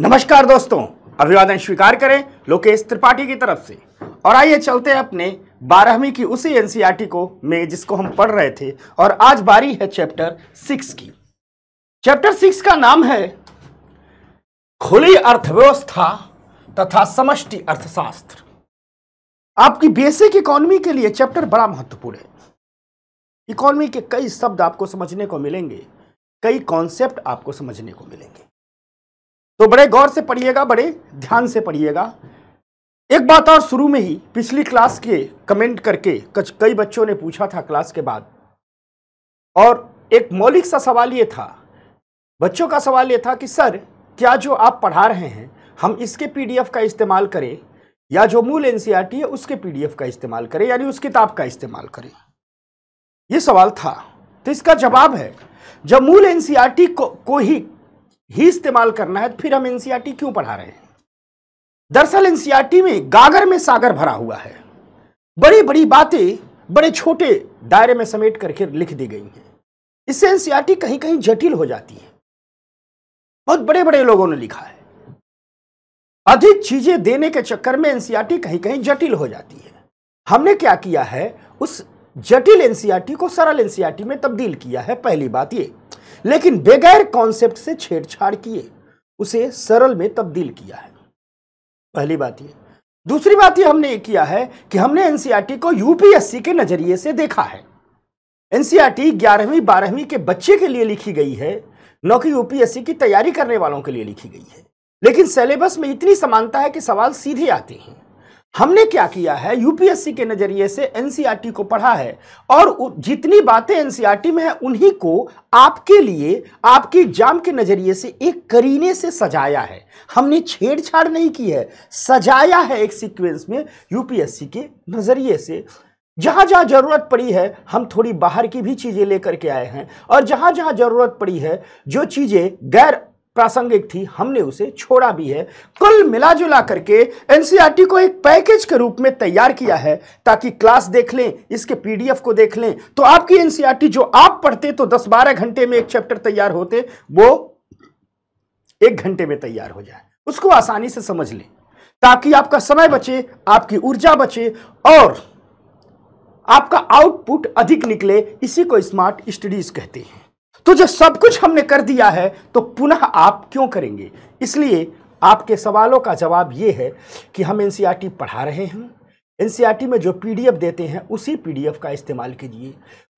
नमस्कार दोस्तों अभिवादन स्वीकार करें लोकेश त्रिपाठी की तरफ से और आइए चलते हैं अपने बारहवीं की उसी एनसीईआरटी को में जिसको हम पढ़ रहे थे और आज बारी है चैप्टर सिक्स की चैप्टर सिक्स का नाम है खुली अर्थव्यवस्था तथा समष्टि अर्थशास्त्र आपकी बेसिक e इकोनॉमी के लिए चैप्टर बड़ा महत्वपूर्ण है इकोनॉमी के कई शब्द आपको समझने को मिलेंगे कई कॉन्सेप्ट आपको समझने को मिलेंगे तो बड़े गौर से पढ़िएगा बड़े ध्यान से पढ़िएगा एक बात और शुरू में ही पिछली क्लास के कमेंट करके कई बच्चों ने पूछा था क्लास के बाद और एक मौलिक सा सवाल ये था बच्चों का सवाल ये था कि सर क्या जो आप पढ़ा रहे हैं हम इसके पीडीएफ का इस्तेमाल करें या जो मूल एनसीईआरटी है उसके पीडीएफ का इस्तेमाल करें यानी उस किताब का इस्तेमाल करें ये सवाल था तो इसका जवाब है जब मूल एनसीआरटी को, को ही ही इस्तेमाल करना है तो फिर हम एनसीईआरटी e क्यों पढ़ा रहे हैं दरअसल एनसीईआरटी e में गागर में सागर भरा हुआ है बड़ी बड़ी बातें बड़े छोटे दायरे में समेट करके लिख दी गई हैं इससे एनसीईआरटी e कहीं कहीं जटिल हो जाती है बहुत बड़े बड़े लोगों ने लिखा है अधिक चीजें देने के चक्कर में एनसीईआरटी कहीं कहीं जटिल हो जाती है हमने क्या किया है उस जटिल एनसीईआरटी को सरल एनसीईआरटी में तब्दील किया है पहली बात ये लेकिन बगैर कॉन्सेप्ट से छेड़छाड़ किए उसे सरल में तब्दील किया है पहली बात यह दूसरी बात यह हमने ये किया है कि हमने एनसीईआरटी e को यूपीएससी के नज़रिए से देखा है एनसीईआरटी e ग्यारहवीं बारहवीं के बच्चे के लिए लिखी गई है न कि यूपीएससी की तैयारी करने वालों के लिए लिखी गई है लेकिन सिलेबस में इतनी समानता है कि सवाल सीधे आते हैं हमने क्या किया है यूपीएससी के नज़रिए से एनसीईआरटी e को पढ़ा है और जितनी बातें एनसीईआरटी e में है उन्हीं को आपके लिए आपके एग्जाम के नज़रिए से एक करीने से सजाया है हमने छेड़छाड़ नहीं की है सजाया है एक सीक्वेंस में यूपीएससी के नज़रिए से जहाँ जहाँ ज़रूरत पड़ी है हम थोड़ी बाहर की भी चीज़ें लेकर के आए हैं और जहाँ जहाँ ज़रूरत पड़ी है जो चीज़ें गैर प्रासंगिक थी हमने उसे छोड़ा भी है कुल मिला जुला करके एनसीईआरटी को एक पैकेज के रूप में तैयार किया है ताकि क्लास देख लें इसके पीडीएफ को देख लें तो आपकी एनसीईआरटी जो आप पढ़ते तो 10-12 घंटे में एक चैप्टर तैयार होते वो एक घंटे में तैयार हो जाए उसको आसानी से समझ लें ताकि आपका समय बचे आपकी ऊर्जा बचे और आपका आउटपुट अधिक निकले इसी को स्मार्ट स्टडीज कहते हैं तो जो सब कुछ हमने कर दिया है तो पुनः आप क्यों करेंगे इसलिए आपके सवालों का जवाब ये है कि हम एन e पढ़ा रहे हैं एन e में जो पी देते हैं उसी पी का इस्तेमाल कीजिए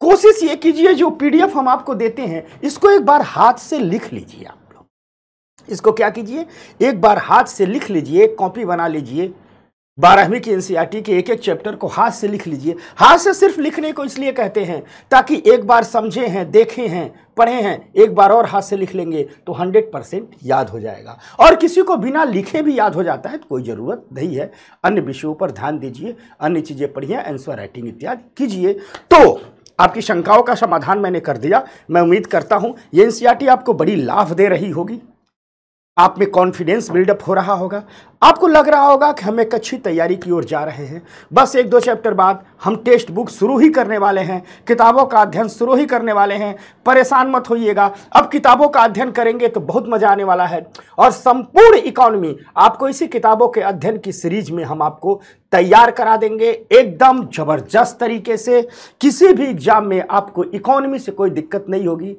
कोशिश ये कीजिए जो पी हम आपको देते हैं इसको एक बार हाथ से लिख लीजिए आप लोग इसको क्या कीजिए एक बार हाथ से लिख लीजिए कॉपी बना लीजिए बारहवीं की एनसीईआरटी e के एक एक चैप्टर को हाथ से लिख लीजिए हाथ से सिर्फ लिखने को इसलिए कहते हैं ताकि एक बार समझे हैं देखे हैं पढ़े हैं एक बार और हाथ से लिख लेंगे तो 100 परसेंट याद हो जाएगा और किसी को बिना लिखे भी याद हो जाता है तो कोई ज़रूरत नहीं है अन्य विषयों पर ध्यान दीजिए अन्य चीज़ें पढ़िए आंसर राइटिंग इत्यादि कीजिए तो आपकी शंकाओं का समाधान मैंने कर दिया मैं उम्मीद करता हूँ ये एन e आपको बड़ी लाभ दे रही होगी आप में कॉन्फिडेंस बिल्डअप हो रहा होगा आपको लग रहा होगा कि हम एक अच्छी तैयारी की ओर जा रहे हैं बस एक दो चैप्टर बाद हम टेक्स्ट बुक शुरू ही करने वाले हैं किताबों का अध्ययन शुरू ही करने वाले हैं परेशान मत होइएगा अब किताबों का अध्ययन करेंगे तो बहुत मज़ा आने वाला है और संपूर्ण इकोनॉमी आपको इसी किताबों के अध्ययन की सीरीज में हम आपको तैयार करा देंगे एकदम ज़बरदस्त तरीके से किसी भी एग्जाम में आपको इकोनॉमी से कोई दिक्कत नहीं होगी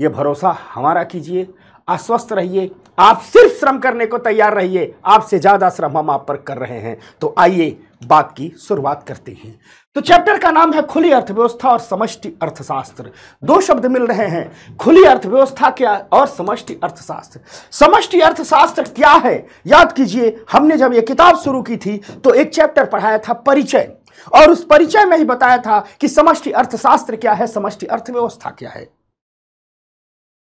ये भरोसा हमारा कीजिए आश्वस्त रहिए आप सिर्फ श्रम करने को तैयार रहिए आपसे ज्यादा श्रम हम आप पर कर रहे हैं तो आइए बात की शुरुआत करते हैं तो चैप्टर का नाम है खुली अर्थव्यवस्था और समष्टि अर्थशास्त्र दो शब्द मिल रहे हैं खुली अर्थव्यवस्था क्या और समष्टि अर्थशास्त्र समष्टि अर्थशास्त्र क्या है याद कीजिए हमने जब ये किताब शुरू की थी तो एक चैप्टर पढ़ाया था परिचय और उस परिचय में ही बताया था कि समष्टि अर्थशास्त्र क्या है समष्टि अर्थव्यवस्था क्या है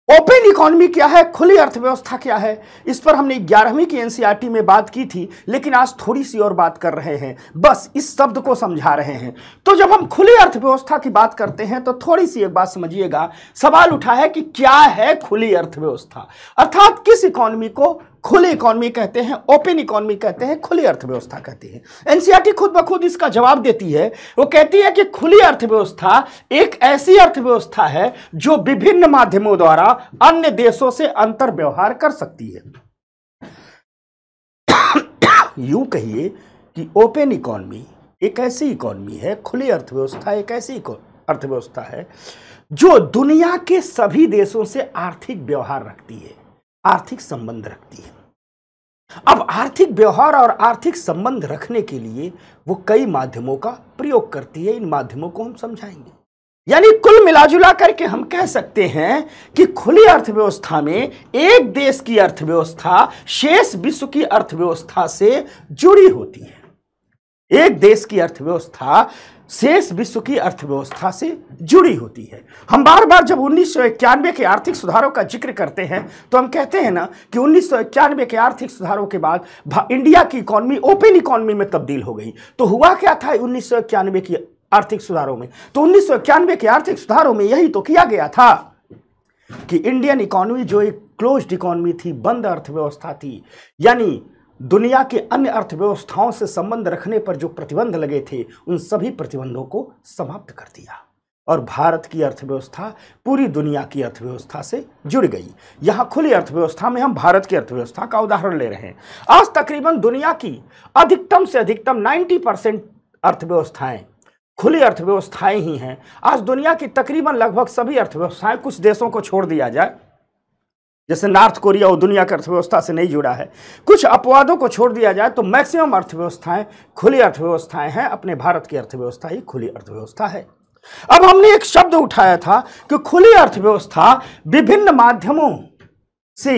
ओपन इकोनॉमी क्या है खुली अर्थव्यवस्था क्या है इस पर हमने ग्यारहवीं की एनसीईआरटी में बात की थी लेकिन आज थोड़ी सी और बात कर रहे हैं बस इस शब्द को समझा रहे हैं तो जब हम खुली अर्थव्यवस्था की बात करते हैं तो थोड़ी सी एक बात समझिएगा सवाल उठा है कि क्या है खुली अर्थव्यवस्था अर्थात किस इकोनॉमी को खुली इकोनॉमी कहते हैं ओपन इकोनॉमी कहते हैं खुली अर्थव्यवस्था कहते हैं एनसीआरटी e खुद ब खुद इसका जवाब देती है वो कहती है कि खुली अर्थव्यवस्था एक ऐसी अर्थव्यवस्था है जो विभिन्न माध्यमों द्वारा अन्य देशों से अंतर व्यवहार कर सकती है यूं कहिए कि ओपन इकोनॉमी एक ऐसी इकोनॉमी है खुली अर्थव्यवस्था एक ऐसी अर्थव्यवस्था है जो दुनिया के सभी देशों से आर्थिक व्यवहार रखती है आर्थिक संबंध रखती है अब आर्थिक व्यवहार और आर्थिक संबंध रखने के लिए वो कई माध्यमों का प्रयोग करती है इन माध्यमों को हम समझाएंगे यानी कुल मिलाजुला करके हम कह सकते हैं कि खुली अर्थव्यवस्था में एक देश की अर्थव्यवस्था शेष विश्व की अर्थव्यवस्था से जुड़ी होती है एक देश की अर्थव्यवस्था शेष विश्व की अर्थव्यवस्था से जुड़ी होती है हम बार बार जब उन्नीस के आर्थिक सुधारों का जिक्र करते हैं तो हम कहते हैं ना कि उन्नीस के आर्थिक सुधारों के बाद इंडिया की इकोनॉमी ओपन इकोनॉमी में तब्दील हो गई तो हुआ क्या था उन्नीस की आर्थिक सुधारों में तो उन्नीस के आर्थिक सुधारों में यही तो किया गया था कि इंडियन इकोनॉमी जो एक क्लोज्ड इकोनॉमी थी बंद अर्थव्यवस्था थी यानी दुनिया की अन्य अर्थव्यवस्थाओं से संबंध रखने पर जो प्रतिबंध लगे थे उन सभी प्रतिबंधों को समाप्त कर दिया और भारत की अर्थव्यवस्था पूरी दुनिया की अर्थव्यवस्था से जुड़ गई यहाँ खुली अर्थव्यवस्था में हम भारत की अर्थव्यवस्था का उदाहरण ले रहे हैं आज तकरीबन दुनिया की अधिकतम से अधिकतम 90 परसेंट अर्थव्यवस्थाएँ खुली अर्थव्यवस्थाएँ ही हैं आज दुनिया की तकरीबन लगभग सभी अर्थव्यवस्थाएँ कुछ देशों को छोड़ दिया जाए जैसे नॉर्थ कोरिया वो दुनिया की अर्थव्यवस्था से नहीं जुड़ा है कुछ अपवादों को छोड़ दिया जाए तो मैक्सिमम अर्थव्यवस्थाएं खुली अर्थव्यवस्थाएं हैं अपने भारत की अर्थव्यवस्था ही खुली अर्थव्यवस्था है अब हमने एक शब्द उठाया था कि खुली अर्थव्यवस्था विभिन्न माध्यमों से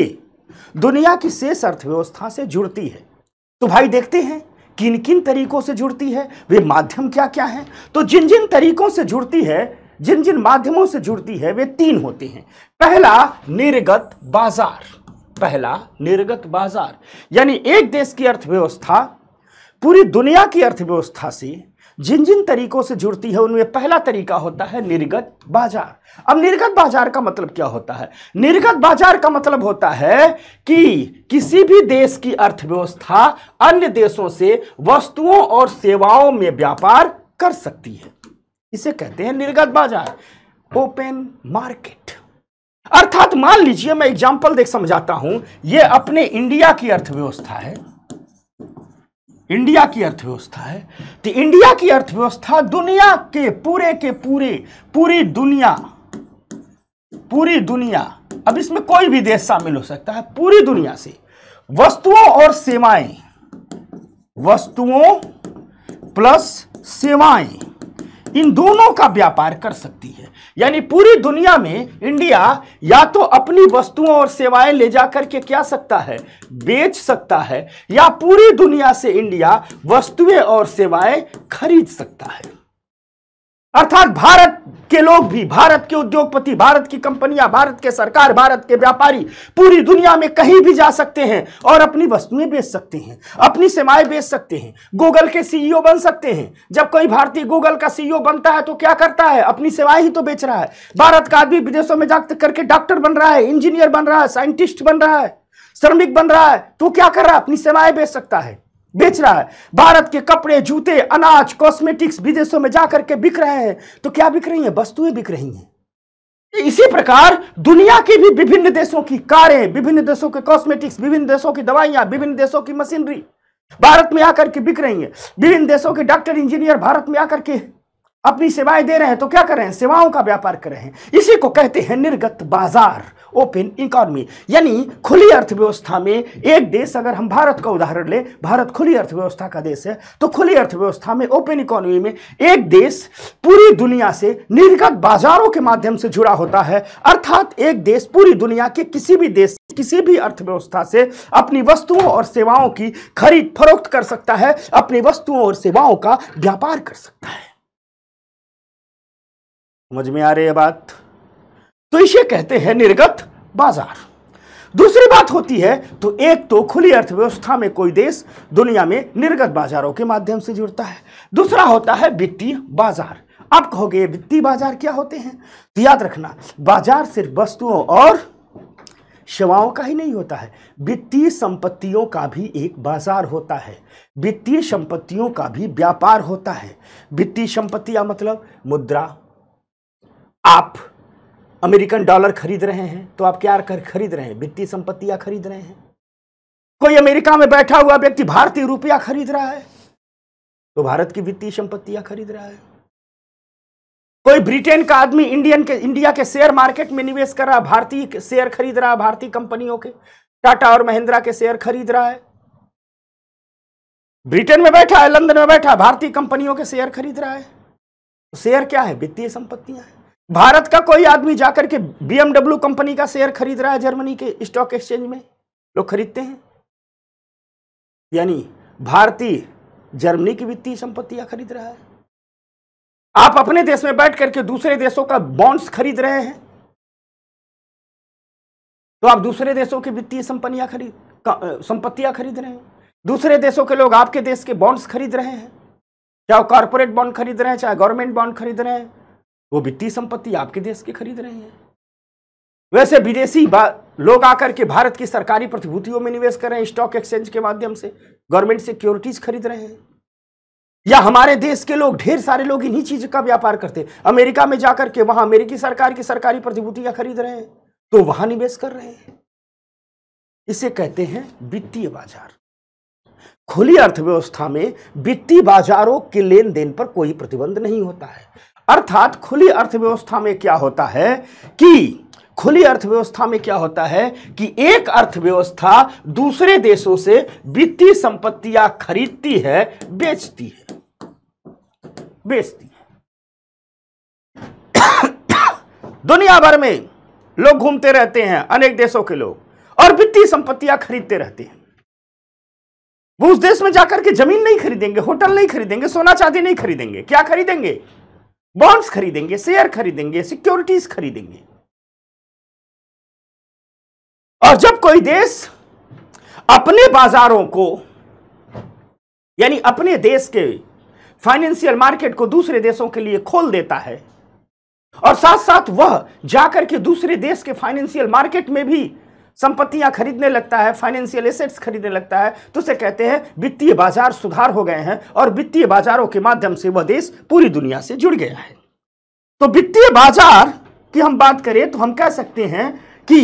दुनिया की शेष अर्थव्यवस्था से जुड़ती है तो भाई देखते हैं किन किन तरीकों से जुड़ती है वे माध्यम क्या क्या हैं तो जिन जिन तरीकों से जुड़ती है जिन जिन माध्यमों से जुड़ती है वे तीन होते हैं पहला निर्गत बाजार पहला निर्गत बाजार यानी एक देश की अर्थव्यवस्था पूरी दुनिया की अर्थव्यवस्था से जिन जिन तरीकों से जुड़ती है उनमें पहला तरीका होता है निर्गत बाजार अब निर्गत बाजार का मतलब क्या होता है निर्गत बाजार का मतलब होता है कि किसी भी देश की अर्थव्यवस्था अन्य देशों से वस्तुओं और सेवाओं में व्यापार कर सकती है इसे कहते हैं निर्गत बाजार ओपन मार्केट अर्थात मान लीजिए मैं एग्जाम्पल देख समझाता हूं ये अपने इंडिया की अर्थव्यवस्था है इंडिया की अर्थव्यवस्था है तो इंडिया की अर्थव्यवस्था दुनिया के पूरे के पूरे पूरी दुनिया पूरी दुनिया अब इसमें कोई भी देश शामिल हो सकता है पूरी दुनिया से वस्तुओं और सेवाएं वस्तुओं प्लस सेवाएं इन दोनों का व्यापार कर सकती है यानी पूरी दुनिया में इंडिया या तो अपनी वस्तुओं और सेवाएं ले जा करके क्या सकता है बेच सकता है या पूरी दुनिया से इंडिया वस्तुएं और सेवाएं खरीद सकता है अर्थात भारत के लोग भी भारत के उद्योगपति भारत की कंपनियां भारत के सरकार भारत के व्यापारी पूरी दुनिया में कहीं भी जा सकते हैं और अपनी वस्तुएं बेच सकते हैं अपनी सेवाएं बेच सकते हैं गूगल के सीईओ e बन सकते हैं जब कोई भारतीय गूगल का सीईओ e बनता है तो क्या करता है अपनी सेवाएं ही तो बेच रहा है भारत का आदमी विदेशों में जाकर करके डॉक्टर बन रहा है इंजीनियर बन रहा है साइंटिस्ट बन रहा है श्रमिक बन रहा है तो क्या कर रहा है अपनी सेवाएं बेच सकता है बेच रहा है भारत के कपड़े जूते अनाज कॉस्मेटिक्स विदेशों में जाकर के बिक रहे हैं तो क्या बिक रही है वस्तुएं बिक रही हैं इसी प्रकार दुनिया की भी विभिन्न देशों की कारें विभिन्न देशों के कॉस्मेटिक्स विभिन्न देशों की दवाइयां विभिन्न देशों की मशीनरी भारत में आकर के बिक रही है विभिन्न देशों के डॉक्टर इंजीनियर भारत में आकर के अपनी सेवाएं दे रहे हैं तो क्या कर रहे हैं सेवाओं का व्यापार कर रहे हैं इसी को कहते हैं निर्गत बाजार ओपन इकोनॉमी यानी खुली अर्थव्यवस्था में एक देश अगर हम भारत का उदाहरण ले भारत खुली अर्थव्यवस्था का देश है तो खुली अर्थव्यवस्था में ओपन इकोनॉमी में एक देश पूरी दुनिया से निर्गत बाजारों के माध्यम से जुड़ा होता है अर्थात एक देश पूरी दुनिया के किसी भी देश किसी भी अर्थव्यवस्था से अपनी वस्तुओं और सेवाओं की खरीद फरोख्त कर सकता है अपनी वस्तुओं और सेवाओं का व्यापार कर सकता है समझ में आ रही है बात तो इसे कहते हैं निर्गत बाजार दूसरी बात होती है तो एक तो खुली अर्थव्यवस्था में कोई देश दुनिया में निर्गत बाजारों के माध्यम से जुड़ता है दूसरा होता है वित्तीय बाजार आप कहोगे वित्तीय बाजार क्या होते हैं तो याद रखना बाजार सिर्फ वस्तुओं और सेवाओं का ही नहीं होता है वित्तीय संपत्तियों का भी एक बाजार होता है वित्तीय संपत्तियों का भी व्यापार होता है वित्तीय संपत्तियां मतलब मुद्रा आप अमेरिकन डॉलर खरीद रहे हैं तो आप क्या कर खरीद रहे हैं वित्तीय संपत्तियां खरीद रहे हैं कोई अमेरिका में बैठा हुआ व्यक्ति भारतीय रुपया खरीद रहा है तो भारत की वित्तीय संपत्तियां खरीद रहा है कोई ब्रिटेन का आदमी इंडियन के इंडिया के शेयर मार्केट में निवेश कर रहा है भारतीय शेयर खरीद रहा है भारतीय कंपनियों के टाटा और महिंद्रा के शेयर खरीद रहा है ब्रिटेन में बैठा है लंदन में बैठा भारतीय कंपनियों के शेयर खरीद रहा है तो शेयर क्या है वित्तीय संपत्तियां हैं भारत का कोई आदमी जाकर के बीएमडब्ल्यू कंपनी का शेयर खरीद रहा है जर्मनी के स्टॉक एक्सचेंज में लोग खरीदते हैं यानी भारतीय जर्मनी की वित्तीय संपत्तियां खरीद रहा है आप अपने देश में बैठ करके दूसरे देशों का बॉन्ड्स खरीद रहे हैं तो आप दूसरे देशों की वित्तीय संपत्तियां खरीद संपत्तियां खरीद रहे हैं दूसरे देशों के लोग आपके देश के बॉन्ड्स खरीद रहे हैं चाहे वो कॉरपोरेट बॉन्ड खरीद रहे हैं चाहे गवर्नमेंट बॉन्ड खरीद रहे हैं वो वित्तीय संपत्ति आपके देश की खरीद रहे हैं वैसे विदेशी लोग आकर के भारत की सरकारी प्रतिभूतियों में निवेश कर रहे हैं स्टॉक एक्सचेंज के माध्यम से गवर्नमेंट सिक्योरिटीज खरीद रहे हैं या हमारे देश के लोग ढेर सारे लोग इन्हीं चीज का व्यापार करते हैं अमेरिका में जाकर के वहां अमेरिकी सरकार की सरकारी प्रतिभूतियां खरीद रहे हैं तो वहां निवेश कर रहे हैं इसे कहते हैं वित्तीय बाजार खुली अर्थव्यवस्था में वित्तीय बाजारों के लेन देन पर कोई प्रतिबंध नहीं होता है अर्थात खुली अर्थव्यवस्था में क्या होता है कि खुली अर्थव्यवस्था में क्या होता है कि एक अर्थव्यवस्था दूसरे देशों से वित्तीय संपत्तियां खरीदती है बेचती है बेचती है दुनिया भर में लोग घूमते रहते हैं अनेक देशों के लोग और वित्तीय संपत्तियां खरीदते रहते हैं वो उस देश में जाकर के जमीन नहीं खरीदेंगे होटल नहीं खरीदेंगे सोना चांदी नहीं खरीदेंगे क्या खरीदेंगे बॉन्ड्स खरीदेंगे शेयर खरीदेंगे सिक्योरिटीज खरीदेंगे और जब कोई देश अपने बाजारों को यानी अपने देश के फाइनेंशियल मार्केट को दूसरे देशों के लिए खोल देता है और साथ साथ वह जाकर के दूसरे देश के फाइनेंशियल मार्केट में भी संपत्तियां खरीदने लगता है फाइनेंशियल एसेट्स खरीदने लगता है तो उसे कहते हैं वित्तीय बाजार सुधार हो गए हैं और वित्तीय बाजारों के माध्यम से वह देश पूरी दुनिया से जुड़ गया है तो वित्तीय बाजार की हम बात करें तो हम कह सकते हैं कि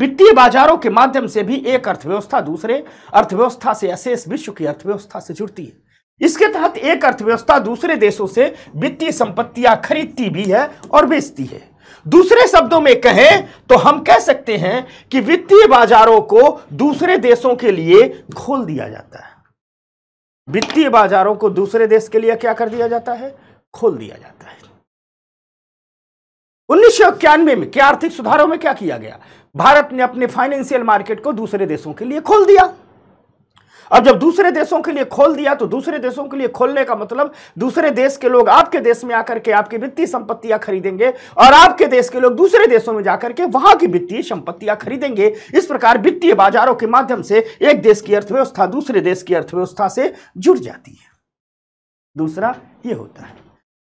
वित्तीय बाजारों के माध्यम से भी एक अर्थव्यवस्था दूसरे अर्थव्यवस्था से अशेष विश्व की अर्थव्यवस्था से जुड़ती है इसके तहत एक अर्थव्यवस्था दूसरे देशों से वित्तीय संपत्तियां खरीदती भी है और बेचती है दूसरे शब्दों में कहें तो हम कह सकते हैं कि वित्तीय बाजारों को दूसरे देशों के लिए खोल दिया जाता है वित्तीय बाजारों को दूसरे देश के लिए क्या कर दिया जाता है खोल दिया जाता है उन्नीस में क्या आर्थिक सुधारों में क्या किया गया भारत ने अपने फाइनेंशियल मार्केट को दूसरे देशों के लिए खोल दिया अब जब दूसरे देशों के लिए खोल दिया तो दूसरे देशों के लिए खोलने का मतलब दूसरे देश के लोग आपके देश में आकर के आपकी वित्तीय संपत्तियां खरीदेंगे और आपके देश के लोग दूसरे देशों में जाकर के वहां की वित्तीय संपत्तियां खरीदेंगे इस प्रकार वित्तीय बाजारों के माध्यम से एक देश की अर्थव्यवस्था दूसरे देश की अर्थव्यवस्था से जुड़ जाती है दूसरा ये होता है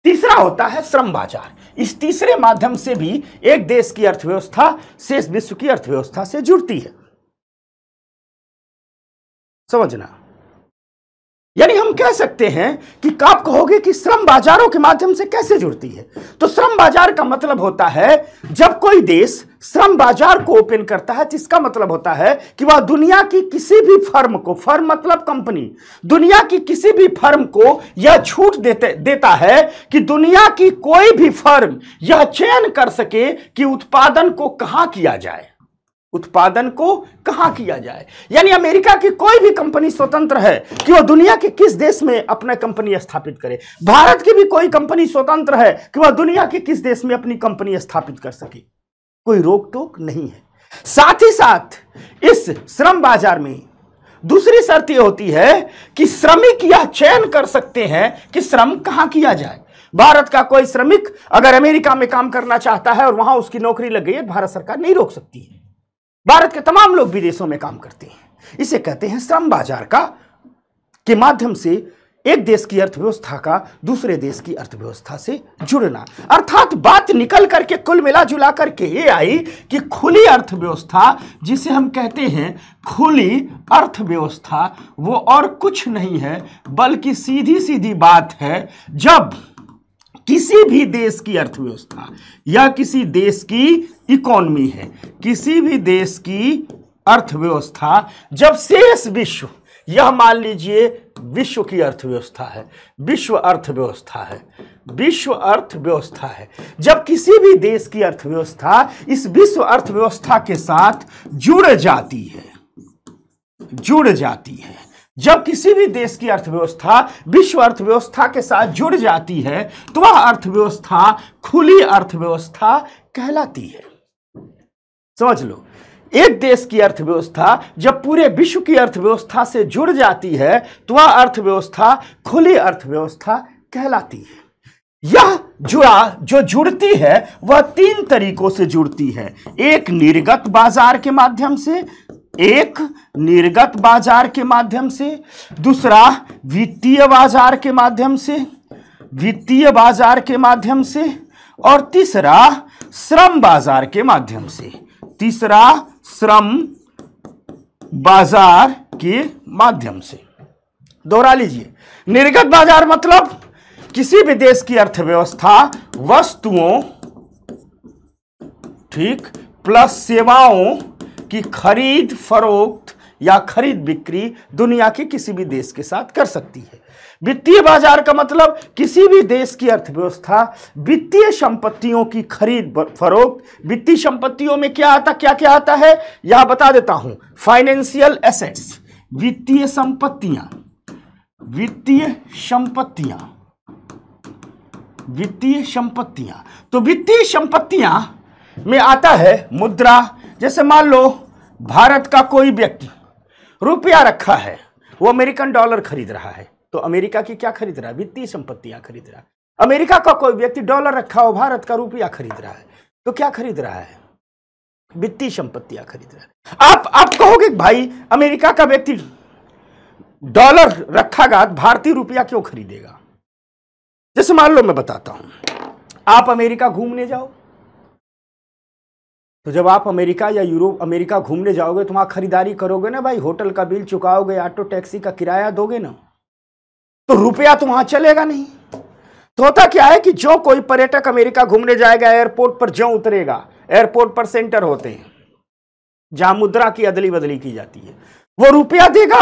तीसरा होता है श्रम बाजार इस तीसरे माध्यम से भी एक देश की अर्थव्यवस्था शेष विश्व की अर्थव्यवस्था से जुड़ती है समझना यानी हम कह सकते हैं कि आप कहोगे कि श्रम बाजारों के माध्यम से कैसे जुड़ती है तो श्रम बाजार का मतलब होता है जब कोई देश श्रम बाजार को ओपन करता है जिसका तो मतलब होता है कि वह दुनिया की किसी भी फर्म को फर्म मतलब कंपनी दुनिया की किसी भी फर्म को यह छूट देते देता है कि दुनिया की कोई भी फर्म यह चयन कर सके कि उत्पादन को कहां किया जाए उत्पादन को कहां किया जाए यानी अमेरिका की कोई भी कंपनी स्वतंत्र है कि वह दुनिया के किस देश में अपना कंपनी स्थापित करे भारत की भी कोई कंपनी स्वतंत्र है कि वह दुनिया के किस देश में अपनी कंपनी स्थापित कर सके कोई रोक टोक नहीं है साथ ही साथ इस श्रम बाजार में दूसरी शर्त यह होती है कि श्रमिक यह चयन कर सकते हैं कि श्रम कहां किया जाए भारत का कोई श्रमिक अगर अमेरिका में काम करना चाहता है और वहां उसकी नौकरी लग गई है भारत सरकार नहीं रोक सकती है भारत के तमाम लोग विदेशों में काम करते हैं इसे कहते हैं श्रम बाजार का के माध्यम से एक देश की अर्थव्यवस्था का दूसरे देश की अर्थव्यवस्था से जुड़ना अर्थात बात निकल करके कुल मिला जुला करके ये आई कि खुली अर्थव्यवस्था जिसे हम कहते हैं खुली अर्थव्यवस्था वो और कुछ नहीं है बल्कि सीधी सीधी बात है जब किसी भी देश की अर्थव्यवस्था या किसी देश की इकोनमी है किसी भी देश की अर्थव्यवस्था जब शेष विश्व यह मान लीजिए विश्व की अर्थव्यवस्था है विश्व अर्थव्यवस्था है विश्व अर्थव्यवस्था है जब किसी भी देश की अर्थव्यवस्था इस विश्व अर्थव्यवस्था के साथ जुड़ जाती है जुड़ जाती है जब किसी भी देश की अर्थव्यवस्था विश्व अर्थव्यवस्था के साथ जुड़ जाती है तो वह अर्थव्यवस्था खुली अर्थव्यवस्था कहलाती है समझ लो एक देश की अर्थव्यवस्था जब पूरे विश्व की अर्थव्यवस्था से जुड़ जाती है तो वह अर्थव्यवस्था खुली अर्थव्यवस्था कहलाती है यह जुड़ा जो जुड़ती है वह तीन तरीकों से जुड़ती है एक निर्गत बाजार के माध्यम से एक निर्गत बाजार के माध्यम से दूसरा वित्तीय बाजार के माध्यम से वित्तीय बाजार के माध्यम से और तीसरा श्रम बाजार के माध्यम से तीसरा श्रम बाजार के माध्यम से दोहरा लीजिए निर्गत बाजार मतलब किसी भी देश की अर्थव्यवस्था वस्तुओं ठीक प्लस सेवाओं की खरीद फरोख्त या खरीद बिक्री दुनिया के किसी भी देश के साथ कर सकती है वित्तीय बाजार का मतलब किसी भी देश की अर्थव्यवस्था वित्तीय संपत्तियों की खरीद फरोख्त वित्तीय संपत्तियों में क्या आता क्या क्या आता है यह बता देता हूं फाइनेंशियल एसेट्स वित्तीय संपत्तियां वित्तीय संपत्तियां वित्तीय संपत्तियां तो वित्तीय संपत्तियां में आता है मुद्रा जैसे मान लो भारत का कोई व्यक्ति रुपया रखा है वो अमेरिकन डॉलर खरीद रहा है तो अमेरिका की क्या खरीद रहा है वित्तीय संपत्तियां खरीद रहा है अमेरिका का कोई व्यक्ति डॉलर रखा हो भारत का रुपया खरीद रहा है तो क्या खरीद रहा है वित्तीय संपत्तियां खरीद रहा है आप आप कहोगे भाई अमेरिका का व्यक्ति डॉलर रखा गया भारतीय रुपया क्यों खरीदेगा जैसे मान लो मैं बताता हूं आप अमेरिका घूमने जाओ तो जब आप अमेरिका या यूरोप अमेरिका घूमने जाओगे तो वहां खरीदारी करोगे ना भाई होटल का बिल चुकाओगे ऑटो टैक्सी का किराया दोगे ना तो रुपया तो वहां चलेगा नहीं तो होता क्या है कि जो कोई पर्यटक अमेरिका घूमने जाएगा एयरपोर्ट पर जो उतरेगा एयरपोर्ट पर सेंटर होते हैं जहां मुद्रा की अदली बदली की जाती है वो रुपया देगा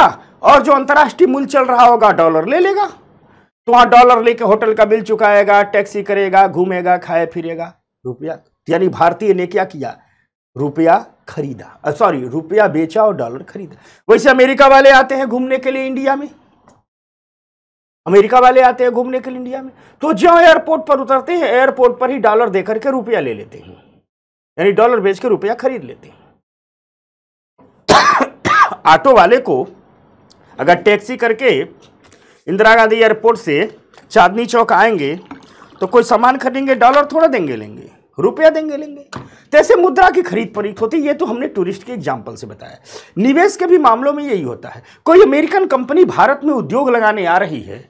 और जो अंतर्राष्ट्रीय मूल्य चल रहा होगा डॉलर ले लेगा तो वहां डॉलर लेके होटल का बिल चुकाएगा टैक्सी करेगा घूमेगा खाए फिरेगा रुपया यानी भारतीय ने क्या किया रुपया खरीदा सॉरी रुपया बेचा और डॉलर खरीदा वैसे अमेरिका वाले आते हैं घूमने के लिए इंडिया में अमेरिका वाले आते हैं घूमने के लिए इंडिया में तो जो एयरपोर्ट पर उतरते हैं एयरपोर्ट पर ही डॉलर दे करके रुपया ले लेते हैं यानी डॉलर बेच के रुपया खरीद लेते हैं ऑटो वाले को अगर टैक्सी करके इंदिरा गांधी एयरपोर्ट से चांदनी चौक आएंगे तो कोई सामान खरीदेंगे डॉलर थोड़ा देंगे लेंगे रुपया देंगे लेंगे तैसे तो मुद्रा की खरीद परीद होती ये तो हमने टूरिस्ट के एग्जाम्पल से बताया निवेश के भी मामलों में यही होता है कोई अमेरिकन कंपनी भारत में उद्योग लगाने आ रही है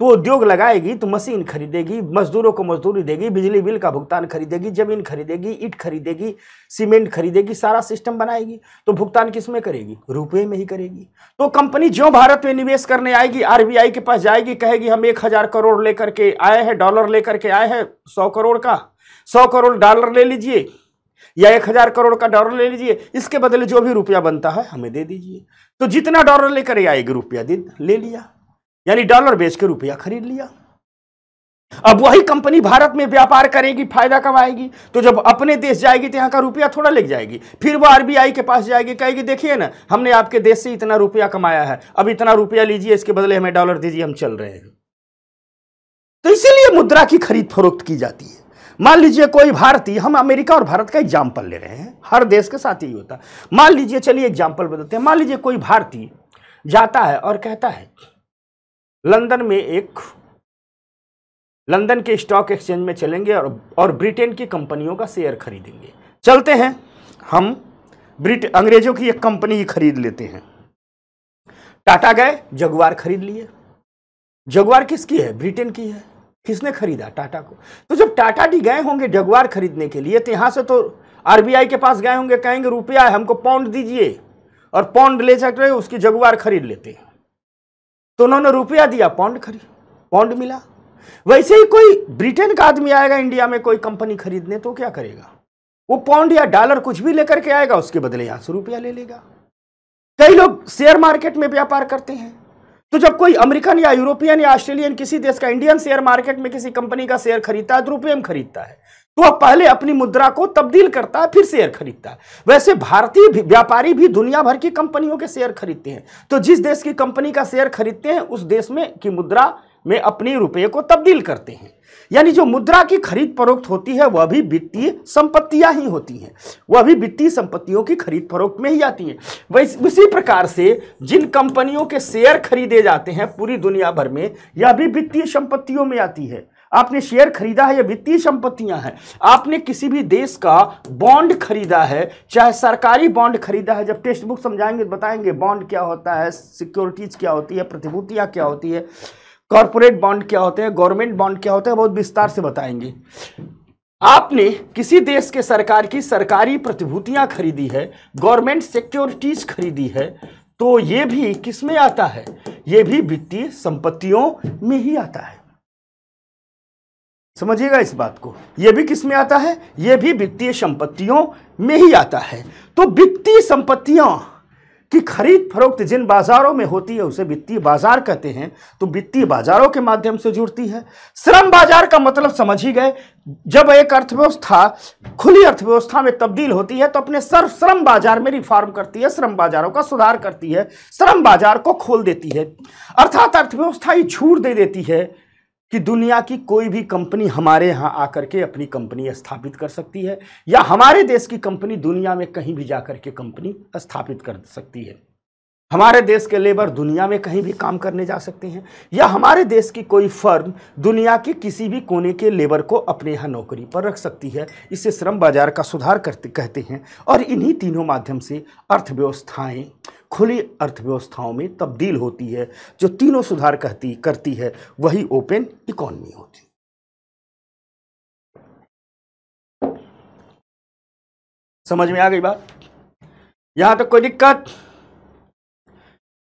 तो उद्योग लगाएगी तो मशीन खरीदेगी मजदूरों को मजदूरी देगी बिजली बिल का भुगतान खरीदेगी जमीन खरीदेगी ईट खरीदेगी सीमेंट खरीदेगी सारा सिस्टम बनाएगी तो भुगतान किस में करेगी रुपये में ही करेगी तो कंपनी जो भारत में निवेश करने आएगी आरबीआई के पास जाएगी कहेगी हम एक हजार करोड़ लेकर के आए हैं डॉलर लेकर के आए हैं सौ करोड़ का सौ करोड़ डॉलर ले लीजिए या एक हजार करोड़ का डॉलर ले लीजिए इसके बदले जो भी रुपया बनता है हमें दे दीजिए तो जितना डॉलर लेकर आएगी रुपया दे ले लिया यानी डॉलर बेच के रुपया खरीद लिया अब वही कंपनी भारत में व्यापार करेगी फायदा कमाएगी तो जब अपने देश जाएगी तो यहाँ का रुपया थोड़ा लग जाएगी फिर वो आरबीआई के पास जाएगी कहेगी देखिए ना हमने आपके देश से इतना रुपया कमाया है अब इतना रुपया लीजिए इसके बदले हमें डॉलर दीजिए हम चल रहे हैं तो इसीलिए मुद्रा की खरीद फरोख्त की जाती है मान लीजिए कोई भारतीय हम अमेरिका और भारत का एग्जाम्पल ले रहे हैं हर देश के साथ ही होता मान लीजिए चलिए एग्जाम्पल बदलते हैं मान लीजिए कोई भारतीय जाता है और कहता है लंदन में एक लंदन के स्टॉक एक्सचेंज में चलेंगे और और ब्रिटेन की कंपनियों का शेयर खरीदेंगे चलते हैं हम ब्रिट अंग्रेजों की एक कंपनी ही खरीद लेते हैं टाटा गए जगवार खरीद लिए जगवार किसकी है ब्रिटेन की है किसने खरीदा टाटा को तो जब टाटा डी गए होंगे जगुआर खरीदने के लिए तो यहाँ से तो आरबीआई के पास गए होंगे कहेंगे रुपया है हमको पाउंड दीजिए और पाउंड ले सकते उसकी जगुआर खरीद लेते हैं तो उन्होंने रुपया दिया पौंड खरीद पौंड मिला वैसे ही कोई ब्रिटेन का आदमी आएगा इंडिया में कोई कंपनी खरीदने तो क्या करेगा वो पौंड या डॉलर कुछ भी लेकर के आएगा उसके बदले यहां से रुपया ले लेगा कई लोग शेयर मार्केट में व्यापार करते हैं तो जब कोई अमेरिकन या यूरोपियन या ऑस्ट्रेलियन किसी देश का इंडियन शेयर मार्केट में किसी कंपनी का शेयर खरीदता है तो रुपये में खरीदता है तो वह पहले अपनी मुद्रा को तब्दील करता है फिर शेयर खरीदता है वैसे भारतीय व्यापारी भी दुनिया भर की कंपनियों के शेयर खरीदते हैं तो जिस देश की कंपनी का शेयर खरीदते हैं उस देश में की मुद्रा में अपने रुपये को तब्दील करते हैं यानी जो मुद्रा की खरीद फरोख्त होती है वह भी वित्तीय संपत्तियां ही होती हैं वह भी वित्तीय संपत्तियों की खरीद फरोख्त में ही आती हैं वैसे उसी प्रकार से जिन कंपनियों के शेयर खरीदे जाते हैं पूरी दुनिया भर में यह भी वित्तीय संपत्तियों में आती है आपने शेयर खरीदा है या वित्तीय संपत्तियां हैं आपने किसी भी देश का बॉन्ड खरीदा है चाहे सरकारी बॉन्ड खरीदा है जब टेक्स्ट बुक समझाएंगे बताएंगे बॉन्ड क्या होता है सिक्योरिटीज क्या होती है प्रतिभूतियाँ क्या होती है कॉरपोरेट बॉन्ड क्या होते हैं गवर्नमेंट बॉन्ड क्या होते हैं बहुत विस्तार से बताएंगे आपने किसी देश के सरकार की सरकारी प्रतिभूतियां खरीदी है गवर्नमेंट सिक्योरिटीज खरीदी है तो ये भी किस में आता है ये भी वित्तीय संपत्तियों में ही आता है समझिएगा इस बात को यह भी किस में आता है यह भी वित्तीय संपत्तियों में ही आता है तो वित्तीय संपत्तियां की खरीद फरोख्त जिन बाजारों में होती है उसे वित्तीय बाजार कहते हैं तो वित्तीय बाजारों के माध्यम से जुड़ती है श्रम बाजार का मतलब समझ ही गए जब एक अर्थव्यवस्था खुली अर्थव्यवस्था में तब्दील होती है तो अपने सर्व श्रम बाजार में रिफॉर्म करती है श्रम बाजारों का सुधार करती है श्रम बाजार को खोल देती है अर्थात अर्थव्यवस्था ही छूट दे देती है कि दुनिया की कोई भी कंपनी हमारे यहाँ आकर के अपनी कंपनी स्थापित कर सकती है या हमारे देश की कंपनी दुनिया में कहीं भी जाकर के कंपनी स्थापित कर सकती है हमारे देश के लेबर दुनिया में कहीं भी काम करने जा सकते हैं या हमारे देश की कोई फर्म दुनिया के किसी भी कोने के लेबर को अपने यहाँ नौकरी पर रख सकती है इसे श्रम बाजार का सुधार करते कहते हैं और इन्हीं तीनों माध्यम से अर्थव्यवस्थाएं खुली अर्थव्यवस्थाओं में तब्दील होती है जो तीनों सुधार कहती करती है वही ओपन इकोनॉमी होती है समझ में आ गई बात यहां तक तो कोई दिक्कत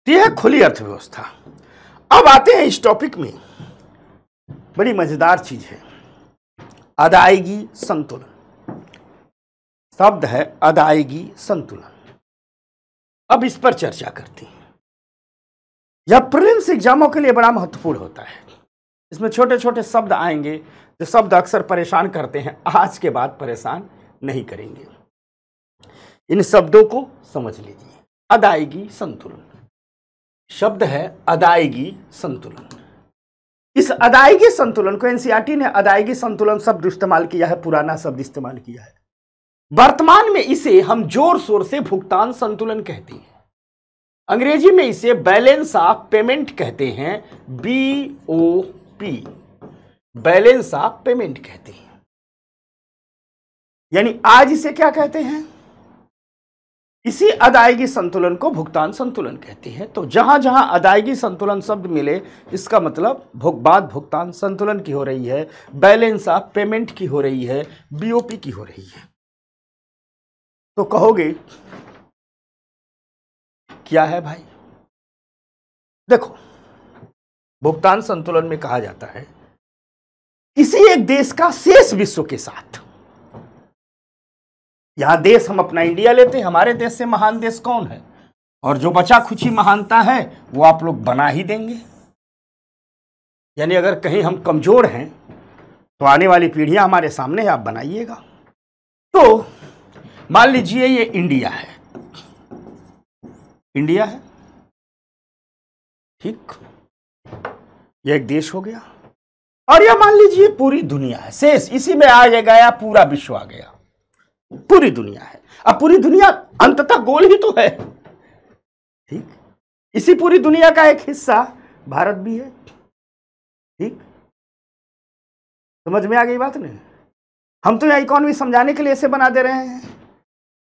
यह खुली अर्थव्यवस्था अब आते हैं इस टॉपिक में बड़ी मजेदार चीज है अदायगी संतुलन शब्द है अदायगी संतुलन अब इस पर चर्चा करती हैं यह प्रिलिम्स एग्जामों के लिए बड़ा महत्वपूर्ण होता है इसमें छोटे छोटे शब्द आएंगे जो शब्द अक्सर परेशान करते हैं आज के बाद परेशान नहीं करेंगे इन शब्दों को समझ लीजिए अदायगी संतुलन शब्द है अदायगी संतुलन इस अदायगी संतुलन को एनसीईआरटी ने अदायगी संतुलन शब्द इस्तेमाल किया है पुराना शब्द इस्तेमाल किया है वर्तमान में इसे हम जोर शोर से भुगतान संतुलन कहते हैं अंग्रेजी में इसे बैलेंस ऑफ पेमेंट कहते हैं B O P balance of payment कहते हैं यानी आज इसे क्या कहते हैं इसी अदायगी संतुलन को भुगतान संतुलन कहते हैं तो जहां जहां अदायगी संतुलन शब्द मिले इसका मतलब भुग बात भुगतान संतुलन की हो रही है बैलेंस ऑफ पेमेंट की हो रही है बीओपी की हो रही है तो कहोगे क्या है भाई देखो भुगतान संतुलन में कहा जाता है किसी एक देश का शेष विश्व के साथ यहां देश हम अपना इंडिया लेते हैं हमारे देश से महान देश कौन है और जो बचा खुची महानता है वो आप लोग बना ही देंगे यानी अगर कहीं हम कमजोर हैं तो आने वाली पीढ़ियां हमारे सामने आप बनाइएगा तो मान लीजिए ये इंडिया है इंडिया है ठीक ये एक देश हो गया और यह मान लीजिए पूरी दुनिया है शेष इसी में आ गया पूरा विश्व आ गया पूरी दुनिया है अब पूरी दुनिया अंततः गोल ही तो है ठीक इसी पूरी दुनिया का एक हिस्सा भारत भी है ठीक समझ में आ गई बात नहीं हम तो यह इकोनॉमी समझाने के लिए ऐसे बना दे रहे हैं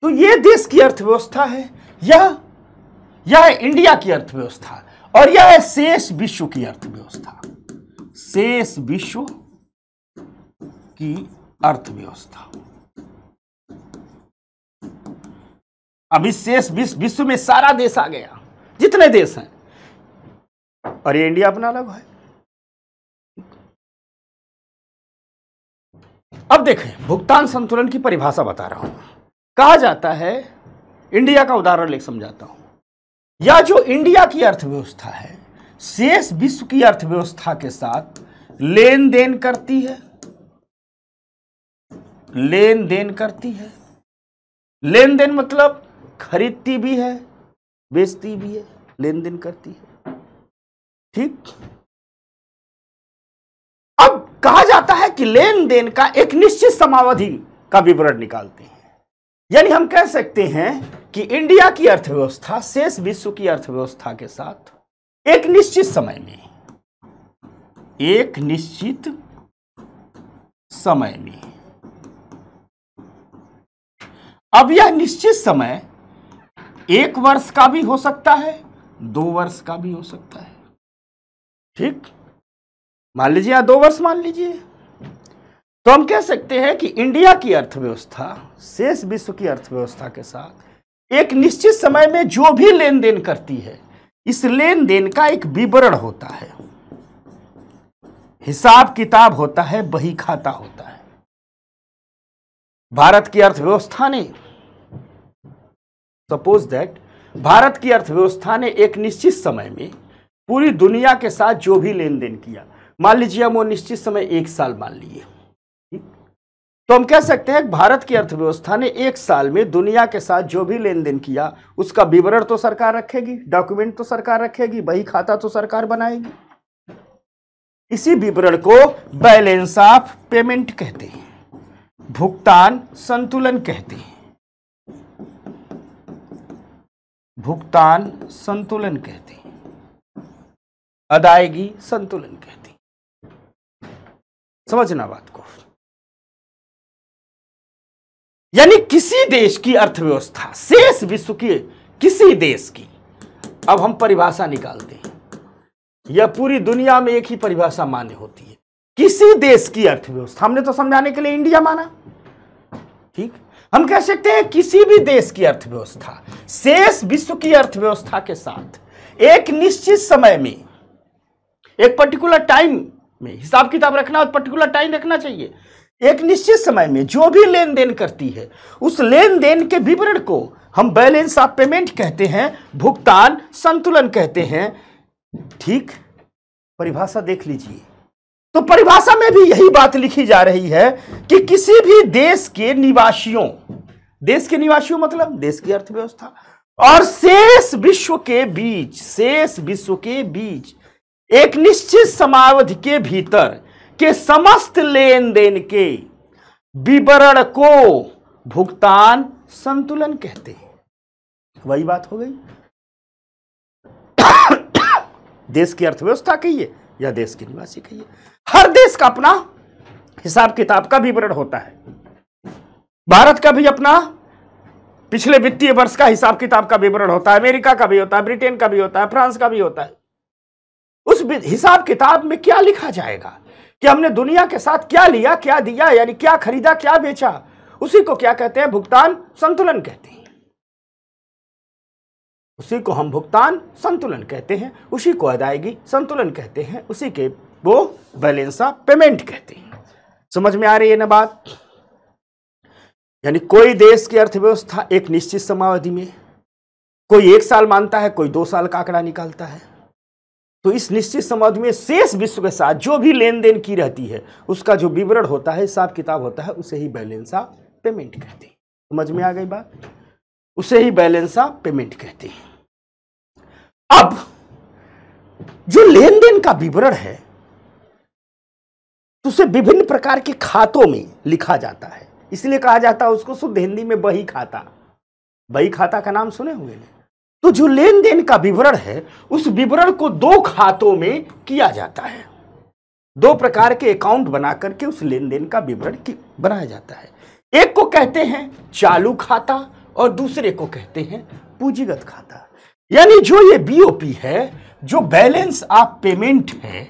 तो ये देश की अर्थव्यवस्था है यह यह है इंडिया की अर्थव्यवस्था और यह है शेष विश्व की अर्थव्यवस्था शेष विश्व की अर्थव्यवस्था अब इस शेष विश्व विश्व में सारा देश आ गया जितने देश हैं और ये इंडिया अपना अलग है अब देखें भुगतान संतुलन की परिभाषा बता रहा हूं कहा जाता है इंडिया का उदाहरण लेकर समझाता हूं या जो इंडिया की अर्थव्यवस्था है शेष विश्व की अर्थव्यवस्था के साथ लेन देन करती है लेन देन करती है लेन देन मतलब खरीदती भी है बेचती भी है लेन देन करती है ठीक अब कहा जाता है कि लेन देन का एक निश्चित समावधि का विवरण निकालते हैं यानी हम कह सकते हैं कि इंडिया की अर्थव्यवस्था शेष विश्व की अर्थव्यवस्था के साथ एक निश्चित समय में एक निश्चित समय में अब यह निश्चित समय एक वर्ष का भी हो सकता है दो वर्ष का भी हो सकता है ठीक मान लीजिए या दो वर्ष मान लीजिए तो हम कह सकते हैं कि इंडिया की अर्थव्यवस्था शेष विश्व की अर्थव्यवस्था के साथ एक निश्चित समय में जो भी लेन देन करती है इस लेन देन का एक विवरण होता है हिसाब किताब होता है बही खाता होता है भारत की अर्थव्यवस्था ने सपोज दैट भारत की अर्थव्यवस्था ने एक निश्चित समय में पूरी दुनिया के साथ जो भी लेन देन किया मान लीजिए हम वो निश्चित समय एक साल मान लिए तो हम कह सकते हैं भारत की अर्थव्यवस्था ने एक साल में दुनिया के साथ जो भी लेन देन किया उसका विवरण तो सरकार रखेगी डॉक्यूमेंट तो सरकार रखेगी बही खाता तो सरकार बनाएगी इसी विवरण को बैलेंस ऑफ पेमेंट कहते हैं भुगतान संतुलन कहते हैं भुगतान संतुलन कहते हैं अदायगी संतुलन कहते हैं समझना बात को यानी किसी देश की अर्थव्यवस्था शेष विश्व की किसी देश की अब हम परिभाषा निकालते हैं यह पूरी दुनिया में एक ही परिभाषा मान्य होती है किसी देश की अर्थव्यवस्था हमने तो समझाने के लिए इंडिया माना ठीक हम कह सकते हैं किसी भी देश की अर्थव्यवस्था शेष विश्व की अर्थव्यवस्था के साथ एक निश्चित समय में एक पर्टिकुलर टाइम में हिसाब किताब रखना और पर्टिकुलर टाइम रखना चाहिए एक निश्चित समय में जो भी लेन देन करती है उस लेन देन के विवरण को हम बैलेंस ऑफ पेमेंट कहते हैं भुगतान संतुलन कहते हैं ठीक परिभाषा देख लीजिए तो परिभाषा में भी यही बात लिखी जा रही है कि किसी भी देश के निवासियों देश के निवासियों मतलब देश की अर्थव्यवस्था और शेष विश्व के बीच शेष विश्व के बीच एक निश्चित समावधि के भीतर के समस्त लेन देन के विवरण को भुगतान संतुलन कहते हैं वही बात हो गई देश की अर्थव्यवस्था कहिए या देश के निवासी कहिए हर देश का अपना हिसाब किताब का विवरण होता है भारत का भी अपना पिछले वित्तीय वर्ष का हिसाब किताब का विवरण होता है अमेरिका का भी होता है ब्रिटेन का भी होता है फ्रांस का भी होता है उस हिसाब किताब में क्या लिखा जाएगा कि हमने दुनिया के साथ क्या लिया क्या दिया यानी क्या खरीदा क्या बेचा उसी को क्या कहते हैं भुगतान संतुलन कहते हैं उसी को हम भुगतान संतुलन कहते हैं उसी को अदायगी संतुलन कहते हैं उसी के वो बैलेंस ऑफ पेमेंट कहते हैं समझ में आ रही है ना बात यानी कोई देश की अर्थव्यवस्था एक निश्चित समावधि में कोई एक साल मानता है कोई दो साल का आंकड़ा निकालता है तो इस निश्चित समाज में शेष विश्व के साथ जो भी लेन देन की रहती है उसका जो विवरण होता है हिसाब किताब होता है उसे ही बैलेंस ऑफ पेमेंट कहते हैं समझ में आ गई बात उसे ही बैलेंस ऑफ पेमेंट कहते हैं अब जो लेन देन का विवरण है तो उसे विभिन्न प्रकार के खातों में लिखा जाता है इसलिए कहा जाता है उसको शुद्ध हिंदी में बही खाता बही खाता का नाम सुने होंगे ना तो जो लेन देन का विवरण है उस विवरण को दो खातों में किया जाता है दो प्रकार के अकाउंट बना करके उस लेन देन का विवरण बनाया जाता है एक को कहते हैं चालू खाता और दूसरे को कहते हैं पूंजीगत खाता यानी जो ये बीओपी है जो बैलेंस ऑफ पेमेंट है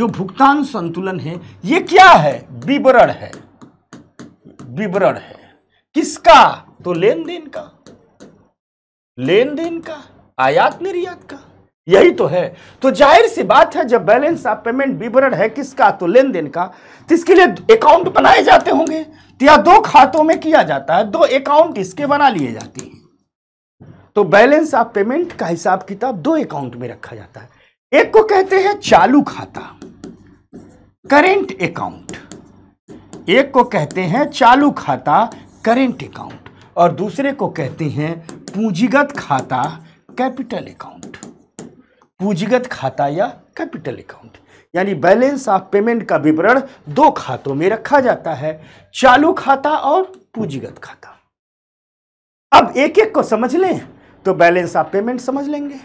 जो भुगतान संतुलन है ये क्या है विवरण है विवरण है किसका तो लेन देन का लेन देन का आयात निर्यात का यही तो है तो जाहिर सी बात है जब बैलेंस ऑफ पेमेंट विवरण है किसका तो लेन देन का तो इसके लिए अकाउंट बनाए जाते होंगे तो या दो खातों में किया जाता है दो अकाउंट इसके बना लिए जाते हैं तो बैलेंस ऑफ पेमेंट का हिसाब किताब दो अकाउंट में रखा जाता है एक को कहते हैं चालू खाता करेंट अकाउंट एक को कहते हैं चालू खाता करेंट अकाउंट और दूसरे को कहते हैं पूंजीगत खाता कैपिटल अकाउंट पूंजीगत खाता या कैपिटल अकाउंट यानी बैलेंस ऑफ पेमेंट का विवरण दो खातों में रखा जाता है चालू खाता और पूंजीगत खाता अब एक एक को समझ लें तो बैलेंस ऑफ पेमेंट समझ लेंगे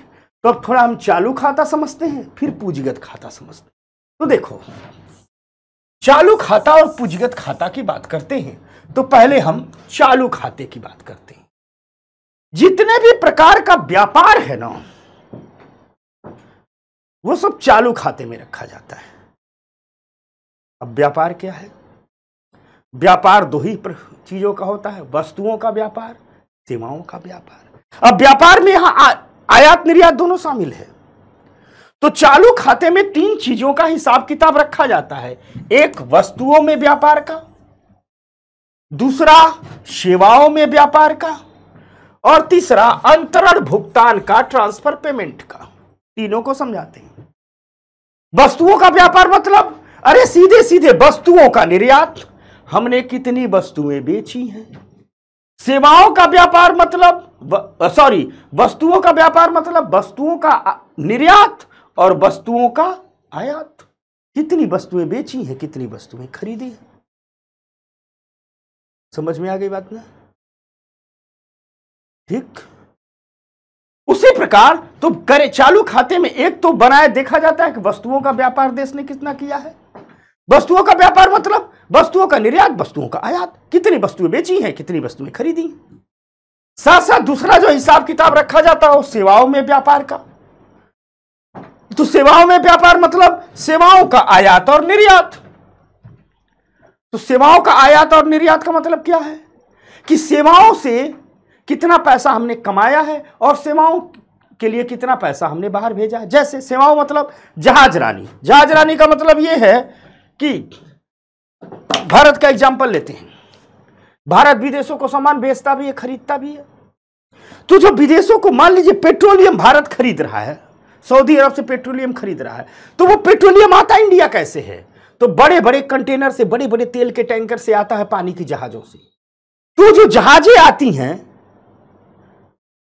तो अब थोड़ा हम चालू खाता समझते हैं फिर पूंजीगत खाता समझते हैं तो देखो चालू खाता और पूंजीगत खाता की बात करते हैं तो पहले हम चालू खाते की बात करते हैं जितने भी प्रकार का व्यापार है ना वो सब चालू खाते में रखा जाता है अब व्यापार क्या है व्यापार दो ही चीजों का होता है वस्तुओं का व्यापार सेवाओं का व्यापार अब व्यापार में यहां आयात निर्यात दोनों शामिल है तो चालू खाते में तीन चीजों का हिसाब किताब रखा जाता है एक वस्तुओं में व्यापार का दूसरा सेवाओं में व्यापार का और तीसरा अंतरण भुगतान का ट्रांसफर पेमेंट का तीनों को समझाते हैं वस्तुओं का व्यापार मतलब अरे सीधे सीधे वस्तुओं का निर्यात हमने कितनी वस्तुएं बेची हैं सेवाओं का व्यापार मतलब सॉरी वस्तुओं का व्यापार मतलब वस्तुओं का निर्यात और वस्तुओं का आयात कितनी वस्तुएं बेची हैं कितनी वस्तुएं खरीदी हैं समझ में आ गई बात ना ठीक उसी प्रकार तो करे चालू खाते में एक तो बनाए देखा जाता है कि वस्तुओं का व्यापार देश ने कितना किया है वस्तुओं का व्यापार मतलब वस्तुओं का निर्यात वस्तुओं का आयात कितनी वस्तुएं बेची हैं कितनी वस्तुएं खरीदी साथ साथ दूसरा जो हिसाब किताब रखा जाता है वो सेवाओं में व्यापार का तो सेवाओं में व्यापार मतलब सेवाओं का आयात और निर्यात तो सेवाओं का आयात और निर्यात का मतलब क्या है कि सेवाओं से कितना पैसा हमने कमाया है और सेवाओं के लिए कितना पैसा हमने बाहर भेजा है जैसे सेवाओं मतलब जहाज रानी जहाज रानी का मतलब ये है कि भारत का एग्जाम्पल लेते हैं भारत विदेशों को सामान बेचता भी है खरीदता भी है तो जो विदेशों को मान लीजिए पेट्रोलियम भारत खरीद रहा है सऊदी अरब से पेट्रोलियम खरीद रहा है तो वो पेट्रोलियम आता इंडिया कैसे है तो बड़े बड़े कंटेनर से बड़े बड़े तेल के टैंकर से आता है पानी की जहाजों से तो जो जहाजें आती हैं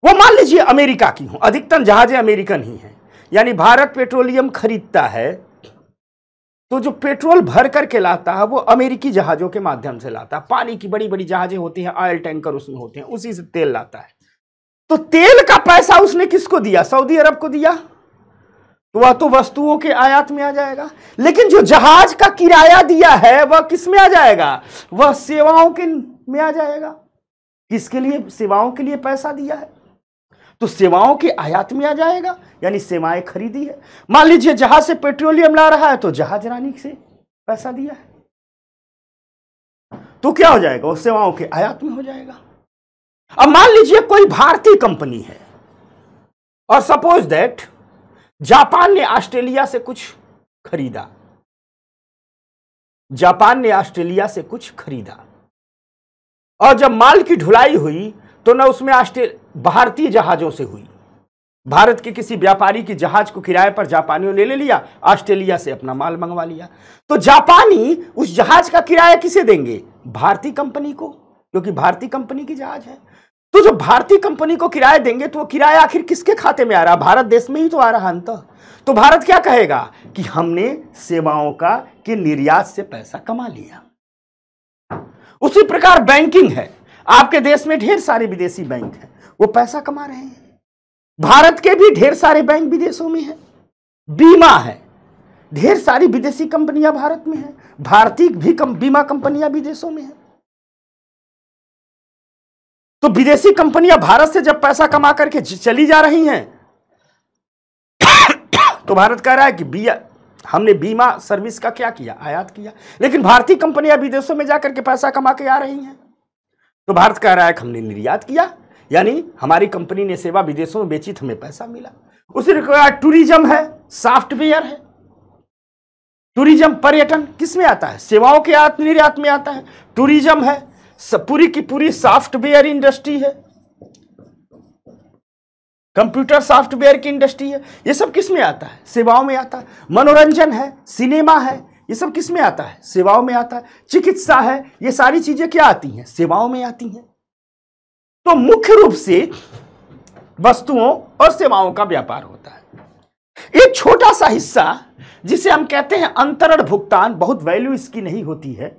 वो मान लीजिए अमेरिका की हो अधिकतम जहाजें अमेरिकन ही हैं यानी भारत पेट्रोलियम खरीदता है तो जो पेट्रोल भर करके लाता है वो अमेरिकी जहाज़ों के माध्यम से लाता है पानी की बड़ी बड़ी जहाज़ें होती हैं ऑयल टैंकर उसमें होते हैं उसी से तेल लाता है तो तेल का पैसा उसने किसको दिया सऊदी अरब को दिया तो वह तो वस्तुओं के आयात में आ जाएगा लेकिन जो जहाज का किराया दिया है वह किस में आ जाएगा वह सेवाओं के में आ जाएगा किसके लिए सेवाओं के लिए पैसा दिया है तो सेवाओं के आयात में आ जाएगा यानी सेवाएं खरीदी है मान लीजिए जहाज से पेट्रोलियम ला रहा है तो जहाज रानी से पैसा दिया है तो क्या हो जाएगा वो सेवाओं के आयात में हो जाएगा अब मान लीजिए कोई भारतीय कंपनी है और सपोज दैट जापान ने ऑस्ट्रेलिया से कुछ खरीदा जापान ने ऑस्ट्रेलिया से कुछ खरीदा और जब माल की ढुलाई हुई तो न उसमें भारतीय जहाज़ों से हुई भारत के किसी व्यापारी की जहाज को किराए पर जापानियों ने ले लिया ऑस्ट्रेलिया से अपना माल मंगवा लिया तो जापानी उस जहाज का किराया किसे देंगे भारतीय कंपनी को क्योंकि भारतीय कंपनी की जहाज है तो जब भारतीय कंपनी को किराया देंगे तो वो किराया आखिर किसके खाते में आ रहा भारत देश में ही तो आ रहा अंत तो भारत क्या कहेगा कि हमने सेवाओं का के निर्यात से पैसा कमा लिया उसी प्रकार बैंकिंग है आपके देश में ढेर सारे विदेशी बैंक हैं वो पैसा कमा रहे हैं भारत के भी ढेर सारे बैंक विदेशों में हैं बीमा है ढेर सारी विदेशी कंपनियां भारत में हैं भारतीय भी कम, बीमा कंपनियां विदेशों में हैं तो विदेशी कंपनियां भारत से जब पैसा कमा करके चली जा रही हैं तो भारत कह रहा है कि बीया हमने बीमा सर्विस का क्या किया आयात किया लेकिन भारतीय कंपनियां विदेशों में जाकर के पैसा कमा के आ रही हैं तो भारत कह रहा है कि हमने निर्यात किया यानी हमारी कंपनी ने सेवा विदेशों में बेची तो हमें पैसा मिला उसी टूरिज्म है सॉफ्टवेयर है टूरिज्म पर्यटन किस में आता है सेवाओं के निर्यात में आता है टूरिज्म है पूरी की पूरी सॉफ्टवेयर इंडस्ट्री है कंप्यूटर सॉफ्टवेयर की इंडस्ट्री है ये सब किस में आता है सेवाओं में आता है मनोरंजन है सिनेमा है ये सब किस में आता है सेवाओं में आता है चिकित्सा है ये सारी चीजें क्या आती हैं सेवाओं में आती हैं तो मुख्य रूप से वस्तुओं और सेवाओं का व्यापार होता है एक छोटा सा हिस्सा जिसे हम कहते हैं अंतरण भुगतान बहुत वैल्यू इसकी नहीं होती है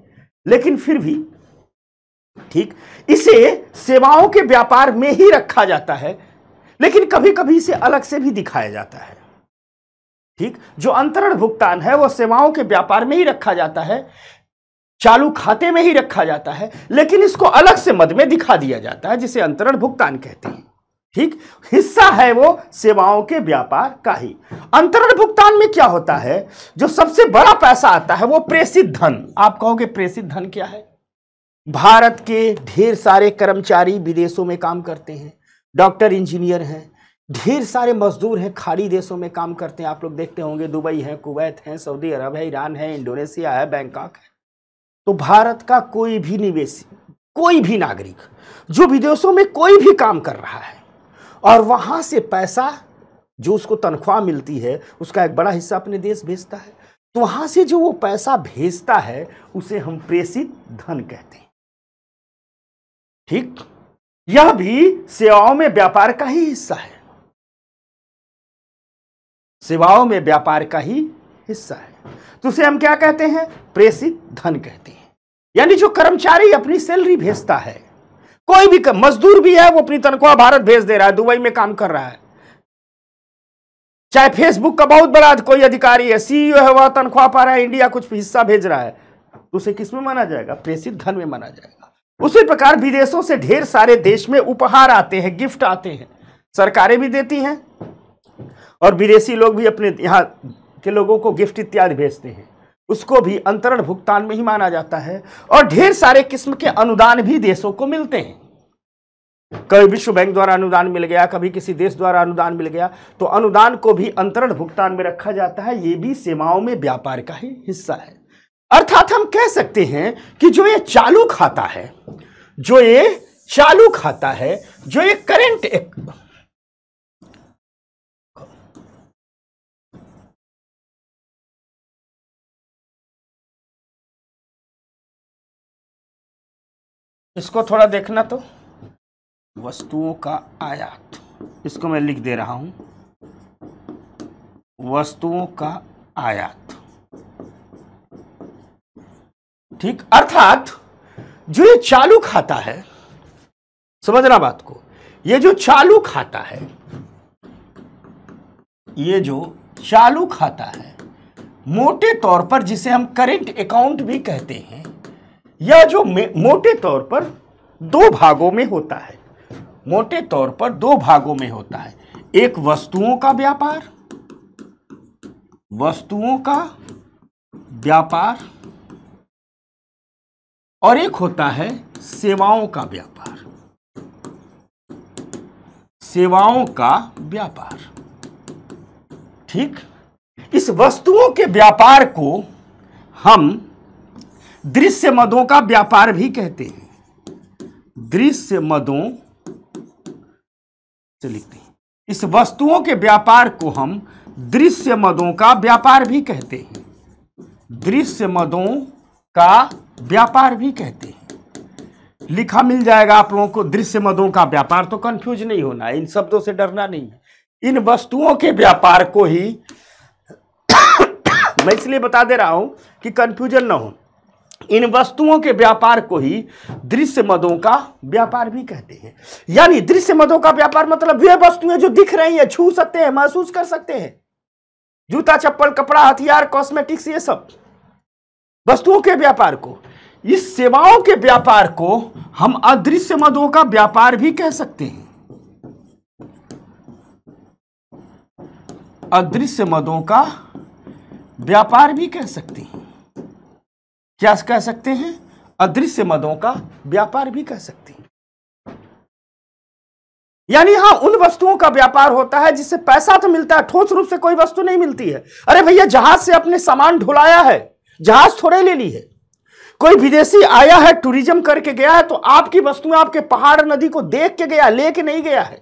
लेकिन फिर भी ठीक इसे सेवाओं के व्यापार में ही रखा जाता है लेकिन कभी कभी इसे अलग से भी दिखाया जाता है ठीक जो अंतरण भुगतान है वह सेवाओं के व्यापार में ही रखा जाता है चालू खाते में ही रखा जाता है लेकिन इसको अलग से मद में दिखा दिया जाता है जिसे अंतरण भुगतान कहते हैं ठीक हिस्सा है वो सेवाओं के व्यापार का ही अंतरण भुगतान में क्या होता है जो सबसे बड़ा पैसा आता है वो प्रेषित धन आप कहोगे प्रेषित धन क्या है भारत के ढेर सारे कर्मचारी विदेशों में काम करते हैं डॉक्टर इंजीनियर हैं ढेर सारे मजदूर हैं खाड़ी देशों में काम करते हैं आप लोग देखते होंगे दुबई है कुवैत है सऊदी अरब है ईरान है इंडोनेशिया है बैंकॉक है तो भारत का कोई भी निवेश कोई भी नागरिक जो विदेशों में कोई भी काम कर रहा है और वहाँ से पैसा जो उसको तनख्वाह मिलती है उसका एक बड़ा हिस्सा अपने देश भेजता है तो वहाँ से जो वो पैसा भेजता है उसे हम प्रेषित धन कहते हैं ठीक यह भी सेवाओं में व्यापार का ही हिस्सा है सेवाओं में व्यापार का ही हिस्सा है तो उसे हम क्या कहते हैं प्रेषित धन कहते हैं यानी जो कर्मचारी अपनी सैलरी भेजता है कोई भी मजदूर भी है वो अपनी तनख्वाह भारत भेज दे रहा है दुबई में काम कर रहा है चाहे फेसबुक का बहुत बड़ा कोई अधिकारी है सीईओ e है वह तनख्वाह पा रहा है इंडिया कुछ हिस्सा भेज रहा है तो उसे किस में माना जाएगा प्रेषित धन में माना जाएगा उसी प्रकार विदेशों से ढेर सारे देश में उपहार आते हैं गिफ्ट आते हैं सरकारें भी देती हैं और विदेशी लोग भी अपने यहाँ के लोगों को गिफ्ट इत्यादि भेजते हैं उसको भी अंतरण भुगतान में ही माना जाता है और ढेर सारे किस्म के अनुदान भी देशों को मिलते हैं कभी विश्व बैंक द्वारा अनुदान मिल गया कभी किसी देश द्वारा अनुदान मिल गया तो अनुदान को भी अंतरण भुगतान में रखा जाता है ये भी सेवाओं में व्यापार का ही हिस्सा है अर्थात हम कह सकते हैं कि जो ये चालू खाता है जो ये चालू खाता है जो ये करंट एक इसको थोड़ा देखना तो वस्तुओं का आयात इसको मैं लिख दे रहा हूं वस्तुओं का आयात ठीक अर्थात जो ये चालू खाता है समझना बात को ये जो चालू खाता है ये जो चालू खाता है मोटे तौर पर जिसे हम करेंट अकाउंट भी कहते हैं यह जो मोटे तौर पर दो भागों में होता है मोटे तौर पर दो भागों में होता है एक वस्तुओं का व्यापार वस्तुओं का व्यापार और एक होता है सेवाओं का व्यापार सेवाओं का व्यापार ठीक इस वस्तुओं के व्यापार को हम दृश्य मदों का व्यापार भी कहते हैं दृश्य मदों से लिखते हैं इस वस्तुओं के व्यापार को हम दृश्य मदों का व्यापार भी कहते हैं दृश्य मदों का व्यापार भी कहते हैं लिखा मिल जाएगा आप लोगों को दृश्य मदों का व्यापार तो कंफ्यूज नहीं होना इन शब्दों से डरना नहीं है इन वस्तुओं के व्यापार को ही मैं इसलिए बता दे रहा हूं कि कंफ्यूजन ना हो इन वस्तुओं के व्यापार को ही दृश्य मदों का व्यापार भी कहते हैं यानी दृश्य मदों का व्यापार मतलब वे वस्तुएं जो दिख रही है छू सकते हैं महसूस कर सकते हैं जूता चप्पल कपड़ा हथियार कॉस्मेटिक्स ये सब वस्तुओं के व्यापार को इस सेवाओं के व्यापार को हम अदृश्य मदों का व्यापार भी कह सकते हैं अदृश्य मदों का व्यापार भी कह सकते हैं क्या कह सकते हैं अदृश्य मदों का व्यापार भी कह सकते हैं यानी हाँ उन वस्तुओं का व्यापार होता है जिससे पैसा तो मिलता है ठोस रूप से कोई वस्तु नहीं मिलती है अरे भैया जहाज से अपने सामान ढुलाया है जहाज थोड़े ले ली है कोई विदेशी आया है टूरिज्म करके गया है तो आपकी वस्तुएं आपके पहाड़ नदी को देख के गया लेके नहीं गया है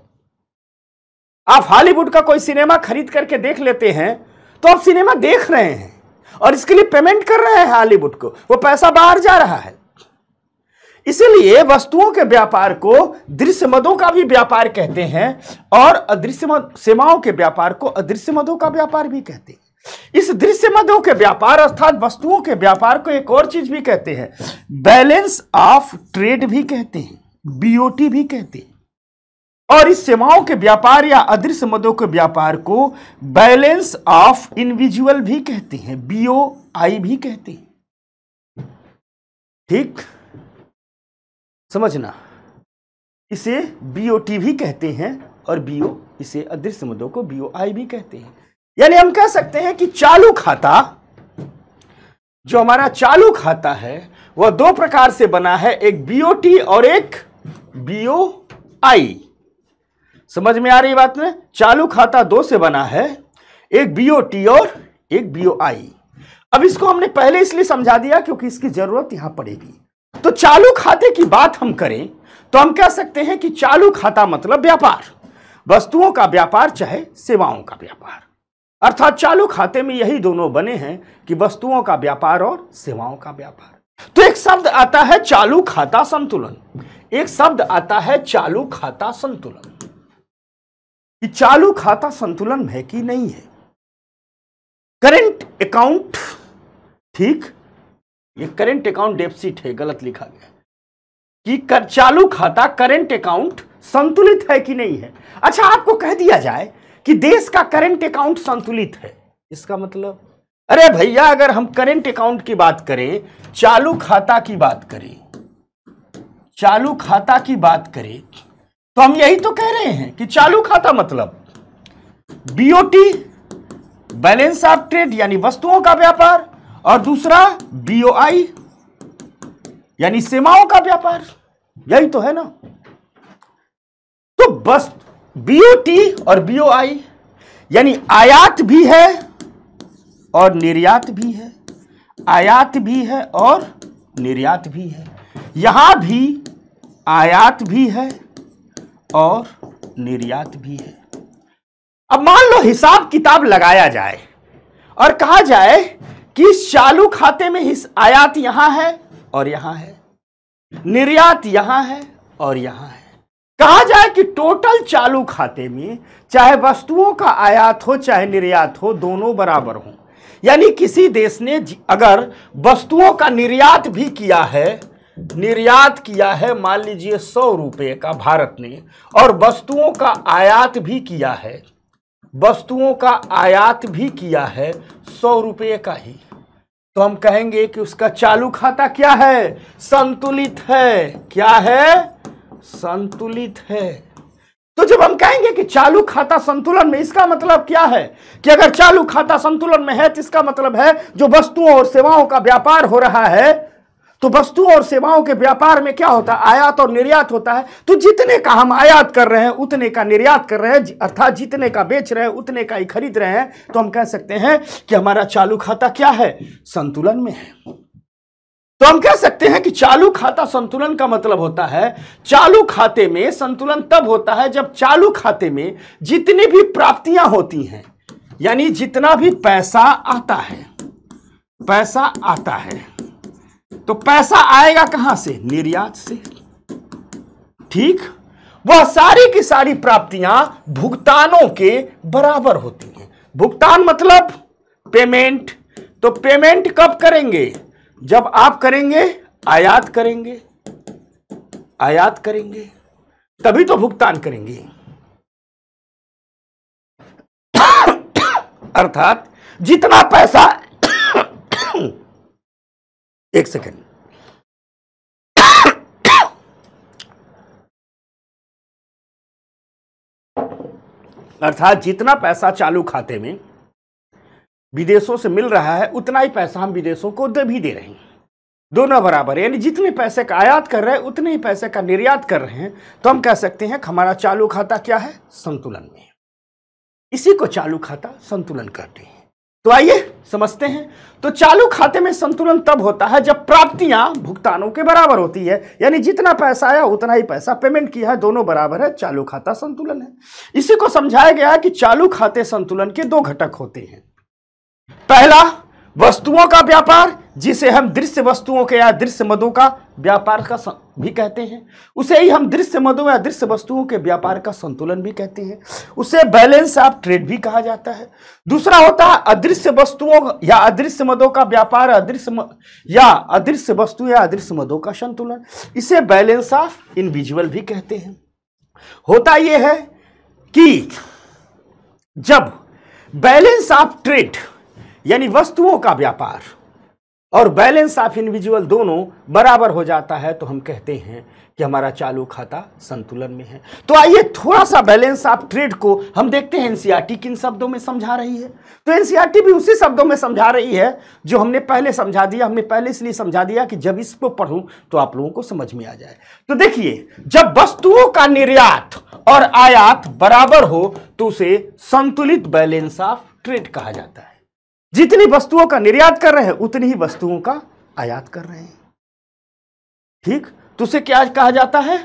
आप हॉलीवुड का कोई सिनेमा खरीद करके देख लेते हैं तो आप सिनेमा देख रहे हैं और इसके लिए पेमेंट कर रहे हैं हॉलीवुड को वो पैसा बाहर जा रहा है इसीलिए वस्तुओं के व्यापार को दृश्य मदों का भी व्यापार कहते हैं और अदृश्य सेवाओं के व्यापार को अदृश्य मदों का व्यापार भी कहते हैं इस दृश्य मदों के व्यापार अर्थात वस्तुओं के व्यापार को एक और चीज भी कहते हैं बैलेंस ऑफ ट्रेड भी कहते हैं बीओटी भी कहते हैं और इस सेवाओं के व्यापार या अदृश्य मदों के व्यापार को बैलेंस ऑफ इंडिविजुअल भी कहते हैं बीओ आई भी कहते हैं ठीक समझना इसे बीओटी भी कहते हैं और बीओ इसे अदृश्य मदों को बीओ आई भी कहते हैं यानी हम कह सकते हैं कि चालू खाता जो हमारा चालू खाता है वह दो प्रकार से बना है एक बीओटी और एक बीओआई समझ में आ रही बात में चालू खाता दो से बना है एक बीओटी और एक बीओआई अब इसको हमने पहले इसलिए समझा दिया क्योंकि इसकी जरूरत यहां पड़ेगी तो चालू खाते की बात हम करें तो हम कह सकते हैं कि चालू खाता मतलब व्यापार वस्तुओं का व्यापार चाहे सेवाओं का व्यापार अर्थात चालू खाते में यही दोनों बने हैं कि वस्तुओं का व्यापार और सेवाओं का व्यापार तो एक शब्द आता है चालू खाता संतुलन एक शब्द आता है चालू खाता संतुलन कि चालू खाता संतुलन है कि नहीं है करंट अकाउंट ठीक ये करंट अकाउंट डेफिसिट है गलत लिखा गया कि कर, चालू खाता करंट अकाउंट संतुलित है कि नहीं है अच्छा आपको कह दिया जाए कि देश का करंट अकाउंट संतुलित है इसका मतलब अरे भैया अगर हम करंट अकाउंट की बात करें चालू खाता की बात करें चालू खाता की बात करें तो हम यही तो कह रहे हैं कि चालू खाता मतलब बीओटी बैलेंस ऑफ ट्रेड यानी वस्तुओं का व्यापार और दूसरा बीओआई यानी सेवाओं का व्यापार यही तो है ना तो वस्तु बीओटी और बीओआई यानी आयात भी है और निर्यात भी है आयात भी है और निर्यात भी है यहां भी आयात भी है और निर्यात भी है अब मान लो हिसाब किताब लगाया जाए और कहा जाए कि चालू खाते में हिस आयात यहां है और यहां है निर्यात यहां है और यहां है कहा जाए कि टोटल चालू खाते में चाहे वस्तुओं का आयात हो चाहे निर्यात हो दोनों बराबर हो यानी किसी देश ने अगर वस्तुओं का निर्यात भी किया है निर्यात किया है मान लीजिए सौ रुपये का भारत ने और वस्तुओं का आयात भी किया है वस्तुओं का आयात भी किया है सौ रुपये का ही तो हम कहेंगे कि उसका चालू खाता क्या है संतुलित है क्या है संतुलित है तो जब हम कहेंगे कि चालू खाता संतुलन में इसका मतलब क्या है कि अगर चालू खाता संतुलन में है तो इसका मतलब है जो वस्तुओं और सेवाओं का व्यापार हो रहा है तो वस्तुओं और सेवाओं के व्यापार में क्या होता है आयात और निर्यात होता है तो जितने का हम आयात कर रहे हैं उतने का निर्यात कर रहे हैं अर्थात जितने का बेच रहे हैं उतने का ही खरीद रहे हैं तो हम कह सकते हैं कि हमारा चालू खाता क्या है संतुलन में है तो हम कह सकते हैं कि चालू खाता संतुलन का मतलब होता है चालू खाते में संतुलन तब होता है जब चालू खाते में जितनी भी प्राप्तियां होती हैं यानी जितना भी पैसा आता है पैसा आता है तो पैसा आएगा कहां से निर्यात से ठीक वह सारी की सारी प्राप्तियां भुगतानों के बराबर होती हैं भुगतान मतलब पेमेंट तो पेमेंट कब करेंगे जब आप करेंगे आयात करेंगे आयात करेंगे तभी तो भुगतान करेंगे अर्थात जितना पैसा एक सेकेंड अर्थात जितना पैसा चालू खाते में विदेशों से मिल रहा है उतना ही पैसा हम विदेशों को दे भी दे रहे हैं दोनों बराबर यानी जितने पैसे का आयात कर रहे हैं उतने ही पैसे का निर्यात कर रहे हैं तो हम कह सकते हैं कि हमारा चालू खाता क्या है संतुलन में इसी को चालू खाता संतुलन करते हैं तो आइए समझते हैं तो चालू खाते में संतुलन तब होता है जब प्राप्तियां भुगतानों के बराबर होती है यानी जितना पैसा आया उतना ही पैसा पेमेंट किया है दोनों बराबर है चालू खाता संतुलन है इसी को समझाया गया है कि चालू खाते संतुलन के दो घटक होते हैं पहला वस्तुओं का व्यापार जिसे हम दृश्य वस्तुओं के या दृश्य मदों का व्यापार का सं... भी कहते हैं उसे ही हम दृश्य मदों या दृश्य वस्तुओं के व्यापार का संतुलन भी कहते हैं उसे बैलेंस ऑफ ट्रेड भी कहा जाता है दूसरा होता है अदृश्य वस्तुओं या अदृश्य मदों का व्यापार अदृश्य म... या अदृश्य वस्तु या अदृश्य मदों का संतुलन इसे बैलेंस ऑफ इनविजुअल भी कहते हैं होता यह है कि जब बैलेंस ऑफ ट्रेड यानी वस्तुओं का व्यापार और बैलेंस ऑफ इंडिविजुअल दोनों बराबर हो जाता है तो हम कहते हैं कि हमारा चालू खाता संतुलन में है तो आइए थोड़ा सा बैलेंस ऑफ ट्रेड को हम देखते हैं एनसीईआरटी किन शब्दों में समझा रही है तो एनसीईआरटी भी उसी शब्दों में समझा रही है जो हमने पहले समझा दिया हमने पहले इसलिए समझा दिया कि जब इसको पढ़ूं तो आप लोगों को समझ में आ जाए तो देखिए जब वस्तुओं का निर्यात और आयात बराबर हो तो उसे संतुलित बैलेंस ऑफ ट्रेड कहा जाता है जितनी वस्तुओं का निर्यात कर रहे हैं उतनी ही वस्तुओं का आयात कर रहे हैं ठीक तो उसे क्या कहा जाता है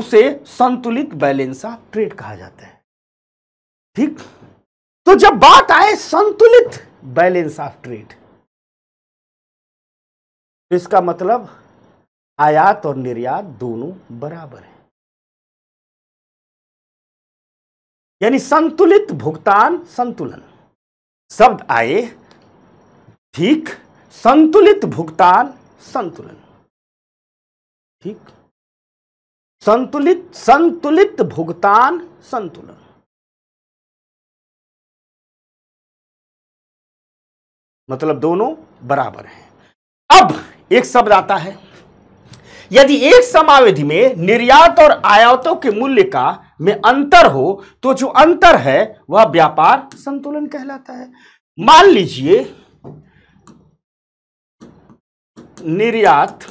उसे संतुलित बैलेंस ऑफ ट्रेड कहा जाता है ठीक तो जब बात आए संतुलित बैलेंस ऑफ ट्रेड तो इसका मतलब आयात और निर्यात दोनों बराबर है यानी संतुलित भुगतान संतुलन शब्द आए ठीक संतुलित भुगतान संतुलन ठीक संतुलित संतुलित भुगतान संतुलन मतलब दोनों बराबर हैं अब एक शब्द आता है यदि एक समाविधि में निर्यात और आयातों के मूल्य का में अंतर हो तो जो अंतर है वह व्यापार संतुलन कहलाता है मान लीजिए निर्यात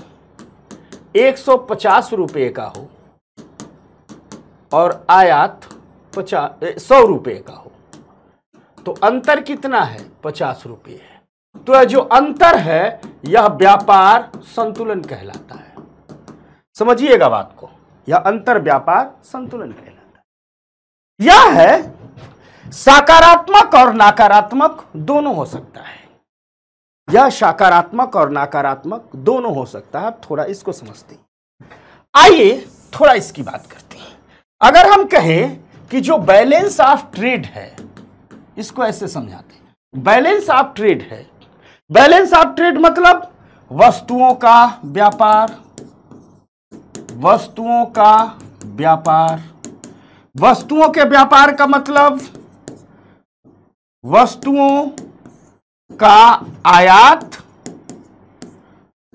150 रुपए का हो और आयात पचास सौ रुपये का हो तो अंतर कितना है पचास रुपये है तो यह जो अंतर है यह व्यापार संतुलन कहलाता है समझिएगा बात को यह अंतर व्यापार संतुलन कहलाता है यह है सकारात्मक और नकारात्मक दोनों हो सकता है यह सकारात्मक और नकारात्मक दोनों हो सकता है आप थोड़ा इसको समझते हैं आइए थोड़ा इसकी बात करते हैं अगर हम कहें कि जो बैलेंस ऑफ ट्रेड है इसको ऐसे समझाते हैं बैलेंस ऑफ ट्रेड है बैलेंस ऑफ ट्रेड मतलब वस्तुओं का व्यापार वस्तुओं का व्यापार वस्तुओं के व्यापार का मतलब वस्तुओं का आयात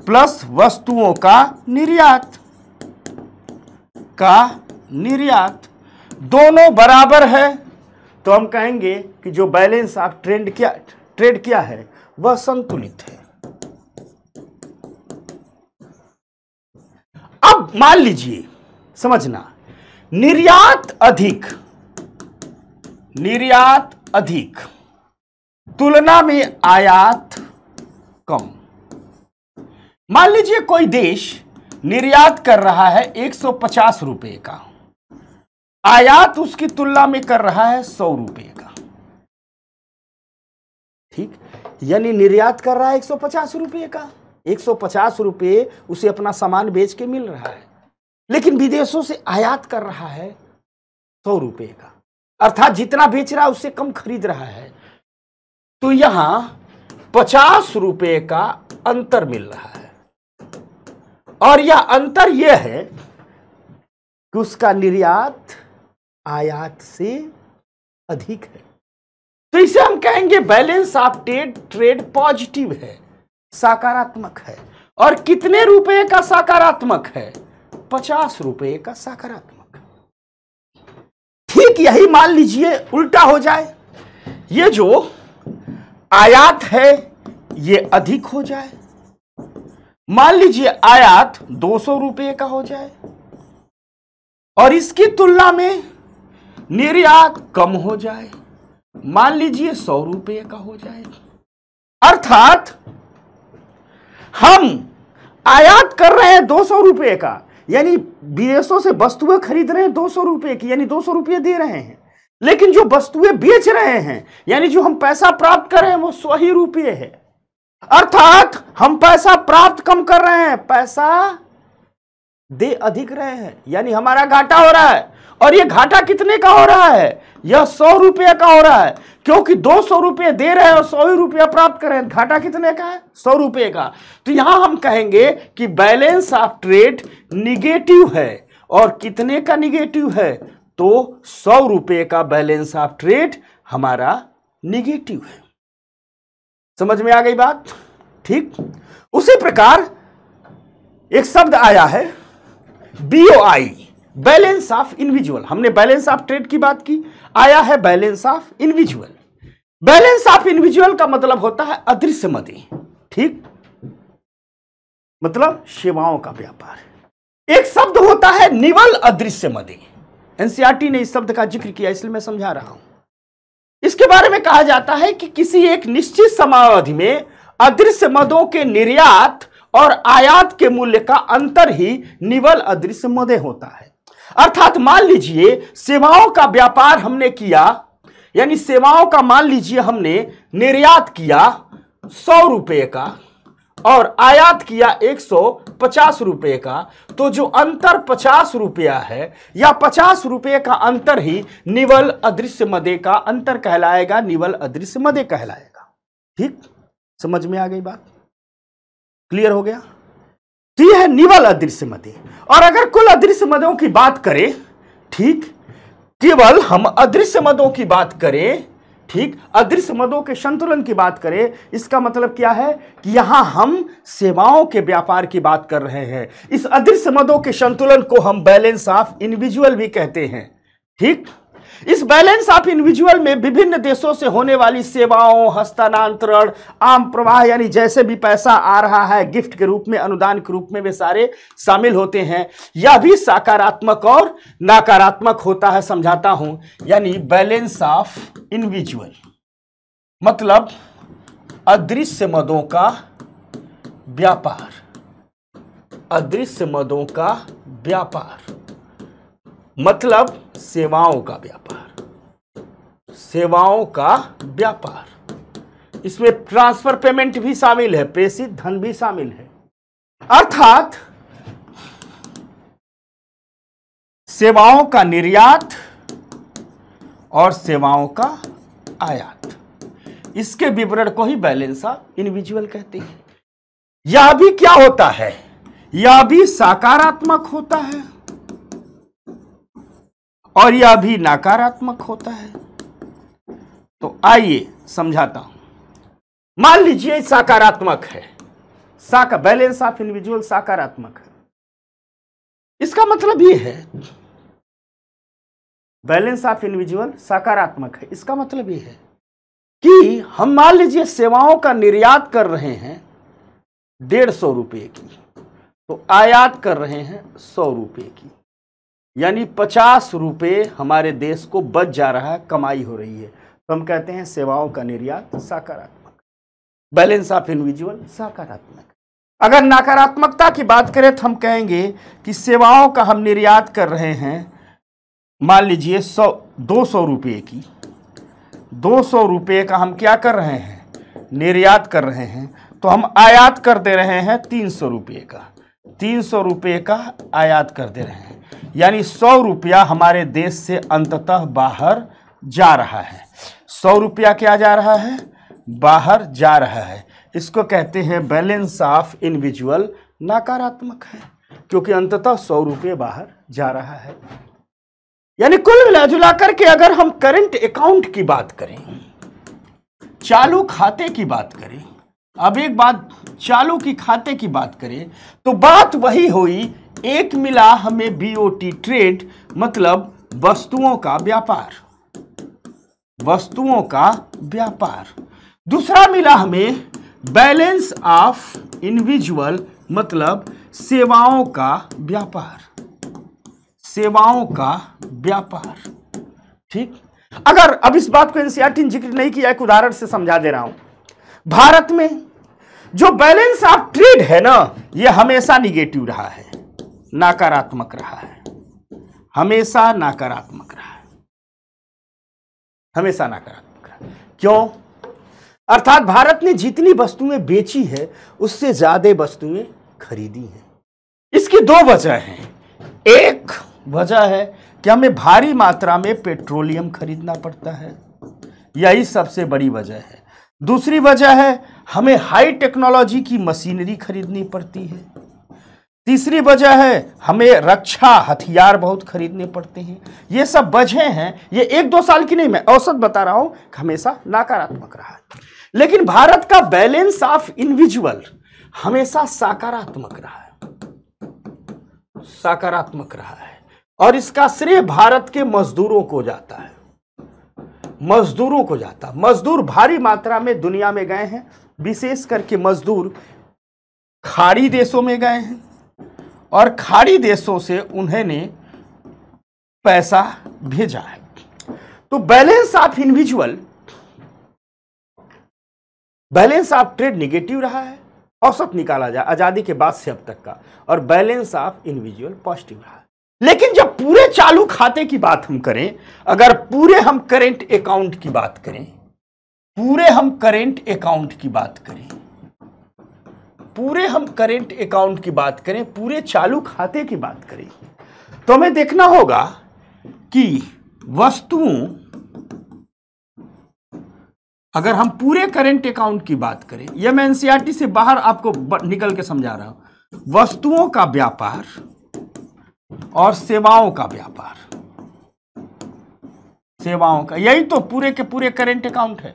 प्लस वस्तुओं का निर्यात का निर्यात दोनों बराबर है तो हम कहेंगे कि जो बैलेंस ऑफ ट्रेंड क्या ट्रेड किया है वह संतुलित है अब मान लीजिए समझना निर्यात अधिक निर्यात अधिक तुलना में आयात कम मान लीजिए कोई देश निर्यात कर रहा है 150 रुपए का आयात उसकी तुलना में कर रहा है 100 रुपए का ठीक यानी निर्यात कर रहा है 150 रुपए का 150 रुपए उसे अपना सामान बेच के मिल रहा है लेकिन विदेशों से आयात कर रहा है सौ रुपए का अर्थात जितना बेच रहा है उससे कम खरीद रहा है तो यहां पचास रुपए का अंतर मिल रहा है और यह अंतर यह है कि उसका निर्यात आयात से अधिक है तो इसे हम कहेंगे balance of trade trade positive है सकारात्मक है और कितने रुपए का सकारात्मक है पचास रुपए का सकारात्मक ठीक यही मान लीजिए उल्टा हो जाए ये जो आयात है ये अधिक हो जाए मान लीजिए आयात दो सौ रुपये का हो जाए और इसकी तुलना में निर्यात कम हो जाए मान लीजिए सौ रुपये का हो जाए अर्थात हम आयात कर रहे हैं दो सौ रुपये का यानी विदेशों से वस्तुएं खरीद रहे हैं दो सौ रुपये की यानी दो सौ रुपये दे रहे हैं लेकिन जो वस्तुएं बेच रहे हैं यानी जो हम पैसा प्राप्त कर रहे हैं वो सौ ही रुपये है अर्थात हम पैसा प्राप्त कम कर रहे हैं पैसा दे अधिक रहे हैं यानी हमारा घाटा हो रहा है और ये घाटा कितने का हो रहा है यह सौ रुपये का हो रहा है क्योंकि दो सौ रुपये दे रहे हैं और सौ ही रुपया प्राप्त कर रहे हैं घाटा कितने का है सौ रुपये का तो यहां हम कहेंगे कि बैलेंस ऑफ ट्रेड निगेटिव है और कितने का निगेटिव है तो सौ रुपये का बैलेंस ऑफ ट्रेड हमारा निगेटिव है समझ में आ गई बात ठीक उसी प्रकार एक शब्द आया है बीओआई बैलेंस ऑफ इंडिविजुअल हमने बैलेंस ऑफ ट्रेड की बात की आया है balance of individual balance of individual का मतलब होता है अदृश्य मदे ठीक मतलब सेवाओं का व्यापार एक शब्द होता है निवल अदृश्य मदे एनसीईआरटी ने इस शब्द का जिक्र किया इसलिए मैं समझा रहा हूं इसके बारे में कहा जाता है कि किसी एक निश्चित समावधि में अदृश्य मदों के निर्यात और आयात के मूल्य का अंतर ही निवल अदृश्य मदे होता है अर्थात मान लीजिए सेवाओं का व्यापार हमने किया यानी सेवाओं का मान लीजिए हमने निर्यात किया सौ रुपये का और आयात किया एक सौ पचास रुपये का तो जो अंतर पचास रुपया है या पचास रुपये का अंतर ही निवल अदृश्य मदे का अंतर कहलाएगा निवल अदृश्य मदे कहलाएगा ठीक समझ में आ गई बात क्लियर हो गया तो यह है निवल अदृश्य मदे और अगर कुल अदृश्य मदों की बात करें ठीक केवल हम अदृश्य मदों की बात करें ठीक अदृश्य मदों के संतुलन की बात करें इसका मतलब क्या है कि यहां हम सेवाओं के व्यापार की बात कर रहे हैं इस अदृश्य मदों के संतुलन को हम बैलेंस ऑफ इंडिविजुअल भी कहते हैं ठीक इस बैलेंस ऑफ इंडिविजुअल में विभिन्न देशों से होने वाली सेवाओं हस्तांतरण आम प्रवाह यानी जैसे भी पैसा आ रहा है गिफ्ट के रूप में अनुदान के रूप में वे सारे शामिल होते हैं यह भी सकारात्मक और नकारात्मक होता है समझाता हूं यानी बैलेंस ऑफ इंडिविजुअल मतलब अदृश्य मदों का व्यापार अदृश्य मदों का व्यापार मतलब सेवाओं का व्यापार सेवाओं का व्यापार इसमें ट्रांसफर पेमेंट भी शामिल है प्रेषित धन भी शामिल है अर्थात सेवाओं का निर्यात और सेवाओं का आयात इसके विवरण को ही बैलेंस ऑफ इंडिविजुअल कहते हैं यह भी क्या होता है यह भी सकारात्मक होता है और यह भी नकारात्मक होता है तो आइए समझाता हूं मान लीजिए सकारात्मक है साका बैलेंस ऑफ इंडिविजुअल सकारात्मक है इसका मतलब यह है बैलेंस ऑफ इंडिविजुअल सकारात्मक है इसका मतलब यह है कि हम मान लीजिए सेवाओं का निर्यात कर रहे हैं डेढ़ सौ रुपये की तो आयात कर रहे हैं सौ रुपये की यानी पचास रुपये हमारे देश को बच जा रहा है कमाई हो रही है तो हम कहते हैं सेवाओं का निर्यात सकारात्मक बैलेंस ऑफ इंडिविजुअल सकारात्मक अगर नकारात्मकता की बात करें तो हम कहेंगे कि सेवाओं का हम निर्यात कर रहे हैं मान लीजिए सौ दो सौ रुपये की दो सौ रुपये का हम क्या कर रहे हैं निर्यात कर रहे हैं तो हम आयात कर दे रहे हैं तीन सौ रुपये का तीन सौ रुपये का आयात कर दे रहे हैं यानी सौ रुपया हमारे देश से अंततः बाहर जा रहा है सौ रुपया क्या जा रहा है बाहर जा रहा है इसको कहते हैं बैलेंस ऑफ इंडिविजुअल नकारात्मक है क्योंकि अंततः सौ रुपये बाहर जा रहा है यानी कुल मिला जुला करके अगर हम करंट अकाउंट की बात करें चालू खाते की बात करें अब एक बात चालू की खाते की बात करें तो बात वही हुई एक मिला हमें बीओटी ट्रेड मतलब वस्तुओं का व्यापार वस्तुओं का व्यापार दूसरा मिला हमें बैलेंस ऑफ इंडिविजुअल मतलब सेवाओं का व्यापार सेवाओं का व्यापार ठीक अगर अब इस बात को एनसीआर e जिक्र नहीं किया एक उदाहरण से समझा दे रहा हूं भारत में जो बैलेंस ऑफ ट्रेड है ना ये हमेशा निगेटिव रहा है नकारात्मक रहा है हमेशा नकारात्मक रहा है हमेशा नकारात्मक रहा क्यों अर्थात भारत ने जितनी वस्तुएं बेची है उससे ज्यादा वस्तुएं खरीदी हैं इसकी दो वजह हैं एक वजह है कि हमें भारी मात्रा में पेट्रोलियम खरीदना पड़ता है यही सबसे बड़ी वजह है दूसरी वजह है हमें हाई टेक्नोलॉजी की मशीनरी खरीदनी पड़ती है तीसरी वजह है हमें रक्षा हथियार बहुत खरीदने पड़ते हैं ये सब वजह हैं ये एक दो साल की नहीं मैं औसत बता रहा हूँ हमेशा नकारात्मक रहा है लेकिन भारत का बैलेंस ऑफ इंडिविजुअल हमेशा सकारात्मक रहा है सकारात्मक रहा है और इसका श्रेय भारत के मजदूरों को जाता है मजदूरों को जाता मजदूर भारी मात्रा में दुनिया में गए हैं विशेष करके मजदूर खाड़ी देशों में गए हैं और खाड़ी देशों से उन्होंने पैसा भेजा है तो balance of individual balance of trade negative रहा है औसत निकाला जाए आज़ादी के बाद से अब तक का और बैलेंस ऑफ इंडिविजुअल पॉजिटिव रहा लेकिन जब पूरे चालू खाते की बात हम करें अगर पूरे हम करेंट अकाउंट की बात करें पूरे हम करेंट अकाउंट की बात करें पूरे हम करेंट अकाउंट की बात करें पूरे चालू खाते की बात करें तो हमें देखना होगा कि वस्तुओं अगर हम पूरे करेंट अकाउंट की बात करें यह मैं एनसीआरटी से बाहर आपको निकल के समझा रहा हूं वस्तुओं का व्यापार और सेवाओं का व्यापार सेवाओं का यही तो पूरे के पूरे करेंट अकाउंट है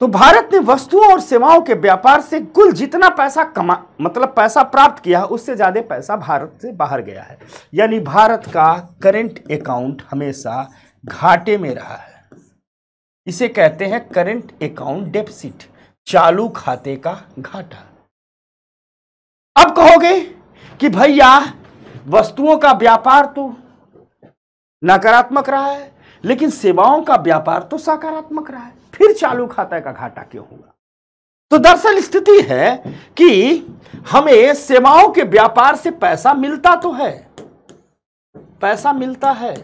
तो भारत ने वस्तुओं और सेवाओं के व्यापार से कुल जितना पैसा कमा मतलब पैसा प्राप्त किया है उससे ज़्यादा पैसा भारत से बाहर गया है यानी भारत का करेंट अकाउंट हमेशा घाटे में रहा है इसे कहते हैं करेंट अकाउंट डेफिसिट चालू खाते का घाटा अब कहोगे कि भैया वस्तुओं का व्यापार तो नकारात्मक रहा है लेकिन सेवाओं का व्यापार तो सकारात्मक रहा है फिर चालू खाता का घाटा क्यों होगा तो दरअसल स्थिति है कि हमें सेवाओं के व्यापार से पैसा मिलता तो है पैसा मिलता है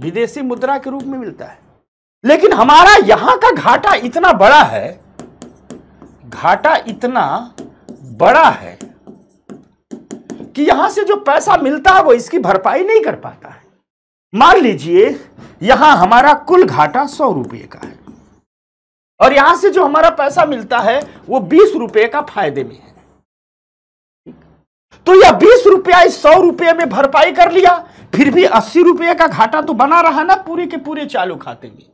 विदेशी मुद्रा के रूप में मिलता है लेकिन हमारा यहां का घाटा इतना बड़ा है घाटा इतना बड़ा है कि यहां से जो पैसा मिलता है वो इसकी भरपाई नहीं कर पाता है मान लीजिए यहां हमारा कुल घाटा सौ रुपये का है और यहां से जो हमारा पैसा मिलता है वो बीस रुपए का फायदे में है तो यह बीस रुपया इस सौ रुपये में भरपाई कर लिया फिर भी अस्सी रुपये का घाटा तो बना रहा ना पूरे के पूरे चालू खाते में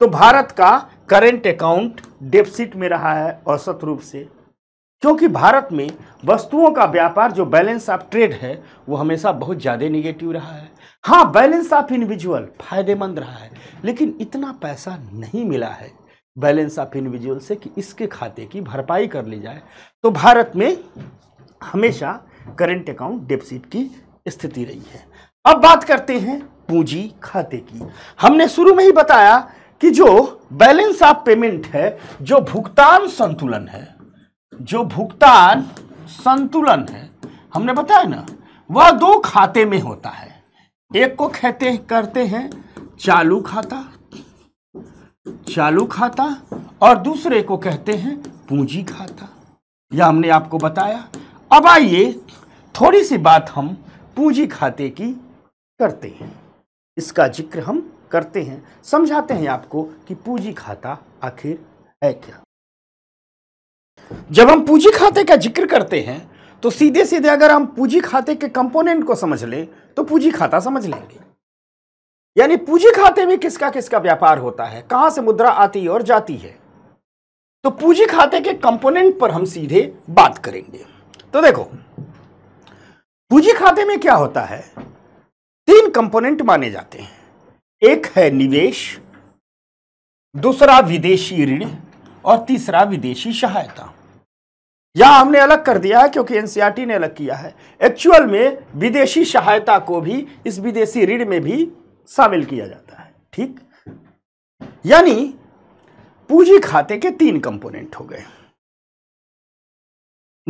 तो भारत का करेंट अकाउंट डेफिसिट में रहा है औसत रूप से क्योंकि भारत में वस्तुओं का व्यापार जो बैलेंस ऑफ ट्रेड है वो हमेशा बहुत ज़्यादा निगेटिव रहा है हाँ बैलेंस ऑफ इंडिविजुअल फायदेमंद रहा है लेकिन इतना पैसा नहीं मिला है बैलेंस ऑफ इंडिविजुअल से कि इसके खाते की भरपाई कर ली जाए तो भारत में हमेशा करेंट अकाउंट डेपसिट की स्थिति रही है अब बात करते हैं पूंजी खाते की हमने शुरू में ही बताया कि जो बैलेंस ऑफ पेमेंट है जो भुगतान संतुलन है जो भुगतान संतुलन है हमने बताया ना वह दो खाते में होता है एक को कहते करते हैं चालू खाता चालू खाता और दूसरे को कहते हैं पूंजी खाता यह हमने आपको बताया अब आइए थोड़ी सी बात हम पूंजी खाते की करते हैं इसका जिक्र हम करते हैं समझाते हैं आपको कि पूंजी खाता आखिर है क्या जब हम पूंजी खाते का जिक्र करते हैं तो सीधे सीधे अगर हम पूंजी खाते के कंपोनेंट को समझ लें तो पूंजी खाता समझ लेंगे यानी पूंजी खाते में किसका किसका व्यापार होता है कहां से मुद्रा आती और जाती है तो पूंजी खाते के कंपोनेंट पर हम सीधे बात करेंगे तो देखो पूंजी खाते में क्या होता है तीन कंपोनेंट माने जाते हैं एक है निवेश दूसरा विदेशी ऋण और तीसरा विदेशी सहायता यह हमने अलग कर दिया है क्योंकि एनसीईआरटी ने अलग किया है एक्चुअल में विदेशी सहायता को भी इस विदेशी ऋण में भी शामिल किया जाता है ठीक यानी पूंजी खाते के तीन कंपोनेंट हो गए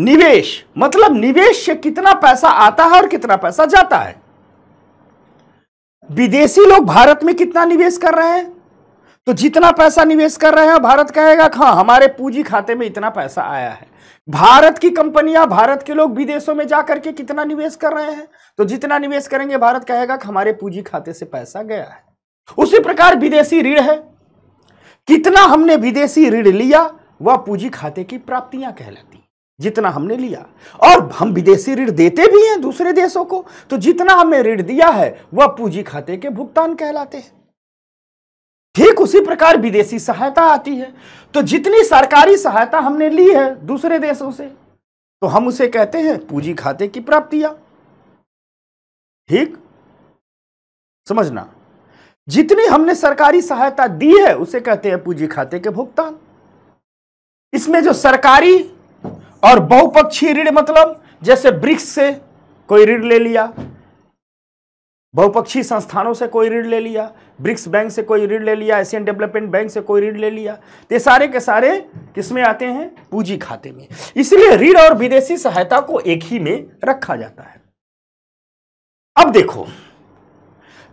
निवेश मतलब निवेश से कितना पैसा आता है और कितना पैसा जाता है विदेशी लोग भारत में कितना निवेश कर रहे हैं तो जितना पैसा निवेश कर रहे हैं भारत कहेगा हाँ हमारे पूंजी खाते में इतना पैसा आया है भारत की कंपनियां भारत के लोग विदेशों में जा करके कितना निवेश कर रहे हैं तो जितना निवेश करेंगे भारत कहेगा हमारे पूंजी खाते से पैसा गया है उसी प्रकार विदेशी ऋण है कितना हमने विदेशी ऋण लिया वह पूंजी खाते की प्राप्तियां कहलाती जितना हमने लिया और हम विदेशी ऋण देते भी हैं दूसरे देशों को तो जितना हमने ऋण दिया है वह पूंजी खाते के भुगतान कहलाते हैं ठीक उसी प्रकार विदेशी सहायता आती है तो जितनी सरकारी सहायता हमने ली है दूसरे देशों से तो हम उसे कहते हैं पूंजी खाते की प्राप्तियां ठीक समझना जितनी हमने सरकारी सहायता दी है उसे कहते हैं पूंजी खाते के भुगतान इसमें जो सरकारी और बहुपक्षीय ऋण मतलब जैसे ब्रिक्स से कोई ऋण ले लिया बहुपक्षीय संस्थानों से कोई ऋण ले लिया ब्रिक्स बैंक से कोई ऋण ले लिया एशियन डेवलपमेंट बैंक से कोई ऋण ले लिया तो ये सारे के सारे किसमें आते हैं पूंजी खाते में इसलिए ऋण और विदेशी सहायता को एक ही में रखा जाता है अब देखो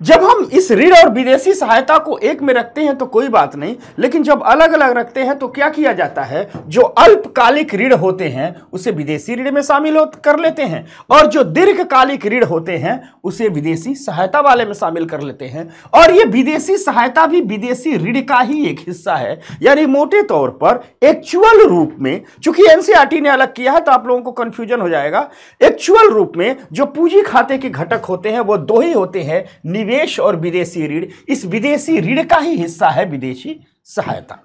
जब हम इस ऋण और विदेशी सहायता को एक में रखते हैं तो कोई बात नहीं लेकिन जब अलग अलग रखते हैं तो क्या किया जाता है जो अल्पकालिक ऋण होते हैं उसे विदेशी ऋण में शामिल कर लेते हैं और जो दीर्घकालिक ऋण होते हैं उसे विदेशी सहायता वाले में शामिल कर लेते हैं और ये विदेशी सहायता भी विदेशी ऋण का ही एक हिस्सा है यानी मोटे तौर पर एक्चुअल रूप में चूंकि एनसीआर e ने अलग किया है तो आप लोगों को कंफ्यूजन हो जाएगा एक्चुअल रूप में जो पूंजी खाते के घटक होते हैं वो दो ही होते हैं निवेश निवेश और विदेशी ऋण इस विदेशी ऋण का ही हिस्सा है विदेशी सहायता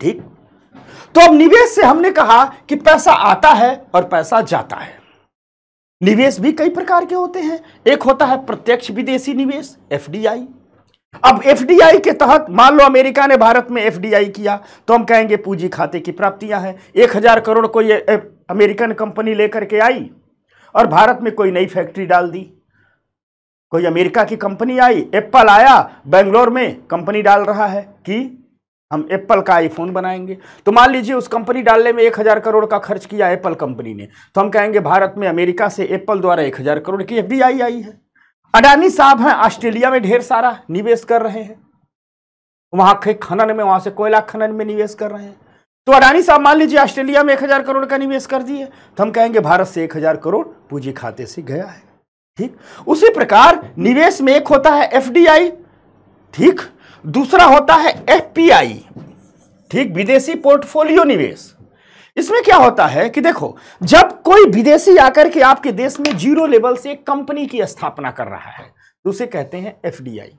ठीक तो अब निवेश से हमने कहा कि पैसा आता है और पैसा जाता है निवेश भी कई प्रकार के होते हैं एक होता है प्रत्यक्ष विदेशी निवेश एफडीआई अब एफडीआई के तहत मान लो अमेरिका ने भारत में एफडीआई किया तो हम कहेंगे पूंजी खाते की प्राप्तियां हैं एक हजार करोड़ कोई अमेरिकन कंपनी लेकर के आई और भारत में कोई नई फैक्ट्री डाल दी कोई अमेरिका की कंपनी आई एप्पल आया बेंगलोर में कंपनी डाल रहा है कि हम एप्पल का आईफोन बनाएंगे तो मान लीजिए उस कंपनी डालने में एक हज़ार करोड़ का खर्च किया एप्पल कंपनी ने तो हम कहेंगे भारत में अमेरिका से एप्पल द्वारा एक हज़ार करोड़ की एफ आई है अडानी साहब हैं ऑस्ट्रेलिया में ढेर सारा निवेश कर रहे हैं वहाँ के खनन में वहाँ से कोयला खनन में निवेश कर रहे हैं तो अडानी साहब मान लीजिए ऑस्ट्रेलिया में एक हज़ार करोड़ का निवेश कर दिए तो हम कहेंगे भारत से एक हज़ार करोड़ पूंजी खाते से गया है ठीक उसी प्रकार निवेश में एक होता है एफडीआई ठीक दूसरा होता है एफपीआई ठीक विदेशी पोर्टफोलियो निवेश इसमें क्या होता है कि देखो जब कोई विदेशी आकर के आपके देश में जीरो लेवल से कंपनी की स्थापना कर रहा है तो उसे कहते हैं एफडीआई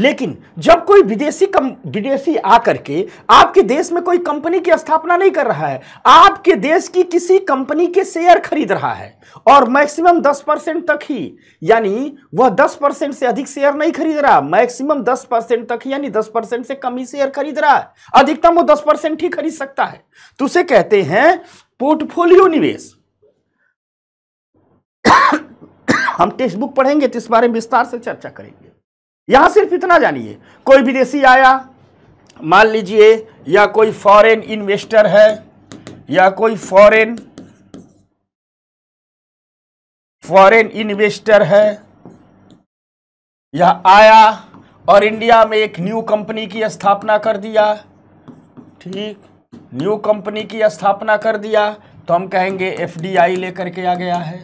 लेकिन जब कोई विदेशी कम विदेशी आकर के आपके देश में कोई कंपनी की स्थापना नहीं कर रहा है आपके देश की किसी कंपनी के शेयर खरीद रहा है और मैक्सिमम 10 परसेंट तक ही यानी वह 10 परसेंट से अधिक शेयर नहीं खरीद रहा मैक्सिमम 10 परसेंट तक ही यानी 10 परसेंट से कम ही शेयर खरीद रहा है अधिकतम वो 10 परसेंट ही खरीद सकता है तो उसे कहते हैं पोर्टफोलियो निवेश हम टेक्स्ट बुक पढ़ेंगे तो इस बारे में विस्तार से चर्चा करेंगे यहां सिर्फ इतना जानिए कोई विदेशी आया मान लीजिए या कोई फॉरेन इन्वेस्टर है या कोई फॉरेन फॉरेन इन्वेस्टर है या आया और इंडिया में एक न्यू कंपनी की स्थापना कर दिया ठीक न्यू कंपनी की स्थापना कर दिया तो हम कहेंगे एफडीआई लेकर के आ गया है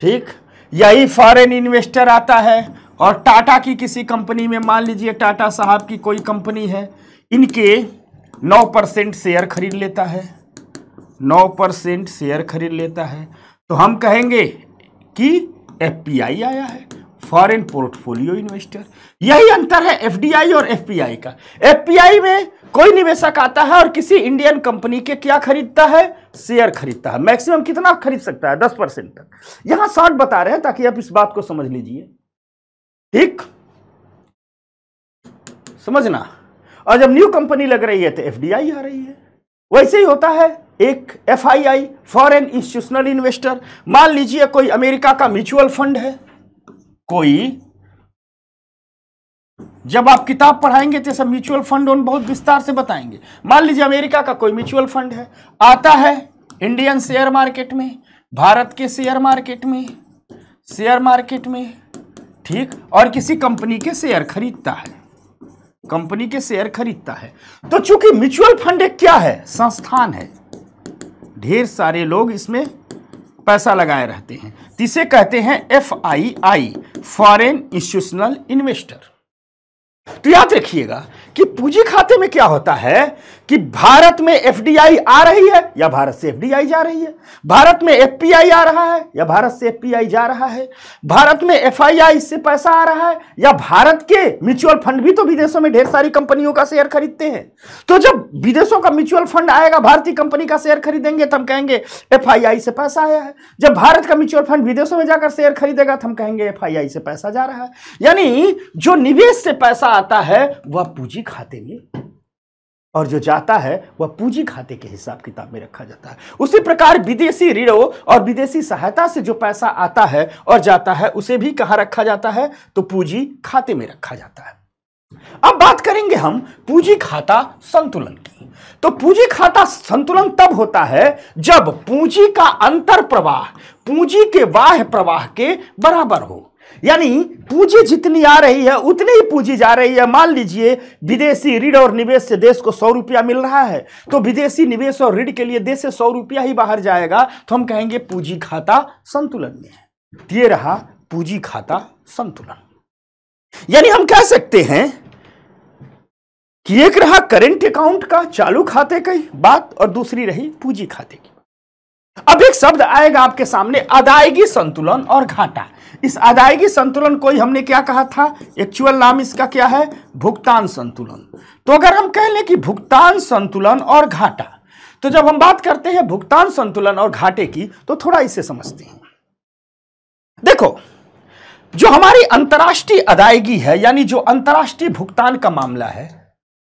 ठीक यही फॉरेन इन्वेस्टर आता है और टाटा की किसी कंपनी में मान लीजिए टाटा साहब की कोई कंपनी है इनके नौ परसेंट शेयर खरीद लेता है नौ परसेंट शेयर खरीद लेता है तो हम कहेंगे कि एफ आया है फॉरेन पोर्टफोलियो इन्वेस्टर यही अंतर है एफडीआई और एफपीआई का एफपीआई में कोई निवेशक आता है और किसी इंडियन कंपनी के क्या खरीदता है शेयर खरीदता है मैक्सिमम कितना खरीद सकता है दस परसेंट तक यहां शॉर्ट बता रहे हैं ताकि आप इस बात को समझ लीजिए ठीक समझना और जब न्यू कंपनी लग रही है तो एफडीआई आ रही है वैसे ही होता है एक एफआईआई फॉरेन इंस्टीट्यूशनल इन्वेस्टर मान लीजिए कोई अमेरिका का म्यूचुअल फंड है कोई जब आप किताब पढ़ाएंगे तो सब म्यूचुअल फंड उन बहुत विस्तार से बताएंगे मान लीजिए अमेरिका का कोई म्यूचुअल फंड है आता है इंडियन शेयर मार्केट में भारत के शेयर मार्केट में शेयर मार्केट में ठीक और किसी कंपनी के शेयर खरीदता है कंपनी के शेयर खरीदता है तो चूंकि म्यूचुअल फंड एक क्या है संस्थान है ढेर सारे लोग इसमें पैसा लगाए रहते हैं इसे कहते हैं F I I foreign institutional investor तो याद रखिएगा कि पूंजी खाते में क्या होता है कि भारत में एफडीआई आ रही है या भारत से एफडीआई जा रही है भारत में एफपीआई आ रहा है या भारत से एफपीआई जा रहा है भारत में एफआईआई से पैसा आ रहा है या भारत के म्यूचुअल फंड भी तो विदेशों में ढेर सारी कंपनियों का शेयर खरीदते हैं तो जब विदेशों का म्यूचुअल फंड आएगा भारतीय कंपनी का शेयर खरीदेंगे तो हम कहेंगे एफ से पैसा आया है जब भारत का म्यूचुअल फंड विदेशों में जाकर शेयर खरीदेगा तो हम कहेंगे एफ से पैसा जा रहा है यानी जो निवेश से पैसा आता है वह पूंजी खाते में और जो जाता है वह पूंजी खाते के हिसाब किताब में रखा जाता है उसी प्रकार विदेशी ऋणों और विदेशी सहायता से जो पैसा आता है और जाता है उसे भी कहां रखा जाता है तो पूंजी खाते में रखा जाता है अब बात करेंगे हम पूंजी खाता संतुलन की तो पूंजी खाता संतुलन तब होता है जब पूंजी का अंतर प्रवाह पूंजी के वाह प्रवाह के बराबर हो यानी पूंजी जितनी आ रही है उतनी ही पूंजी जा रही है मान लीजिए विदेशी ऋण और निवेश से देश को सौ रुपया मिल रहा है तो विदेशी निवेश और ऋण के लिए देश से सौ रुपया ही बाहर जाएगा तो हम कहेंगे पूंजी खाता संतुलन में है तो ये रहा पूंजी खाता संतुलन यानी हम कह सकते हैं कि एक रहा करेंट अकाउंट का चालू खाते की बात और दूसरी रही पूंजी खाते की अब एक शब्द आएगा आपके सामने अदायगी संतुलन और घाटा इस अदायगी संतुलन को ही हमने क्या कहा था एक्चुअल नाम इसका क्या है भुगतान संतुलन तो अगर हम कह लें कि भुगतान संतुलन और घाटा तो जब हम बात करते हैं भुगतान संतुलन और घाटे की तो थोड़ा इसे समझते हैं देखो जो हमारी अंतर्राष्ट्रीय अदायगी है यानी जो अंतर्राष्ट्रीय भुगतान का मामला है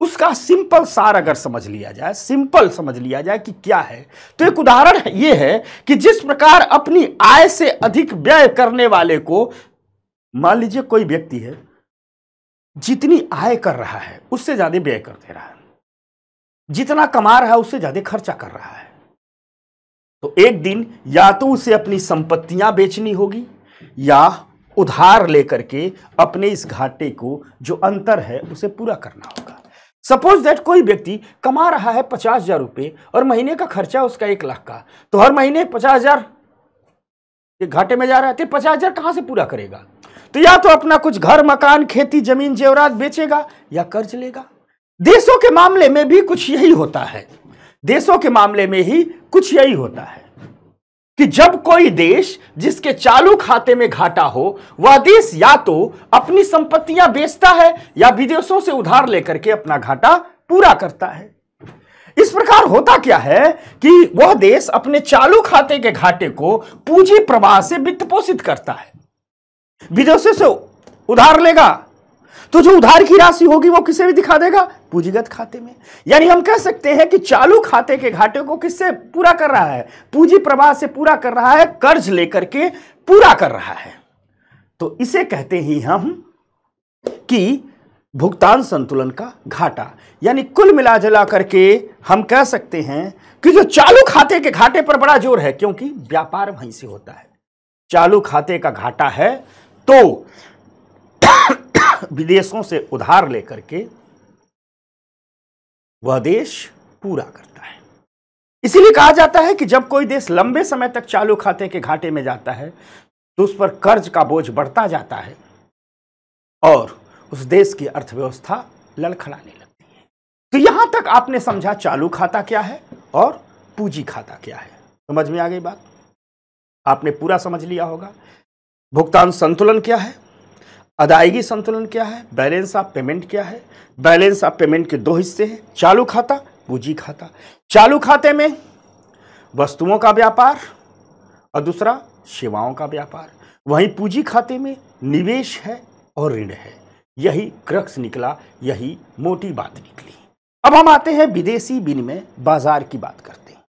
उसका सिंपल सार अगर समझ लिया जाए सिंपल समझ लिया जाए कि क्या है तो एक उदाहरण ये है कि जिस प्रकार अपनी आय से अधिक व्यय करने वाले को मान लीजिए कोई व्यक्ति है जितनी आय कर रहा है उससे ज्यादा व्यय कर दे रहा है जितना कमा रहा है उससे ज्यादा खर्चा कर रहा है तो एक दिन या तो उसे अपनी संपत्तियां बेचनी होगी या उधार लेकर के अपने इस घाटे को जो अंतर है उसे पूरा करना होगा सपोज दैट कोई व्यक्ति कमा रहा है पचास हजार रुपये और महीने का खर्चा उसका एक लाख का तो हर महीने पचास हजार घाटे में जा रहा है तो पचास हजार कहाँ से पूरा करेगा तो या तो अपना कुछ घर मकान खेती जमीन जेवरात बेचेगा या कर्ज लेगा देशों के मामले में भी कुछ यही होता है देशों के मामले में ही कुछ यही होता है कि जब कोई देश जिसके चालू खाते में घाटा हो वह देश या तो अपनी संपत्तियां बेचता है या विदेशों से उधार लेकर के अपना घाटा पूरा करता है इस प्रकार होता क्या है कि वह देश अपने चालू खाते के घाटे को पूंजी प्रवाह से वित्त पोषित करता है विदेशों से उधार लेगा तो जो उधार की राशि होगी वो किसे भी दिखा देगा पूंजीगत खाते में यानी हम कह सकते हैं कि चालू खाते के घाटे को किससे पूरा कर रहा है पूंजी प्रवाह से पूरा कर रहा है कर्ज लेकर के पूरा कर रहा है तो इसे कहते ही हम कि भुगतान संतुलन का घाटा यानी कुल मिला जला करके हम कह सकते हैं कि जो चालू खाते के घाटे पर बड़ा जोर है क्योंकि व्यापार वहीं से होता है चालू खाते का घाटा है तो विदेशों से उधार लेकर के वह देश पूरा करता है इसीलिए कहा जाता है कि जब कोई देश लंबे समय तक चालू खाते के घाटे में जाता है तो उस पर कर्ज का बोझ बढ़ता जाता है और उस देश की अर्थव्यवस्था लड़खड़ाने लगती है तो यहां तक आपने समझा चालू खाता क्या है और पूंजी खाता क्या है समझ में आ गई बात आपने पूरा समझ लिया होगा भुगतान संतुलन क्या है अदायगी संतुलन क्या है बैलेंस ऑफ पेमेंट क्या है बैलेंस ऑफ पेमेंट के दो हिस्से हैं चालू खाता पूंजी खाता चालू खाते में वस्तुओं का व्यापार और दूसरा सेवाओं का व्यापार वहीं पूंजी खाते में निवेश है और ऋण है यही क्रक्स निकला यही मोटी बात निकली अब हम आते हैं विदेशी विनिमय बाजार की बात करते हैं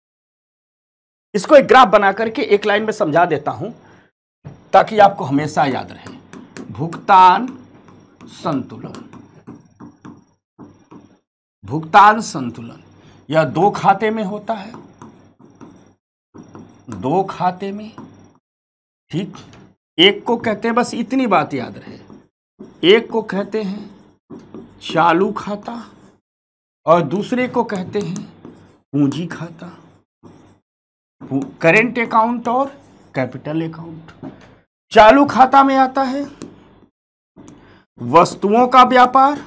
इसको एक ग्राफ बना करके एक लाइन में समझा देता हूं ताकि आपको हमेशा याद रहे भुगतान संतुलन भुगतान संतुलन या दो खाते में होता है दो खाते में ठीक एक को कहते हैं बस इतनी बात याद रहे एक को कहते हैं चालू खाता और दूसरे को कहते हैं पूंजी खाता करेंट अकाउंट और कैपिटल अकाउंट चालू खाता में आता है वस्तुओं का व्यापार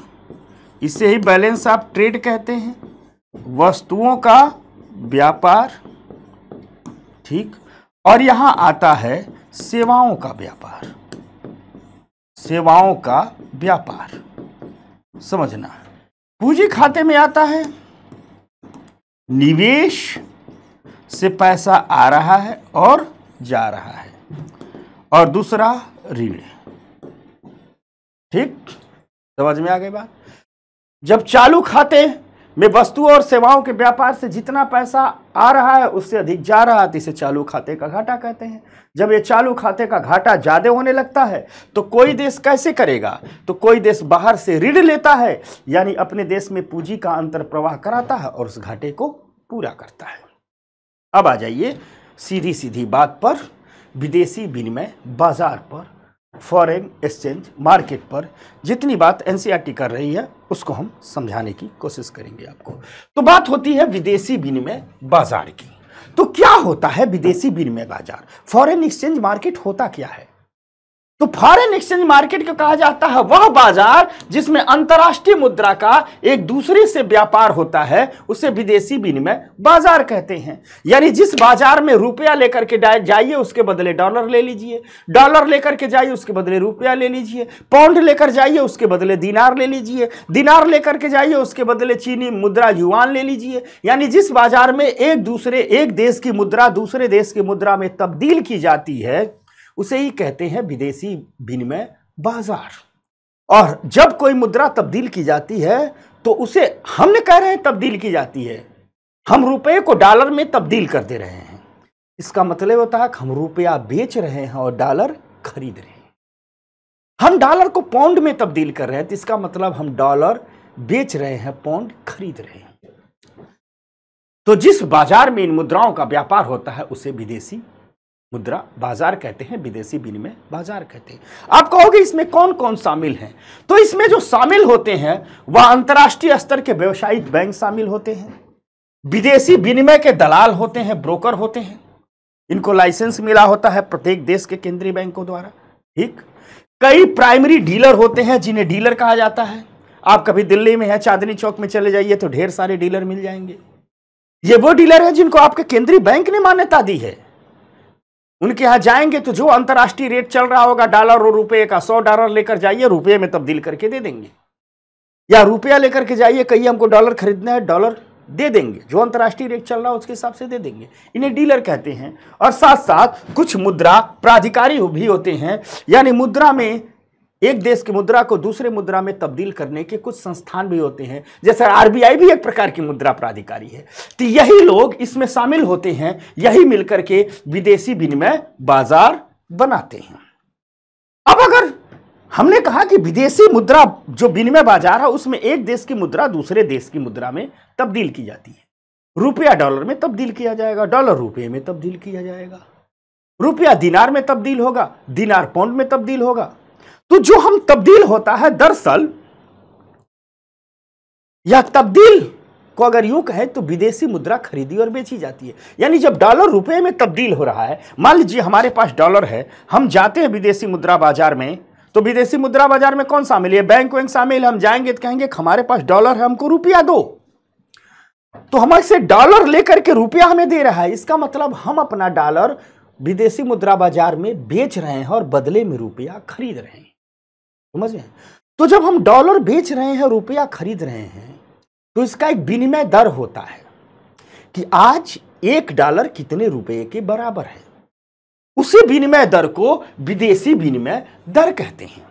इसे ही बैलेंस ऑफ ट्रेड कहते हैं वस्तुओं का व्यापार ठीक और यहां आता है सेवाओं का व्यापार सेवाओं का व्यापार समझना पूंजी खाते में आता है निवेश से पैसा आ रहा है और जा रहा है और दूसरा ऋण ठीक समझ में आ गई बात जब चालू खाते में वस्तुओं और सेवाओं के व्यापार से जितना पैसा आ रहा है उससे अधिक जा रहा है तो इसे चालू खाते का घाटा कहते हैं जब ये चालू खाते का घाटा ज़्यादा होने लगता है तो कोई देश कैसे करेगा तो कोई देश बाहर से ऋण लेता है यानी अपने देश में पूंजी का अंतर प्रवाह कराता है और उस घाटे को पूरा करता है अब आ जाइए सीधी सीधी बात पर विदेशी विनिमय बाजार पर फॉरेन एक्सचेंज मार्केट पर जितनी बात एन कर रही है उसको हम समझाने की कोशिश करेंगे आपको तो बात होती है विदेशी विनिमय बाजार की तो क्या होता है विदेशी विनिमय बाजार फॉरेन एक्सचेंज मार्केट होता क्या है तो फॉरेन एक्सचेंज मार्केट को कहा जाता है वह बाजार जिसमें अंतर्राष्ट्रीय मुद्रा का एक दूसरे से व्यापार होता है उसे विदेशी विनिमय बाजार कहते हैं यानी जिस बाजार में रुपया लेकर के जाइए उसके बदले डॉलर ले लीजिए डॉलर लेकर के जाइए उसके बदले रुपया ले लीजिए पाउंड लेकर जाइए उसके बदले दिनार ले लीजिए दिनार लेकर के जाइए उसके बदले चीनी मुद्रा युवान ले लीजिए यानी जिस बाजार में एक दूसरे एक देश की मुद्रा दूसरे देश की मुद्रा में तब्दील की जाती है उसे ही कहते हैं विदेशी विनिमय बाजार और जब कोई मुद्रा तब्दील की जाती है तो उसे हमने कह रहे हैं तब्दील की जाती है हम रुपये को डॉलर में तब्दील कर दे रहे हैं इसका मतलब होता है कि हम रुपया बेच रहे हैं और डॉलर खरीद रहे हैं हम डॉलर को पाउंड में तब्दील कर रहे हैं तो इसका मतलब हम डॉलर बेच रहे हैं पाउंड खरीद रहे हैं तो जिस बाजार में इन मुद्राओं का व्यापार होता है उसे विदेशी मुद्रा बाजार कहते हैं विदेशी विनिमय बाजार कहते हैं आप कहोगे इसमें कौन कौन शामिल हैं तो इसमें जो शामिल होते हैं वह अंतर्राष्ट्रीय स्तर के व्यवसायिक बैंक शामिल होते हैं विदेशी विनिमय के दलाल होते हैं ब्रोकर होते हैं इनको लाइसेंस मिला होता है प्रत्येक देश के केंद्रीय बैंकों द्वारा ठीक कई प्राइमरी डीलर होते हैं जिन्हें डीलर कहा जाता है आप कभी दिल्ली में है चांदनी चौक में चले जाइए तो ढेर सारे डीलर मिल जाएंगे ये वो डीलर है जिनको आपके केंद्रीय बैंक ने मान्यता दी है उनके यहाँ जाएंगे तो जो अंतर्राष्ट्रीय रेट चल रहा होगा डॉलर और रुपये का सौ डॉलर लेकर जाइए रुपये में तब्दील करके दे देंगे या रुपया लेकर के जाइए कहीं हमको डॉलर खरीदना है डॉलर दे देंगे जो अंतर्राष्ट्रीय रेट चल रहा है उसके हिसाब से दे देंगे इन्हें डीलर कहते हैं और साथ साथ कुछ मुद्रा प्राधिकारी भी होते हैं यानी मुद्रा में एक देश की मुद्रा को दूसरे मुद्रा में तब्दील करने के कुछ संस्थान भी होते हैं जैसे आरबीआई भी एक प्रकार की मुद्रा प्राधिकारी है तो यही लोग इसमें शामिल होते हैं यही मिलकर के विदेशी विनिमय बाजार बनाते हैं अब अगर हमने कहा कि विदेशी मुद्रा जो विनिमय बाजार है उसमें एक देश की मुद्रा दूसरे देश की मुद्रा में तब्दील की जाती है रुपया डॉलर में तब्दील किया जाएगा डॉलर रुपये में तब्दील किया जाएगा रुपया दिनार में तब्दील होगा दिनार पौंड में तब्दील होगा तो जो हम तब्दील होता है दरअसल या तब्दील को अगर यूं कहें तो विदेशी मुद्रा खरीदी और बेची जाती है यानी जब डॉलर रुपए में तब्दील हो रहा है मान लीजिए हमारे पास डॉलर है हम जाते हैं विदेशी मुद्रा बाजार में तो विदेशी मुद्रा बाजार में कौन शामिल है बैंक वैंक शामिल हम जाएंगे तो कहेंगे हमारे पास डॉलर है हमको रुपया दो तो हमारे से डॉलर लेकर के रुपया हमें दे रहा है इसका मतलब हम अपना डॉलर विदेशी मुद्रा बाजार में बेच रहे हैं और बदले में रुपया खरीद रहे हैं समझ तो जब हम डॉलर बेच रहे हैं रुपया खरीद रहे हैं तो इसका एक विनिमय दर होता है कि आज एक डॉलर कितने रुपए के बराबर है उसी विनिमय दर को विदेशी विनिमय दर कहते हैं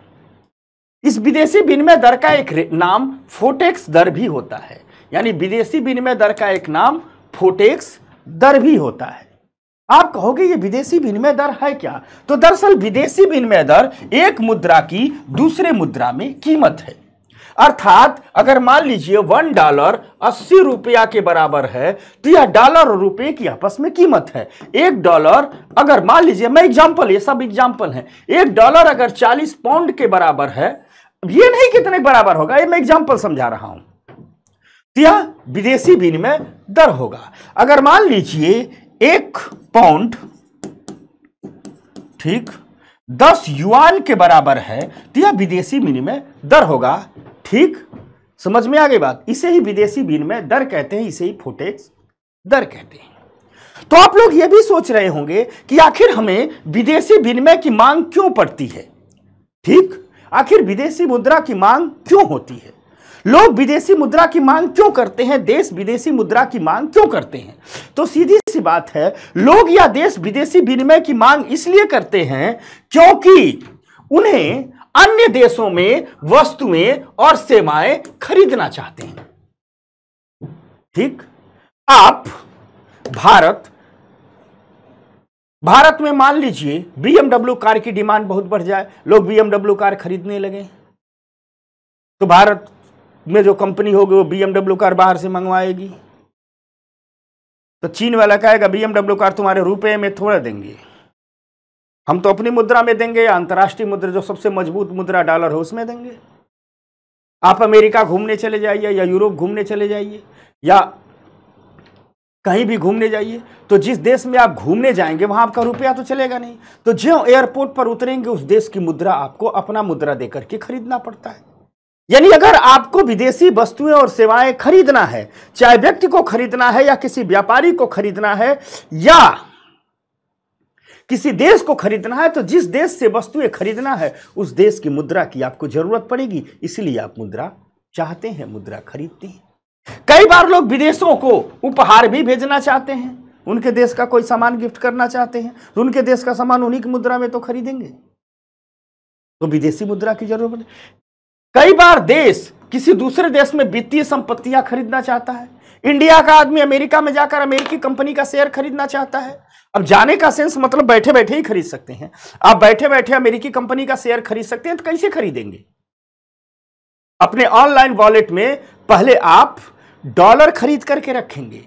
इस विदेशी विनिमय दर का एक नाम फोटेक्स दर भी होता है यानी विदेशी विनिमय दर का एक नाम फोटेक्स दर भी होता है आप कहोगे ये विदेशी विनिमय दर है क्या तो दरअसल विदेशी विनिमय दर एक मुद्रा की दूसरे मुद्रा में कीमत है अर्थात अगर मान लीजिए वन डॉलर अस्सी रुपया के बराबर है तो यह डॉलर और रुपये की आपस में कीमत है एक डॉलर अगर मान लीजिए मैं एग्जाम्पल ये सब एग्जाम्पल है एक डॉलर अगर चालीस पाउंड के बराबर है ये नहीं कितने बराबर होगा ये मैं एग्जाम्पल समझा रहा हूं तो यह विदेशी विनिमय दर होगा अगर मान लीजिए एक पाउंड ठीक दस युआन के बराबर है तो यह विदेशी विनिमय दर होगा ठीक समझ में आ गई बात इसे ही विदेशी विनिमय दर कहते हैं इसे ही फोटेक्स दर कहते हैं तो आप लोग यह भी सोच रहे होंगे कि आखिर हमें विदेशी विनिमय की मांग क्यों पड़ती है ठीक आखिर विदेशी मुद्रा की मांग क्यों होती है लोग विदेशी मुद्रा की मांग क्यों करते हैं देश विदेशी मुद्रा की मांग क्यों करते हैं तो सीधी सी बात है लोग या देश विदेशी विनिमय की मांग इसलिए करते हैं क्योंकि उन्हें अन्य देशों में वस्तुएं और सेवाएं खरीदना चाहते हैं ठीक आप भारत भारत में मान लीजिए बीएमडब्ल्यू कार की डिमांड बहुत बढ़ जाए लोग बीएमडब्ल्यू कार खरीदने लगे तो भारत में जो कंपनी होगी वो बी कार बाहर से मंगवाएगी तो चीन वाला कहेगा बी कार तुम्हारे रुपये में थोड़ा देंगे हम तो अपनी मुद्रा में देंगे या अंतर्राष्ट्रीय मुद्रा जो सबसे मजबूत मुद्रा डॉलर है उसमें देंगे आप अमेरिका घूमने चले जाइए या यूरोप घूमने चले जाइए या कहीं भी घूमने जाइए तो जिस देश में आप घूमने जाएंगे वहां आपका रुपया तो चलेगा नहीं तो जो एयरपोर्ट पर उतरेंगे उस देश की मुद्रा आपको अपना मुद्रा देकर के खरीदना पड़ता है यानी अगर आपको विदेशी वस्तुएं और सेवाएं खरीदना है चाहे व्यक्ति को खरीदना है या किसी व्यापारी को खरीदना है या किसी देश को खरीदना है तो जिस देश से वस्तुएं खरीदना है उस देश की मुद्रा की आपको जरूरत पड़ेगी इसलिए आप मुद्रा चाहते हैं मुद्रा खरीदते हैं कई बार लोग विदेशों को उपहार भी भेजना चाहते हैं उनके देश का कोई सामान गिफ्ट करना चाहते हैं तो उनके देश का सामान उन्हीं की मुद्रा में तो खरीदेंगे तो विदेशी मुद्रा की जरूरत कई बार देश किसी दूसरे देश में वित्तीय संपत्तियां खरीदना चाहता है इंडिया का आदमी अमेरिका में जाकर अमेरिकी कंपनी का शेयर खरीदना चाहता है अब जाने का सेंस मतलब बैठे बैठे ही खरीद सकते हैं आप बैठे बैठे अमेरिकी कंपनी का शेयर खरीद सकते हैं तो कैसे खरीदेंगे अपने ऑनलाइन वॉलेट में पहले आप डॉलर खरीद करके रखेंगे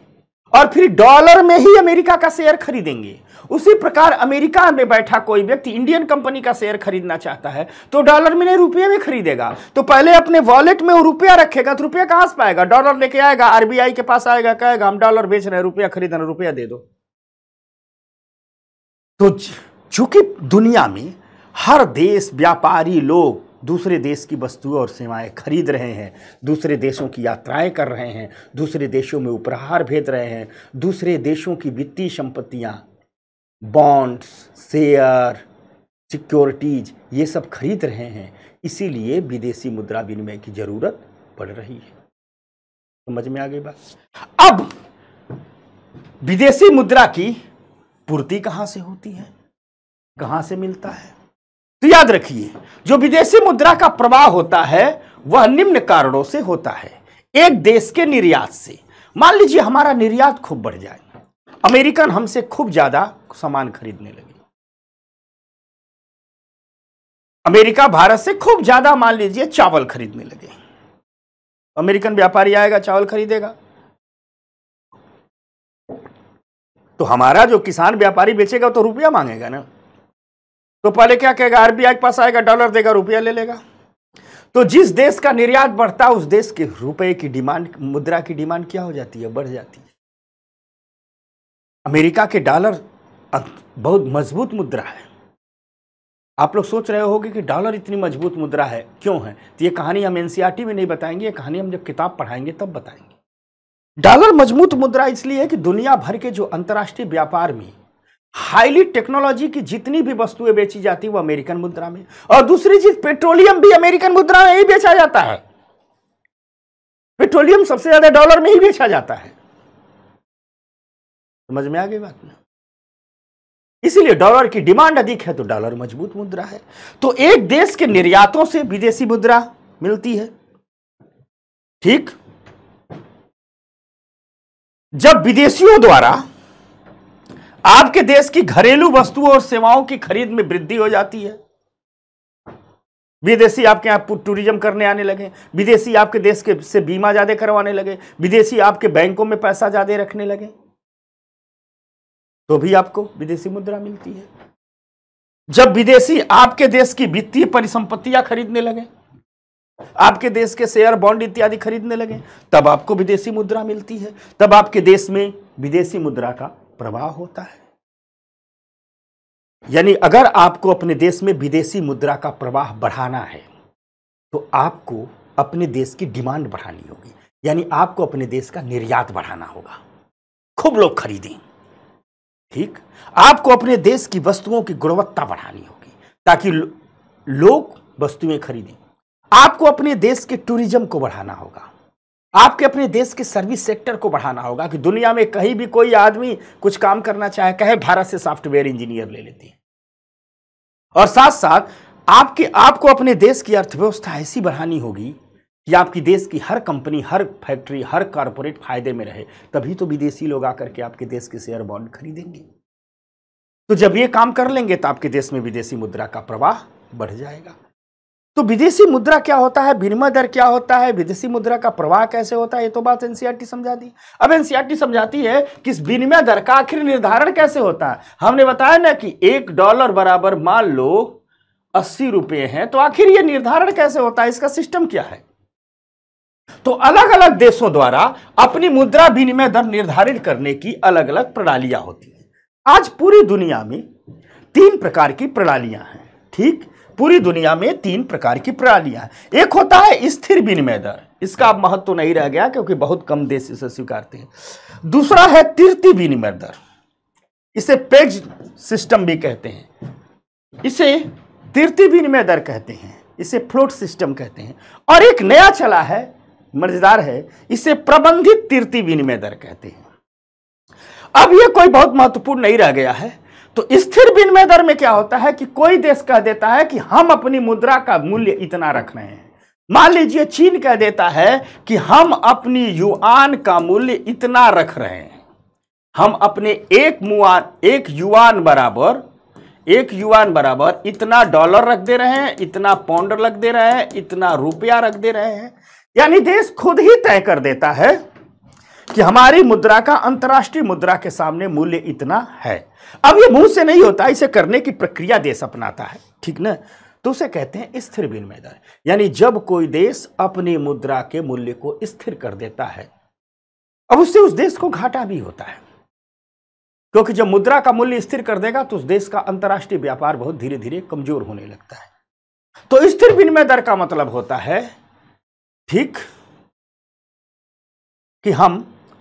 और फिर डॉलर में ही अमेरिका का शेयर खरीदेंगे उसी प्रकार अमेरिका में बैठा कोई व्यक्ति इंडियन कंपनी का शेयर खरीदना चाहता है तो डॉलर में नहीं रुपये में खरीदेगा तो पहले अपने वॉलेट में वो रुपया रखेगा तो रुपया कहां से पाएगा डॉलर लेके आएगा आरबीआई के पास आएगा कहेगा हम डॉलर बेच रहे हैं रुपया खरीदना रुपया दे दो तो चूंकि दुनिया में हर देश व्यापारी लोग दूसरे देश की वस्तुएं और सेवाएं खरीद रहे हैं दूसरे देशों की यात्राएं कर रहे हैं दूसरे देशों में उपहार भेज रहे हैं दूसरे देशों की वित्तीय संपत्तियां बॉन्ड्स शेयर सिक्योरिटीज़ ये सब खरीद रहे हैं इसीलिए विदेशी मुद्रा विनिमय की ज़रूरत पड़ रही है समझ में आ गई बात अब विदेशी मुद्रा की पूर्ति कहाँ से होती है कहाँ से मिलता है तो याद रखिए जो विदेशी मुद्रा का प्रवाह होता है वह निम्न कारणों से होता है एक देश के निर्यात से मान लीजिए हमारा निर्यात खूब बढ़ जाए अमेरिकन हमसे खूब ज़्यादा सामान खरीदने लगे अमेरिका भारत से खूब ज़्यादा मान लीजिए चावल खरीदने लगे अमेरिकन व्यापारी आएगा चावल खरीदेगा तो हमारा जो किसान व्यापारी बेचेगा तो रुपया मांगेगा ना तो पहले क्या कहेगा आरबीआई के पास आएगा डॉलर देगा रुपया ले लेगा तो जिस देश का निर्यात बढ़ता उस देश के रुपए की डिमांड मुद्रा की डिमांड क्या हो जाती है बढ़ जाती है अमेरिका के डॉलर बहुत मजबूत मुद्रा है आप लोग सोच रहे होगे कि डॉलर इतनी मजबूत मुद्रा है क्यों है तो ये कहानी हम एन में नहीं बताएंगे ये कहानी हम जब किताब पढ़ाएंगे तब बताएंगे डॉलर मजबूत मुद्रा इसलिए है कि दुनिया भर के जो अंतर्राष्ट्रीय व्यापार में हाईली टेक्नोलॉजी की जितनी भी वस्तुएं बेची जाती है वो अमेरिकन मुद्रा में और दूसरी चीज पेट्रोलियम भी अमेरिकन मुद्रा में ही बेचा जाता है पेट्रोलियम सबसे ज्यादा डॉलर में ही बेचा जाता है समझ में आ गई बात ना इसीलिए डॉलर की डिमांड अधिक है तो डॉलर मजबूत मुद्रा है तो एक देश के निर्यातों से विदेशी मुद्रा मिलती है ठीक जब विदेशियों द्वारा आपके देश की घरेलू वस्तुओं और सेवाओं की खरीद में वृद्धि हो जाती है विदेशी आपके यहां टूरिज्म करने आने लगे विदेशी आपके देश के से बीमा ज़्यादा करवाने लगे विदेशी आपके बैंकों में पैसा ज़्यादा रखने लगे तो भी आपको विदेशी मुद्रा मिलती है जब विदेशी आपके देश की वित्तीय परिसंपत्तियां खरीदने लगे आपके देश के शेयर बॉन्ड इत्यादि खरीदने लगे तब आपको विदेशी मुद्रा मिलती है तब आपके देश में विदेशी मुद्रा का प्रवाह होता है यानी अगर आपको अपने देश में विदेशी मुद्रा का प्रवाह बढ़ाना है तो आपको अपने देश की डिमांड बढ़ानी होगी यानी आपको अपने देश का निर्यात बढ़ाना होगा खूब लोग खरीदें ठीक आपको अपने देश की वस्तुओं की गुणवत्ता बढ़ानी होगी ताकि लोग वस्तुएं खरीदें आपको अपने देश के टूरिज्म को बढ़ाना होगा आपके अपने देश के सर्विस सेक्टर को बढ़ाना होगा कि दुनिया में कहीं भी कोई आदमी कुछ काम करना चाहे कहे भारत से सॉफ्टवेयर इंजीनियर ले लेते हैं और साथ साथ आपके आपको अपने देश की अर्थव्यवस्था ऐसी बढ़ानी होगी या आपकी देश की हर कंपनी हर फैक्ट्री हर कारपोरेट फायदे में रहे तभी तो विदेशी लोग आकर के आपके देश के शेयर बॉन्ड खरीदेंगे तो जब ये काम कर लेंगे तो आपके देश में विदेशी मुद्रा का प्रवाह बढ़ जाएगा तो विदेशी मुद्रा क्या होता है विनिमय दर क्या होता है विदेशी मुद्रा का प्रवाह कैसे होता है ये तो बात एनसीआरटी समझा दी अब एनसीआरटी समझाती है कि इस विनिमय दर का आखिर निर्धारण कैसे होता है हमने बताया ना कि एक डॉलर बराबर मान लो अस्सी रुपये हैं तो आखिर ये निर्धारण कैसे होता है इसका सिस्टम क्या है तो अलग अलग देशों द्वारा अपनी मुद्रा विनिमय दर निर्धारित करने की अलग अलग प्रणालियां होती हैं आज पूरी दुनिया में तीन प्रकार की प्रणालियां हैं ठीक पूरी दुनिया में तीन प्रकार की प्रणालियां हैं एक होता है स्थिर विनिमय दर इसका अब महत्व तो नहीं रह गया क्योंकि बहुत कम देश इसे स्वीकारते हैं दूसरा है तीर्थी विनिमय दर इसे पेज सिस्टम भी कहते हैं इसे तीर्थी विनिमय दर कहते हैं इसे फ्लोट सिस्टम कहते हैं और एक नया चला है मर्जेदार है इसे प्रबंधित तीर्थी विनिमय दर कहते हैं अब यह कोई बहुत महत्वपूर्ण नहीं रह गया है तो स्थिर विनिमय दर में क्या होता है कि कोई देश कह देता है कि हम अपनी मुद्रा का मूल्य इतना रख रहे हैं मान लीजिए चीन कह देता है कि हम अपनी युआन का मूल्य इतना रख रहे हैं हम अपने एक मुआन एक युआन बराबर एक युआन बराबर इतना डॉलर रख दे रहे हैं इतना पाउंड रख दे रहे हैं इतना रुपया रख दे रहे हैं यानी देश खुद ही तय कर देता है कि हमारी मुद्रा का अंतर्राष्ट्रीय मुद्रा के सामने मूल्य इतना है अब ये मुंह से नहीं होता इसे करने की प्रक्रिया देश अपनाता है ठीक ना तो उसे कहते हैं स्थिर विनिमय दर यानी जब कोई देश अपनी मुद्रा के मूल्य को स्थिर कर देता है अब उससे उस देश को घाटा भी होता है क्योंकि जब मुद्रा का मूल्य स्थिर कर देगा तो उस देश का अंतर्राष्ट्रीय व्यापार बहुत धीरे धीरे कमजोर होने लगता है तो स्थिर विनिमय दर का मतलब होता है ठीक कि हम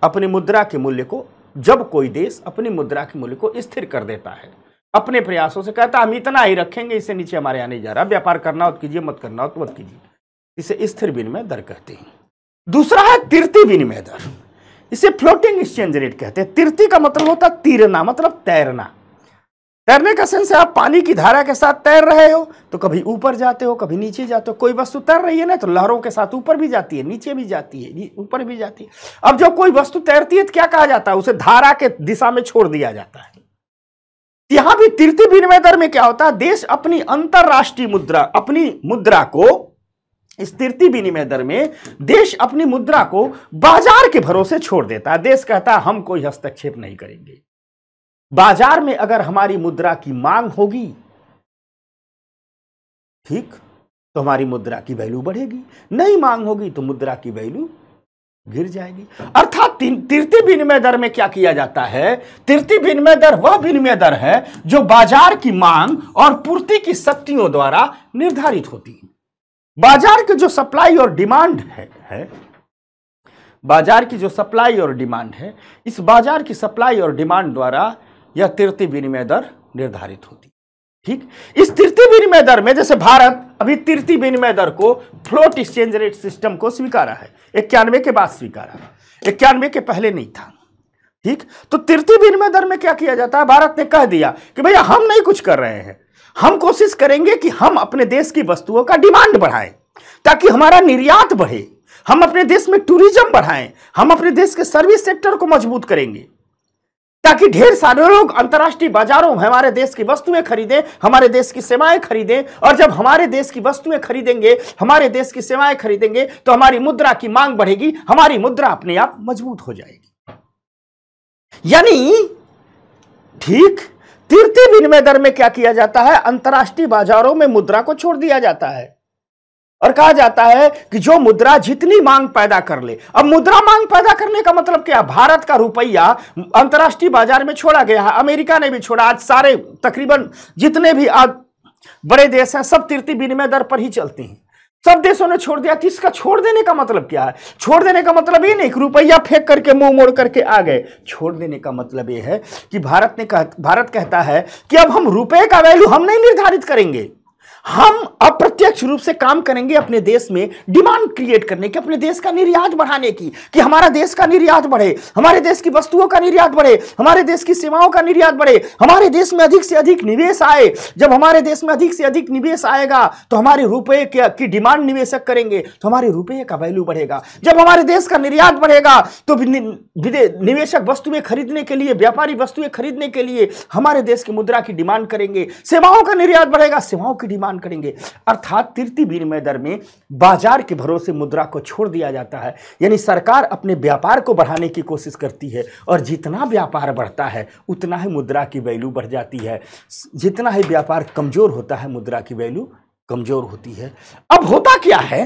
अपनी मुद्रा के मूल्य को जब कोई देश अपनी मुद्रा के मूल्य को स्थिर कर देता है अपने प्रयासों से कहता हम इतना ही रखेंगे इसे नीचे हमारे यहाँ नहीं जा रहा व्यापार करना हो कीजिए मत करना हो तो मत कीजिए इसे स्थिर विनिमय दर कहते हैं दूसरा है तिरती विनिमय दर इसे फ्लोटिंग एक्सचेंज रेट कहते हैं तिरती का मतलब होता है तीरना मतलब तैरना तैरने का सेंस है आप पानी की धारा के साथ तैर रहे हो तो कभी ऊपर जाते हो कभी नीचे जाते हो कोई वस्तु तैर रही है ना तो लहरों के साथ ऊपर भी जाती है नीचे भी जाती है ऊपर भी जाती है अब जब कोई वस्तु तैरती है तो क्या कहा जाता है उसे धारा के दिशा में छोड़ दिया जाता है तो यहां भी तीर्थी विनिमय दर में क्या होता है देश अपनी अंतरराष्ट्रीय मुद्रा अपनी मुद्रा को इस तीर्थी विनिमय दर में देश अपनी मुद्रा को बाजार के भरोसे छोड़ देता है देश कहता है हम कोई हस्तक्षेप नहीं करेंगे बाजार में अगर हमारी मुद्रा की मांग होगी ठीक तो हमारी मुद्रा की वैल्यू बढ़ेगी नहीं मांग होगी तो मुद्रा की वैल्यू गिर जाएगी अर्थात तिरती विनिमय दर में क्या किया जाता है तिरती विनिमय दर वह विनिमय दर है जो बाजार की मांग और पूर्ति की शक्तियों द्वारा निर्धारित होती है बाजार की जो सप्लाई और डिमांड है, है बाजार की जो सप्लाई और डिमांड है इस बाजार की सप्लाई और डिमांड द्वारा यह तृतीय विनिमय दर निर्धारित होती ठीक इस तृतीय विनिमय दर में जैसे भारत अभी तृतीय विनिमय दर को फ्लोट एक्सचेंज रेट सिस्टम को स्वीकारा है इक्यानवे के बाद स्वीकारा है इक्यानवे के पहले नहीं था ठीक तो तृतीय विनिमय दर में क्या किया जाता है भारत ने कह दिया कि भैया हम नहीं कुछ कर रहे हैं हम कोशिश करेंगे कि हम अपने देश की वस्तुओं का डिमांड बढ़ाएं ताकि हमारा निर्यात बढ़े हम अपने देश में टूरिज्म बढ़ाएं हम अपने देश के सर्विस सेक्टर को मजबूत करेंगे ताकि ढेर सारे लोग अंतर्राष्ट्रीय बाजारों में हमारे देश की वस्तुएं खरीदें हमारे देश की सेवाएं खरीदें और जब हमारे देश की वस्तुएं खरीदेंगे हमारे देश की सेवाएं खरीदेंगे तो हमारी मुद्रा की मांग बढ़ेगी हमारी मुद्रा अपने आप मजबूत हो जाएगी यानी ठीक तिरती विनिमय दर में क्या किया जाता है अंतर्राष्ट्रीय बाजारों में मुद्रा को छोड़ दिया जाता है और कहा जाता है कि जो मुद्रा जितनी मांग पैदा कर ले अब मुद्रा मांग पैदा करने का मतलब क्या भारत का रुपया अंतर्राष्ट्रीय बाजार में छोड़ा गया है अमेरिका ने भी छोड़ा आज सारे तकरीबन जितने भी आज बड़े देश हैं सब तीर्थी विनिमय दर पर ही चलते हैं सब देशों ने छोड़ दिया तो इसका छोड़ देने का मतलब क्या है छोड़ देने का मतलब ये नहीं कि रुपया फेंक करके मुंह मोड़ करके आ गए छोड़ देने का मतलब ये है कि भारत ने कह भारत कहता है कि अब हम रुपए का वैल्यू हम नहीं निर्धारित करेंगे हम अप्रत्यक्ष रूप से काम करेंगे अपने देश में डिमांड क्रिएट करने की अपने देश का निर्यात बढ़ाने की कि हमारा देश का निर्यात बढ़े हमारे देश की वस्तुओं का निर्यात बढ़े हमारे देश की सेवाओं का निर्यात बढ़े हमारे देश में अधिक से अधिक निवेश आए जब हमारे देश में अधिक से अधिक निवेश आएगा तो हमारे रुपये की डिमांड निवेशक करेंगे तो हमारे रुपये का वैल्यू बढ़ेगा जब हमारे देश का निर्यात बढ़ेगा तो निवेशक वस्तुएं खरीदने के लिए व्यापारी वस्तुएं खरीदने के लिए हमारे देश की मुद्रा की डिमांड करेंगे सेवाओं का निर्यात बढ़ेगा सेवाओं की डिमांड प्रदान करेंगे अर्थात तृतीय विनिमय दर में बाजार के भरोसे मुद्रा को छोड़ दिया जाता है यानी सरकार अपने व्यापार को बढ़ाने की कोशिश करती है और जितना व्यापार बढ़ता है उतना ही मुद्रा की वैल्यू बढ़ जाती है जितना ही व्यापार कमज़ोर होता है मुद्रा की वैल्यू कमज़ोर होती है अब होता क्या है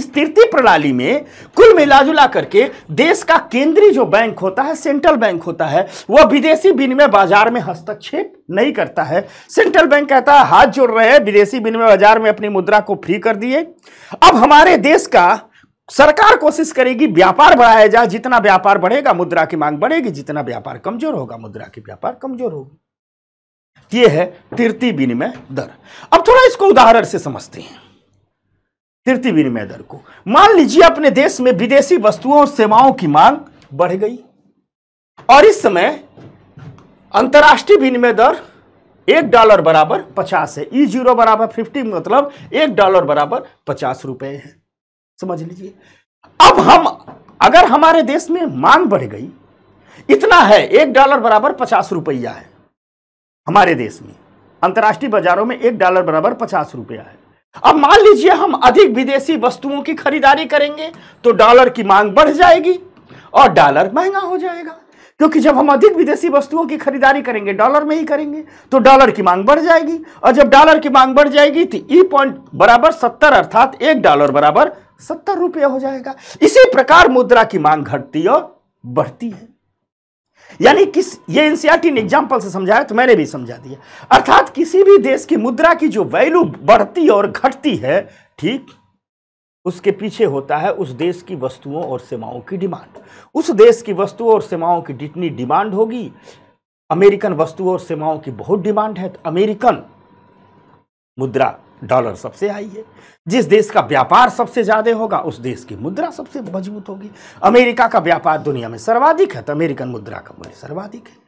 स्थिति प्रणाली में कुल मिलाजुला करके देश का केंद्रीय जो बैंक होता है सेंट्रल बैंक होता है वह विदेशी विनिमय बाजार में हस्तक्षेप नहीं करता है सेंट्रल बैंक कहता है हाथ जोड़ रहे हैं विदेशी विनिमय बाजार में अपनी मुद्रा को फ्री कर दिए अब हमारे देश का सरकार कोशिश करेगी व्यापार बढ़ाया जाए जितना व्यापार बढ़ेगा मुद्रा की मांग बढ़ेगी जितना व्यापार कमजोर होगा मुद्रा की व्यापार कमजोर होगी यह है तृतीय विनिमय दर अब थोड़ा इसको उदाहरण से समझते हैं तृतीय विनिमय दर को मान लीजिए अपने देश में विदेशी वस्तुओं और सेवाओं की मांग बढ़ गई और इस समय अंतर्राष्ट्रीय विनिमय दर एक डॉलर बराबर पचास है ई जीरो बराबर फिफ्टी मतलब एक डॉलर बराबर पचास रुपए है समझ लीजिए अब हम अगर हमारे देश में मांग बढ़ गई इतना है एक डॉलर बराबर पचास रुपया है हमारे देश में अंतर्राष्ट्रीय बाजारों में एक डॉलर बराबर पचास रुपया है अब मान लीजिए हम अधिक विदेशी वस्तुओं की खरीदारी करेंगे तो डॉलर की मांग बढ़ जाएगी और डॉलर महंगा हो जाएगा क्योंकि जब हम अधिक विदेशी वस्तुओं की खरीदारी करेंगे डॉलर में ही करेंगे तो डॉलर की मांग बढ़ जाएगी और जब डॉलर की मांग बढ़ जाएगी तो ई पॉइंट बराबर सत्तर अर्थात एक डॉलर बराबर सत्तर रुपये हो जाएगा इसी प्रकार मुद्रा की मांग घटती और बढ़ती है यानी किस ये एनसीईआरटी ने एग्जाम्पल से समझाया तो मैंने भी समझा दिया अर्थात किसी भी देश की मुद्रा की जो वैल्यू बढ़ती और घटती है ठीक उसके पीछे होता है उस देश की वस्तुओं और सेवाओं की डिमांड उस देश की वस्तुओं और सेवाओं की जितनी डिमांड होगी अमेरिकन वस्तुओं और सेवाओं की बहुत डिमांड है तो अमेरिकन मुद्रा डॉलर सबसे आई है जिस देश का व्यापार सबसे ज़्यादा होगा उस देश की मुद्रा सबसे मजबूत होगी अमेरिका का व्यापार दुनिया में सर्वाधिक है तो अमेरिकन मुद्रा का मूल्य सर्वाधिक है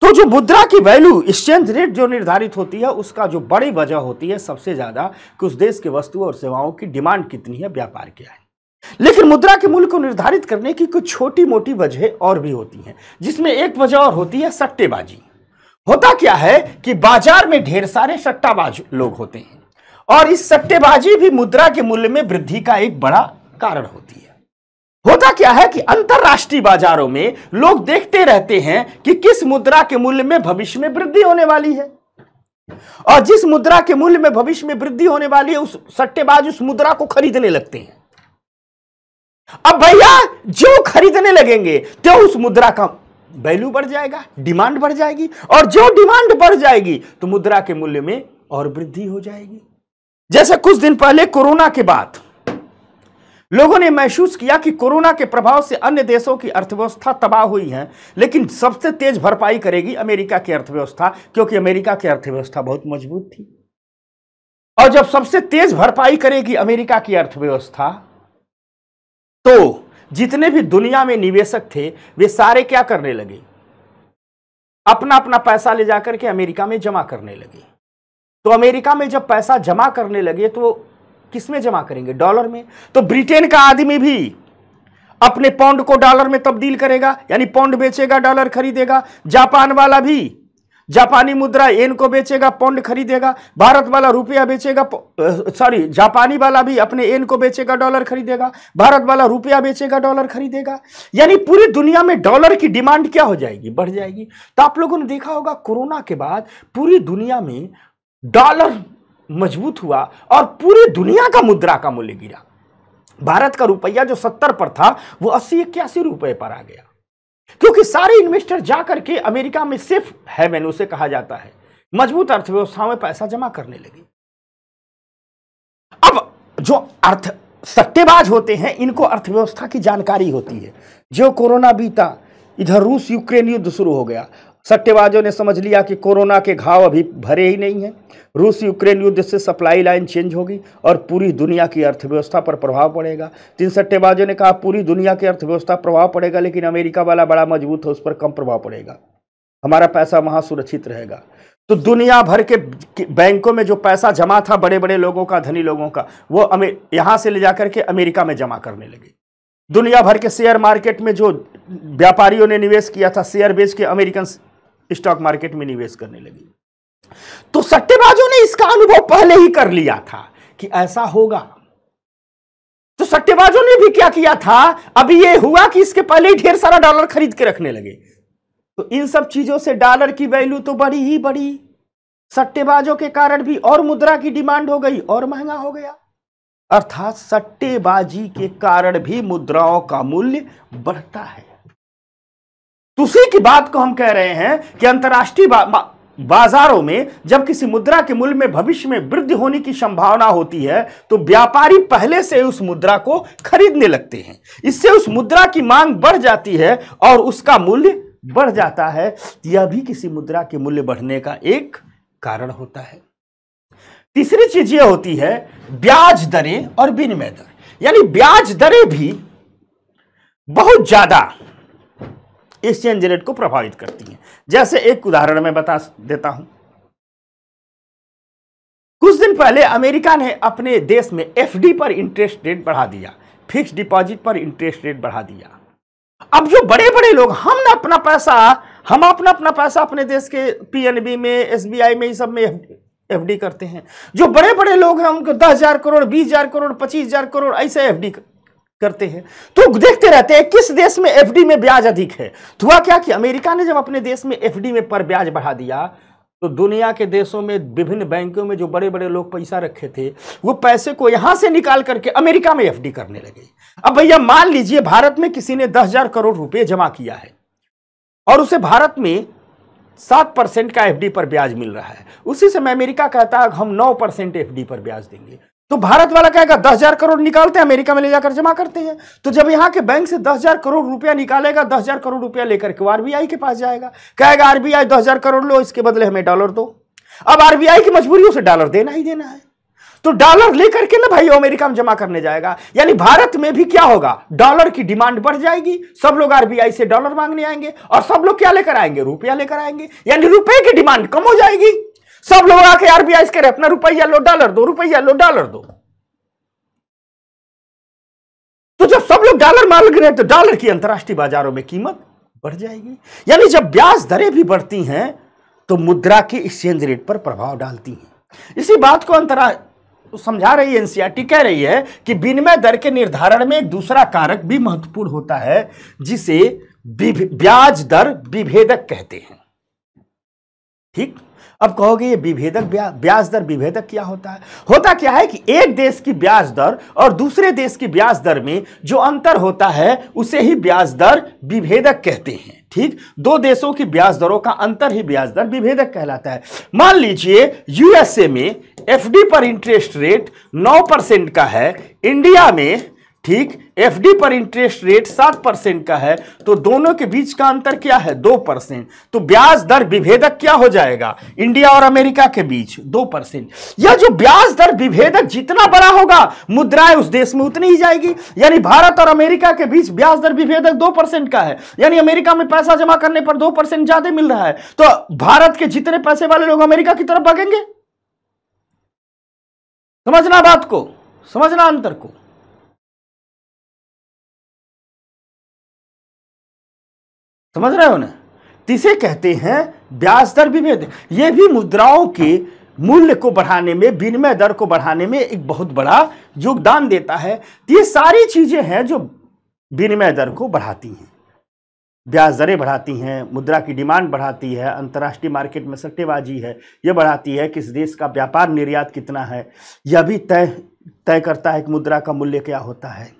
तो जो मुद्रा की वैल्यू एक्सचेंज रेट जो निर्धारित होती है उसका जो बड़ी वजह होती है सबसे ज़्यादा कि उस देश के वस्तु और सेवाओं की डिमांड कितनी है व्यापार क्या है लेकिन मुद्रा के मूल्य को निर्धारित करने की कुछ छोटी मोटी वजह और भी होती हैं जिसमें एक वजह और होती है सट्टेबाजी होता क्या है कि बाजार में ढेर सारे सट्टाबाज लोग होते हैं और इस सट्टेबाजी भी मुद्रा के मूल्य में वृद्धि का एक बड़ा कारण होती है होता क्या है कि अंतरराष्ट्रीय बाजारों में लोग देखते रहते हैं कि किस मुद्रा के मूल्य में भविष्य में वृद्धि होने वाली है और जिस मुद्रा के मूल्य में भविष्य में वृद्धि होने वाली है उस सट्टेबाज उस मुद्रा को खरीदने लगते हैं अब भैया जो खरीदने लगेंगे तो उस मुद्रा का वैल्यू बढ़ जाएगा डिमांड बढ़ जाएगी और जो डिमांड बढ़ जाएगी तो मुद्रा के मूल्य में और वृद्धि हो जाएगी जैसे कुछ दिन पहले कोरोना के बाद लोगों ने महसूस किया कि कोरोना के प्रभाव से अन्य देशों की अर्थव्यवस्था तबाह हुई है लेकिन सबसे तेज भरपाई करेगी अमेरिका की अर्थव्यवस्था क्योंकि अमेरिका की अर्थव्यवस्था बहुत मजबूत थी और जब सबसे तेज भरपाई करेगी अमेरिका की अर्थव्यवस्था तो जितने भी दुनिया में निवेशक थे वे सारे क्या करने लगे अपना अपना पैसा ले जाकर के अमेरिका में जमा करने लगे तो अमेरिका में जब पैसा जमा करने लगे तो किस में जमा करेंगे डॉलर में तो ब्रिटेन का आदमी भी अपने पौंड को डॉलर में तब्दील करेगा यानी पौंड बेचेगा डॉलर खरीदेगा जापान वाला भी जापानी मुद्रा एन को बेचेगा पौंड खरीदेगा भारत वाला रुपया बेचेगा सॉरी जापानी वाला भी अपने एन को बेचेगा डॉलर खरीदेगा भारत वाला रुपया बेचेगा डॉलर खरीदेगा यानी पूरी दुनिया में डॉलर की डिमांड क्या हो जाएगी बढ़ जाएगी तो आप लोगों ने देखा होगा कोरोना के बाद पूरी दुनिया में डॉलर मजबूत हुआ और पूरी दुनिया का मुद्रा का मूल्य गिरा भारत का रुपया जो सत्तर पर था वो अस्सी इक्यासी रुपये पर आ गया क्योंकि सारे इन्वेस्टर जाकर के अमेरिका में सिर्फ है मैंने उसे कहा जाता है मजबूत अर्थव्यवस्था में पैसा जमा करने लगे अब जो अर्थ सट्टेबाज होते हैं इनको अर्थव्यवस्था की जानकारी होती है जो कोरोना बीता इधर रूस यूक्रेन युद्ध शुरू हो गया सट्टेबाजों ने समझ लिया कि कोरोना के घाव अभी भरे ही नहीं हैं रूस यूक्रेन युद्ध से सप्लाई लाइन चेंज होगी और पूरी दुनिया की अर्थव्यवस्था पर प्रभाव पड़ेगा जिन सट्टेबाजों ने कहा पूरी दुनिया की अर्थव्यवस्था प्रभाव पड़ेगा लेकिन अमेरिका वाला बड़ा मजबूत है उस पर कम प्रभाव पड़ेगा हमारा पैसा वहाँ सुरक्षित रहेगा तो दुनिया भर के बैंकों में जो पैसा जमा था बड़े बड़े लोगों का धनी लोगों का वो यहाँ से ले जा करके अमेरिका में जमा करने लगे दुनिया भर के शेयर मार्केट में जो व्यापारियों ने निवेश किया था शेयर बेच के अमेरिकन स्टॉक मार्केट में निवेश करने लगी तो सट्टेबाजों ने इसका अनुभव पहले ही कर लिया था कि ऐसा होगा तो सट्टेबाजों ने भी क्या किया था अभी यह हुआ कि इसके पहले ही ढेर सारा डॉलर खरीद के रखने लगे तो इन सब चीजों से डॉलर की वैल्यू तो बड़ी ही बड़ी सट्टेबाजों के कारण भी और मुद्रा की डिमांड हो गई और महंगा हो गया अर्थात सट्टेबाजी के कारण भी मुद्राओं का मूल्य बढ़ता है तो उसी की बात को हम कह रहे हैं कि अंतर्राष्ट्रीय बाजारों में जब किसी मुद्रा के मूल्य में भविष्य में वृद्धि होने की संभावना होती है तो व्यापारी पहले से उस मुद्रा को खरीदने लगते हैं इससे उस मुद्रा की मांग बढ़ जाती है और उसका मूल्य बढ़ जाता है यह भी किसी मुद्रा के मूल्य बढ़ने का एक कारण होता है तीसरी चीज यह होती है ब्याज दरें और विनिमय दर यानी ब्याज दरें भी बहुत ज्यादा एक्सचेंज रेट को प्रभावित करती हैं जैसे एक उदाहरण मैं बता देता हूं कुछ दिन पहले अमेरिका ने अपने देश में एफडी पर इंटरेस्ट रेट बढ़ा दिया फिक्स डिपॉजिट पर इंटरेस्ट रेट बढ़ा दिया अब जो बड़े बड़े लोग हम ना अपना पैसा हम अपना अपना पैसा अपने देश के पीएनबी में एसबीआई में ये सब में एफडी करते हैं जो बड़े बड़े लोग हैं उनको दस हजार करोड़ बीस हजार करोड़ पच्चीस हजार करोड़ ऐसे एफडी कर... करते हैं तो देखते रहते हैं किस देश में एफडी में ब्याज अधिक है तो हुआ क्या कि अमेरिका ने जब अपने देश में एफडी में पर ब्याज बढ़ा दिया तो दुनिया के देशों में विभिन्न बैंकों में जो बड़े बड़े लोग पैसा रखे थे वो पैसे को यहाँ से निकाल करके अमेरिका में एफडी करने लगे अब भैया मान लीजिए भारत में किसी ने दस हजार करोड़ रुपये जमा किया है और उसे भारत में सात परसेंट का एफडी पर ब्याज मिल रहा है उसी समय अमेरिका कहता है हम नौ परसेंट एफ पर ब्याज देंगे तो भारत वाला कहेगा दस हजार करोड़ निकालते हैं अमेरिका में ले जाकर जमा करते हैं तो जब यहाँ के बैंक से दस हजार करोड़ रुपया निकालेगा दस हजार करोड़ रुपया लेकर के आरबीआई के पास जाएगा कहेगा आरबीआई दस हजार करोड़ लो इसके बदले हमें डॉलर दो अब आरबीआई की मजबूरियों से डॉलर देना ही देना है तो डॉलर लेकर के ना भाई अमेरिका में जमा करने जाएगा यानी भारत में भी क्या होगा डॉलर की डिमांड बढ़ जाएगी सब लोग आरबीआई से डॉलर मांगने आएंगे और सब लोग क्या लेकर आएंगे रुपया लेकर आएंगे यानी रुपए की डिमांड कम हो जाएगी सब लोग आके आरबीआई करे अपना रुपया लो डॉलर दो रुपया लो डॉलर दो तो जब सब लोग डॉलर लग रहे तो डॉलर की अंतर्राष्ट्रीय बाजारों में कीमत बढ़ जाएगी यानी जब ब्याज दरें भी बढ़ती हैं तो मुद्रा के एक्सचेंज रेट पर प्रभाव डालती हैं इसी बात को अंतरा समझा रही है एनसीईआरटी e कह रही है कि विनिमय दर के निर्धारण में एक दूसरा कारक भी महत्वपूर्ण होता है जिसे ब्याज दर विभेदक कहते हैं ठीक अब कहोगे ये विभेदक ब्या, ब्याज दर विभेदक क्या होता है होता क्या है कि एक देश की ब्याज दर और दूसरे देश की ब्याज दर में जो अंतर होता है उसे ही ब्याज दर विभेदक कहते हैं ठीक दो देशों की ब्याज दरों का अंतर ही ब्याज दर विभेदक कहलाता है मान लीजिए यूएसए में एफडी पर इंटरेस्ट रेट 9 परसेंट का है इंडिया में ठीक एफडी पर इंटरेस्ट रेट सात परसेंट का है तो दोनों के बीच का अंतर क्या है दो परसेंट तो ब्याज दर विभेदक क्या हो जाएगा इंडिया और अमेरिका के बीच दो परसेंट या जो ब्याज दर विभेदक जितना बड़ा होगा मुद्राएं उस देश में उतनी ही जाएगी यानी भारत और अमेरिका के बीच ब्याज दर विभेदक दो परसेंट का है यानी अमेरिका में पैसा जमा करने पर दो परसेंट ज्यादा मिल रहा है तो भारत के जितने पैसे वाले लोग अमेरिका की तरफ भागेंगे समझना बात को समझना अंतर को समझ रहे हो ना तीसरे कहते हैं ब्याज दर विभेद ये भी मुद्राओं के मूल्य को बढ़ाने में विनिमय दर को बढ़ाने में एक बहुत बड़ा योगदान देता है तो ये सारी चीज़ें हैं जो विनिमय दर को बढ़ाती हैं ब्याज दरें बढ़ाती हैं मुद्रा की डिमांड बढ़ाती है अंतर्राष्ट्रीय मार्केट में सट्टेबाजी है यह बढ़ाती है किस देश का व्यापार निर्यात कितना है यह भी तय तय करता है कि मुद्रा का मूल्य क्या होता है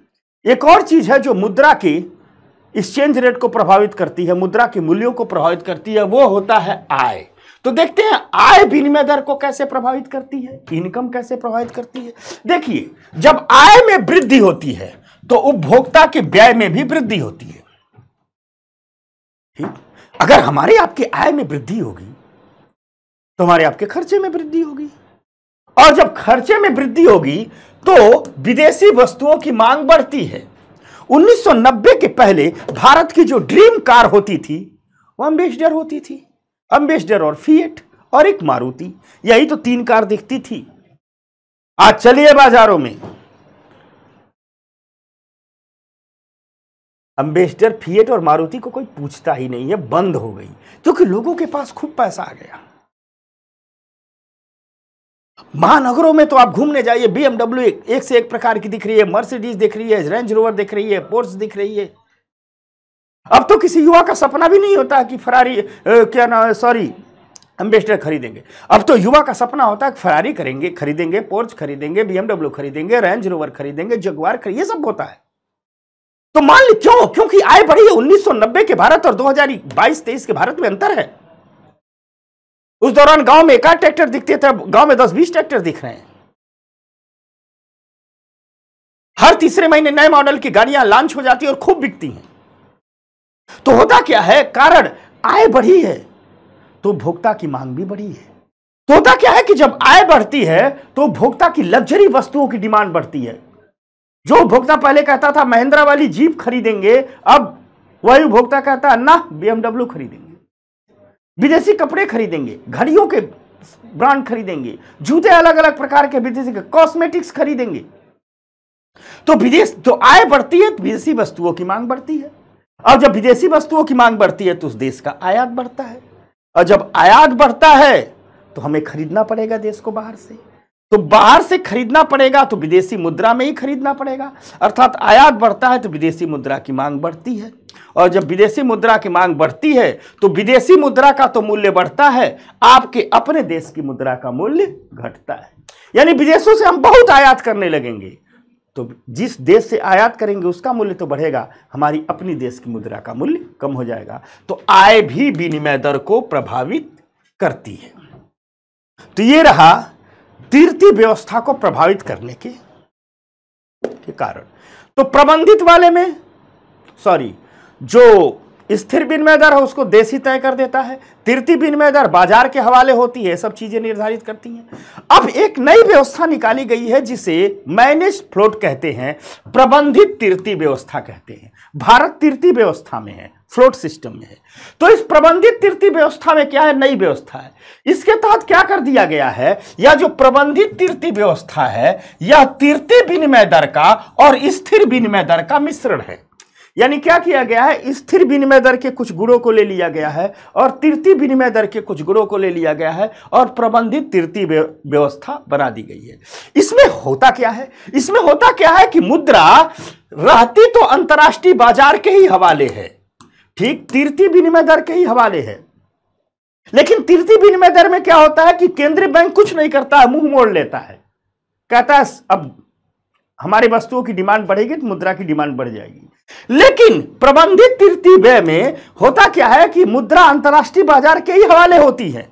एक और चीज़ है जो मुद्रा की एक्सचेंज रेट को प्रभावित करती है मुद्रा के मूल्यों को प्रभावित करती है वो होता है आय तो देखते हैं आय विनिमय दर को कैसे प्रभावित करती है इनकम कैसे प्रभावित करती है देखिए जब आय में वृद्धि होती है तो उपभोक्ता के व्यय में भी वृद्धि होती है ठीक अगर हमारे आपके आय में वृद्धि होगी तो हमारे आपके खर्चे में वृद्धि होगी और जब खर्चे में वृद्धि होगी तो विदेशी वस्तुओं की मांग बढ़ती है 1990 के पहले भारत की जो ड्रीम कार होती थी वो अम्बेसडर होती थी अम्बेसडर और फीएट और एक मारुति यही तो तीन कार दिखती थी आज चलिए बाजारों में अम्बेसडर फीएट और मारुति को कोई पूछता ही नहीं है बंद हो गई क्योंकि लोगों के पास खूब पैसा आ गया महानगरों में तो आप घूमने जाइए बीएमडब्ल्यू एक से एक प्रकार की दिख रही है मर्सिडीज दिख रही है रेंज रोवर दिख रही है पोर्स दिख रही है अब तो किसी युवा का सपना भी नहीं होता कि फरारी क्या नाम सॉरी एम्बेसडर खरीदेंगे अब तो युवा का सपना होता है कि फरारी करेंगे खरीदेंगे पोर्च खरीदेंगे बीएमडब्ल्यू खरीदेंगे रेंज रोवर खरीदेंगे जगवार खरीद ये सब होता है तो मान ली क्यों क्योंकि आय बढ़ी है उन्नीस के भारत और 2022-23 के भारत में अंतर है उस दौरान गांव में एक आध ट्रैक्टर दिखते थे गांव में दस बीस ट्रैक्टर दिख रहे हैं हर तीसरे महीने नए मॉडल की गाड़ियां लॉन्च हो जाती है और खूब बिकती हैं तो होता क्या है कारण आय बढ़ी है तो भोक्ता की मांग भी बढ़ी है तो होता क्या है कि जब आय बढ़ती है तो भोक्ता की लग्जरी वस्तुओं की डिमांड बढ़ती है जो भोक्ता पहले कहता था महिंद्रा वाली जीप खरीदेंगे अब वही भोक्ता कहता है ना बीएमडब्ल्यू खरीदेंगे विदेशी कपड़े खरीदेंगे घड़ियों के ब्रांड खरीदेंगे जूते अलग अलग प्रकार के विदेशी कॉस्मेटिक्स खरीदेंगे तो विदेश तो आय बढ़ती है तो विदेशी वस्तुओं की मांग बढ़ती है और जब विदेशी वस्तुओं की मांग बढ़ती है तो उस देश का आयात बढ़ता है और जब आयात बढ़ता है तो हमें खरीदना पड़ेगा देश को बाहर से तो बाहर से खरीदना पड़ेगा तो विदेशी मुद्रा में ही खरीदना पड़ेगा अर्थात आयात बढ़ता है तो विदेशी मुद्रा की मांग बढ़ती है और जब विदेशी मुद्रा की मांग बढ़ती है तो विदेशी मुद्रा का तो मूल्य बढ़ता है आपके अपने देश की मुद्रा का मूल्य घटता है यानी विदेशों से हम बहुत आयात करने लगेंगे तो जिस देश से आयात करेंगे उसका मूल्य तो बढ़ेगा हमारी अपनी देश की मुद्रा का मूल्य कम हो जाएगा तो आय भी विनिमय दर को प्रभावित करती है तो ये रहा तीर्थी व्यवस्था को प्रभावित करने के, के कारण तो प्रबंधित वाले में सॉरी जो स्थिर विनिमय दर है उसको देसी तय कर देता है तीर्थी विनिमय दर बाजार के हवाले होती है सब चीजें निर्धारित करती हैं अब एक नई व्यवस्था निकाली गई है जिसे मैनेज फ्लोट कहते हैं प्रबंधित तीर्थी व्यवस्था कहते हैं भारत तीर्थी व्यवस्था में है फ्लोट सिस्टम में है तो इस प्रबंधित तीर्थी व्यवस्था में क्या है नई व्यवस्था है इसके तहत क्या कर दिया गया है यह जो प्रबंधित तीर्थी व्यवस्था है यह तीर्थी विनिमय दर का और स्थिर विनिमय दर का मिश्रण है यानी क्या किया गया है स्थिर विनिमय दर के कुछ गुणों को ले लिया गया है और तीर्थी विनिमय दर के कुछ गुणों को ले लिया गया है और प्रबंधित तीर्थी व्यवस्था बना दी गई है इसमें होता क्या है इसमें होता क्या है कि मुद्रा रहती तो अंतर्राष्ट्रीय बाजार के ही हवाले है ठीक तीर्थी विनिमय दर के ही हवाले है लेकिन तीर्थी विनिमय दर में क्या होता है कि केंद्रीय बैंक कुछ नहीं करता है मुंह मोड़ लेता है कहता है अब हमारी वस्तुओं की डिमांड बढ़ेगी तो मुद्रा की डिमांड बढ़ जाएगी लेकिन प्रबंधित तीर्थी व्यय में होता क्या है कि मुद्रा अंतर्राष्ट्रीय बाजार के ही हवाले होती है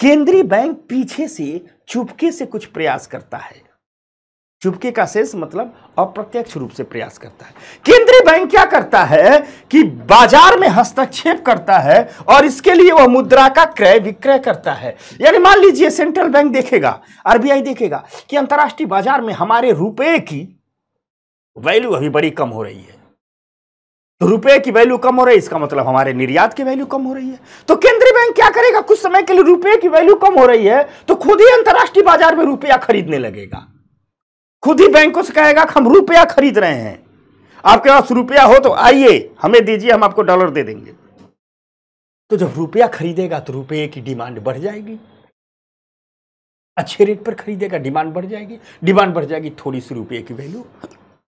केंद्रीय बैंक पीछे से चुपके से कुछ प्रयास करता है चुपके का शेष मतलब अप्रत्यक्ष रूप से प्रयास करता है केंद्रीय बैंक क्या करता है कि बाजार में हस्तक्षेप करता है और इसके लिए वह मुद्रा का क्रय विक्रय करता है यानी मान लीजिए सेंट्रल बैंक देखेगा आरबीआई देखेगा कि अंतर्राष्ट्रीय बाजार में हमारे रुपए की वैल्यू अभी बड़ी कम हो रही है तो रुपए की वैल्यू कम हो रही है इसका मतलब हमारे निर्यात की वैल्यू कम हो रही है तो केंद्रीय बैंक क्या करेगा कुछ समय के लिए रुपए की वैल्यू कम हो रही है तो खुद ही अंतर्राष्ट्रीय बाजार में रुपया खरीदने लगेगा खुद ही बैंकों से कहेगा कि हम रुपया खरीद रहे हैं आपके पास रुपया हो तो आइए हमें दीजिए हम आपको डॉलर दे देंगे तो जब रुपया खरीदेगा तो रुपये की डिमांड बढ़ जाएगी अच्छे रेट पर खरीदेगा डिमांड बढ़ जाएगी डिमांड बढ़ जाएगी थोड़ी सी रुपये की वैल्यू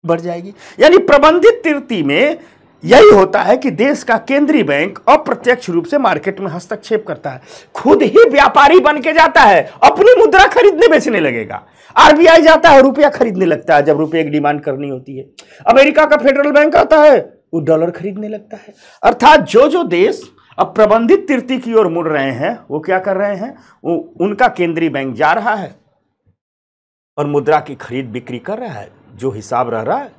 बढ़ जाएगी यानी प्रबंधित तिरती में यही होता है कि देश का केंद्रीय बैंक अप्रत्यक्ष रूप से मार्केट में हस्तक्षेप करता है खुद ही व्यापारी बन के जाता है अपनी मुद्रा खरीदने बेचने लगेगा आरबीआई जाता है रुपया खरीदने लगता है जब रुपये की डिमांड करनी होती है अमेरिका का फेडरल बैंक आता है वो डॉलर खरीदने लगता है अर्थात जो जो देश अब प्रबंधित तिरती की ओर मुड़ रहे हैं वो क्या कर रहे हैं वो उनका केंद्रीय बैंक जा रहा है और मुद्रा की खरीद बिक्री कर रहा है जो हिसाब रह रहा है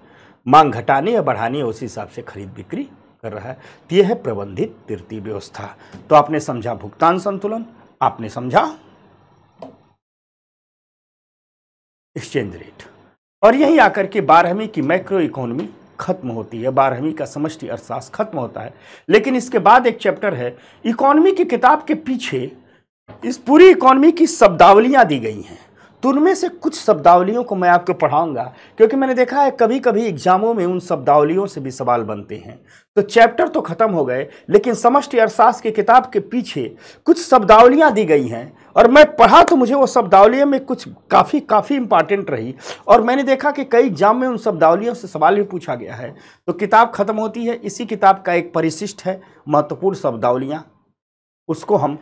मांग घटाने या बढ़ाने उस हिसाब से खरीद बिक्री कर रहा है तो यह है प्रबंधित तृतीय व्यवस्था तो आपने समझा भुगतान संतुलन आपने समझा एक्सचेंज रेट और यही आकर के बारहवीं की माइक्रो इकोनॉमी खत्म होती है बारहवीं का समष्टि अर्थशास्त्र खत्म होता है लेकिन इसके बाद एक चैप्टर है इकोनॉमी की किताब के पीछे इस पूरी इकोनॉमी की शब्दावलियां दी गई हैं तो उनमें से कुछ शब्दावलियों को मैं आपको पढ़ाऊंगा क्योंकि मैंने देखा है कभी कभी एग्जामों में उन शब्दावलियों से भी सवाल बनते हैं तो चैप्टर तो खत्म हो गए लेकिन समष्टि अर्थशास्त्र की किताब के पीछे कुछ शब्दावलियाँ दी गई हैं और मैं पढ़ा तो मुझे वो शब्दावलियों में कुछ काफ़ी काफ़ी इंपॉर्टेंट रही और मैंने देखा कि कई एग्जाम में उन शब्दावलियों से सवाल भी पूछा गया है तो किताब खत्म होती है इसी किताब का एक परिशिष्ट है महत्वपूर्ण शब्दावलियाँ उसको हम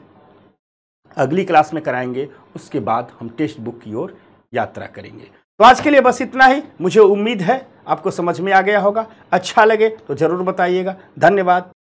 अगली क्लास में कराएंगे उसके बाद हम टेक्स्ट बुक की ओर यात्रा करेंगे तो आज के लिए बस इतना ही मुझे उम्मीद है आपको समझ में आ गया होगा अच्छा लगे तो ज़रूर बताइएगा धन्यवाद